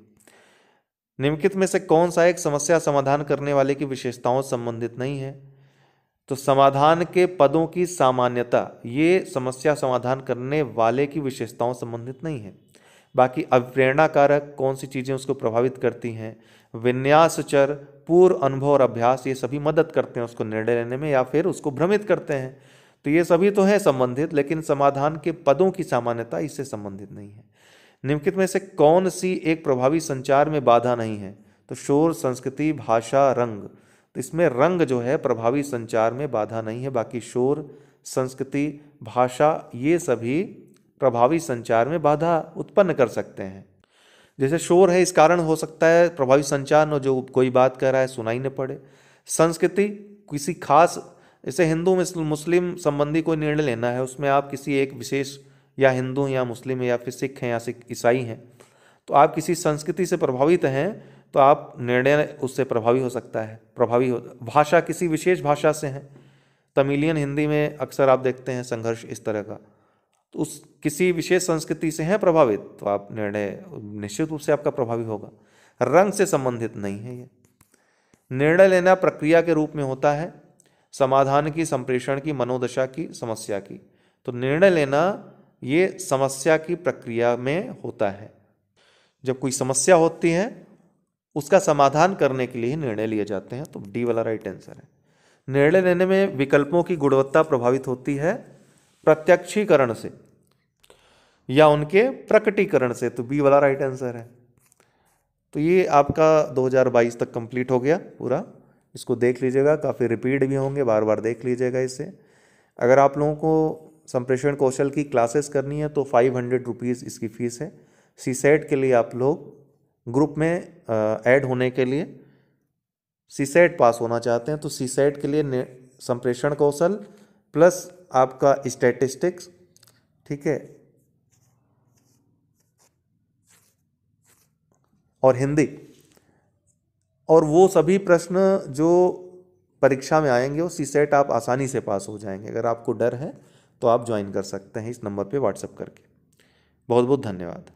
निम्नलिखित में से कौन सा एक समस्या समाधान करने वाले की विशेषताओं संबंधित नहीं है तो समाधान के पदों की सामान्यता ये समस्या समाधान करने वाले की विशेषताओं संबंधित नहीं है बाकी अभिप्रेरणा कारक कौन सी चीज़ें उसको प्रभावित करती हैं विन्यास चर पूर्व अनुभव और अभ्यास ये सभी मदद करते हैं उसको निर्णय लेने में या फिर उसको भ्रमित करते हैं तो ये सभी तो हैं संबंधित लेकिन समाधान के पदों की सामान्यता इससे संबंधित नहीं है निम्नलिखित में से कौन सी एक प्रभावी संचार में बाधा नहीं है तो शोर संस्कृति भाषा रंग तो इसमें रंग जो है प्रभावी संचार में बाधा नहीं है बाकी शोर संस्कृति भाषा ये सभी प्रभावी संचार में बाधा उत्पन्न कर सकते हैं जैसे शोर है इस कारण हो सकता है प्रभावी संचार न जो कोई बात कह रहा है सुनाई न पड़े संस्कृति किसी खास जैसे हिंदू मुस्लिम संबंधी कोई निर्णय लेना है उसमें आप किसी एक विशेष या हिंदू या मुस्लिम या फिर सिख हैं या सिख ईसाई हैं तो आप किसी संस्कृति से प्रभावित हैं तो आप निर्णय उससे प्रभावी हो सकता है प्रभावी हो भाषा किसी विशेष भाषा से है तमिलियन हिंदी में अक्सर आप देखते हैं संघर्ष इस तरह का तो उस किसी विशेष संस्कृति से हैं प्रभावित तो आप निर्णय निश्चित रूप से आपका प्रभावी होगा रंग से संबंधित नहीं है ये निर्णय लेना प्रक्रिया के रूप में होता है समाधान की संप्रेषण की मनोदशा की समस्या की तो निर्णय लेना ये समस्या की प्रक्रिया में होता है जब कोई समस्या होती है उसका समाधान करने के लिए ही निर्णय लिए जाते हैं तो डी वाला राइट आंसर है निर्णय लेने में विकल्पों की गुणवत्ता प्रभावित होती है प्रत्यक्षीकरण से या उनके प्रकटीकरण से तो बी वाला राइट आंसर है तो ये आपका 2022 तक कंप्लीट हो गया पूरा इसको देख लीजिएगा काफ़ी रिपीट भी होंगे बार बार देख लीजिएगा इसे अगर आप लोगों को संप्रेषण कौशल की क्लासेस करनी है तो फाइव हंड्रेड रुपीज़ इसकी फ़ीस है सी सेट के लिए आप लोग ग्रुप में ऐड होने के लिए सीसेट पास होना चाहते हैं तो सीसेट के लिए संप्रेषण कौशल प्लस आपका स्टैटिस्टिक्स ठीक है और हिंदी और वो सभी प्रश्न जो परीक्षा में आएंगे वो सी सेट आप आसानी से पास हो जाएंगे अगर आपको डर है तो आप ज्वाइन कर सकते हैं इस नंबर पे व्हाट्सअप करके बहुत बहुत धन्यवाद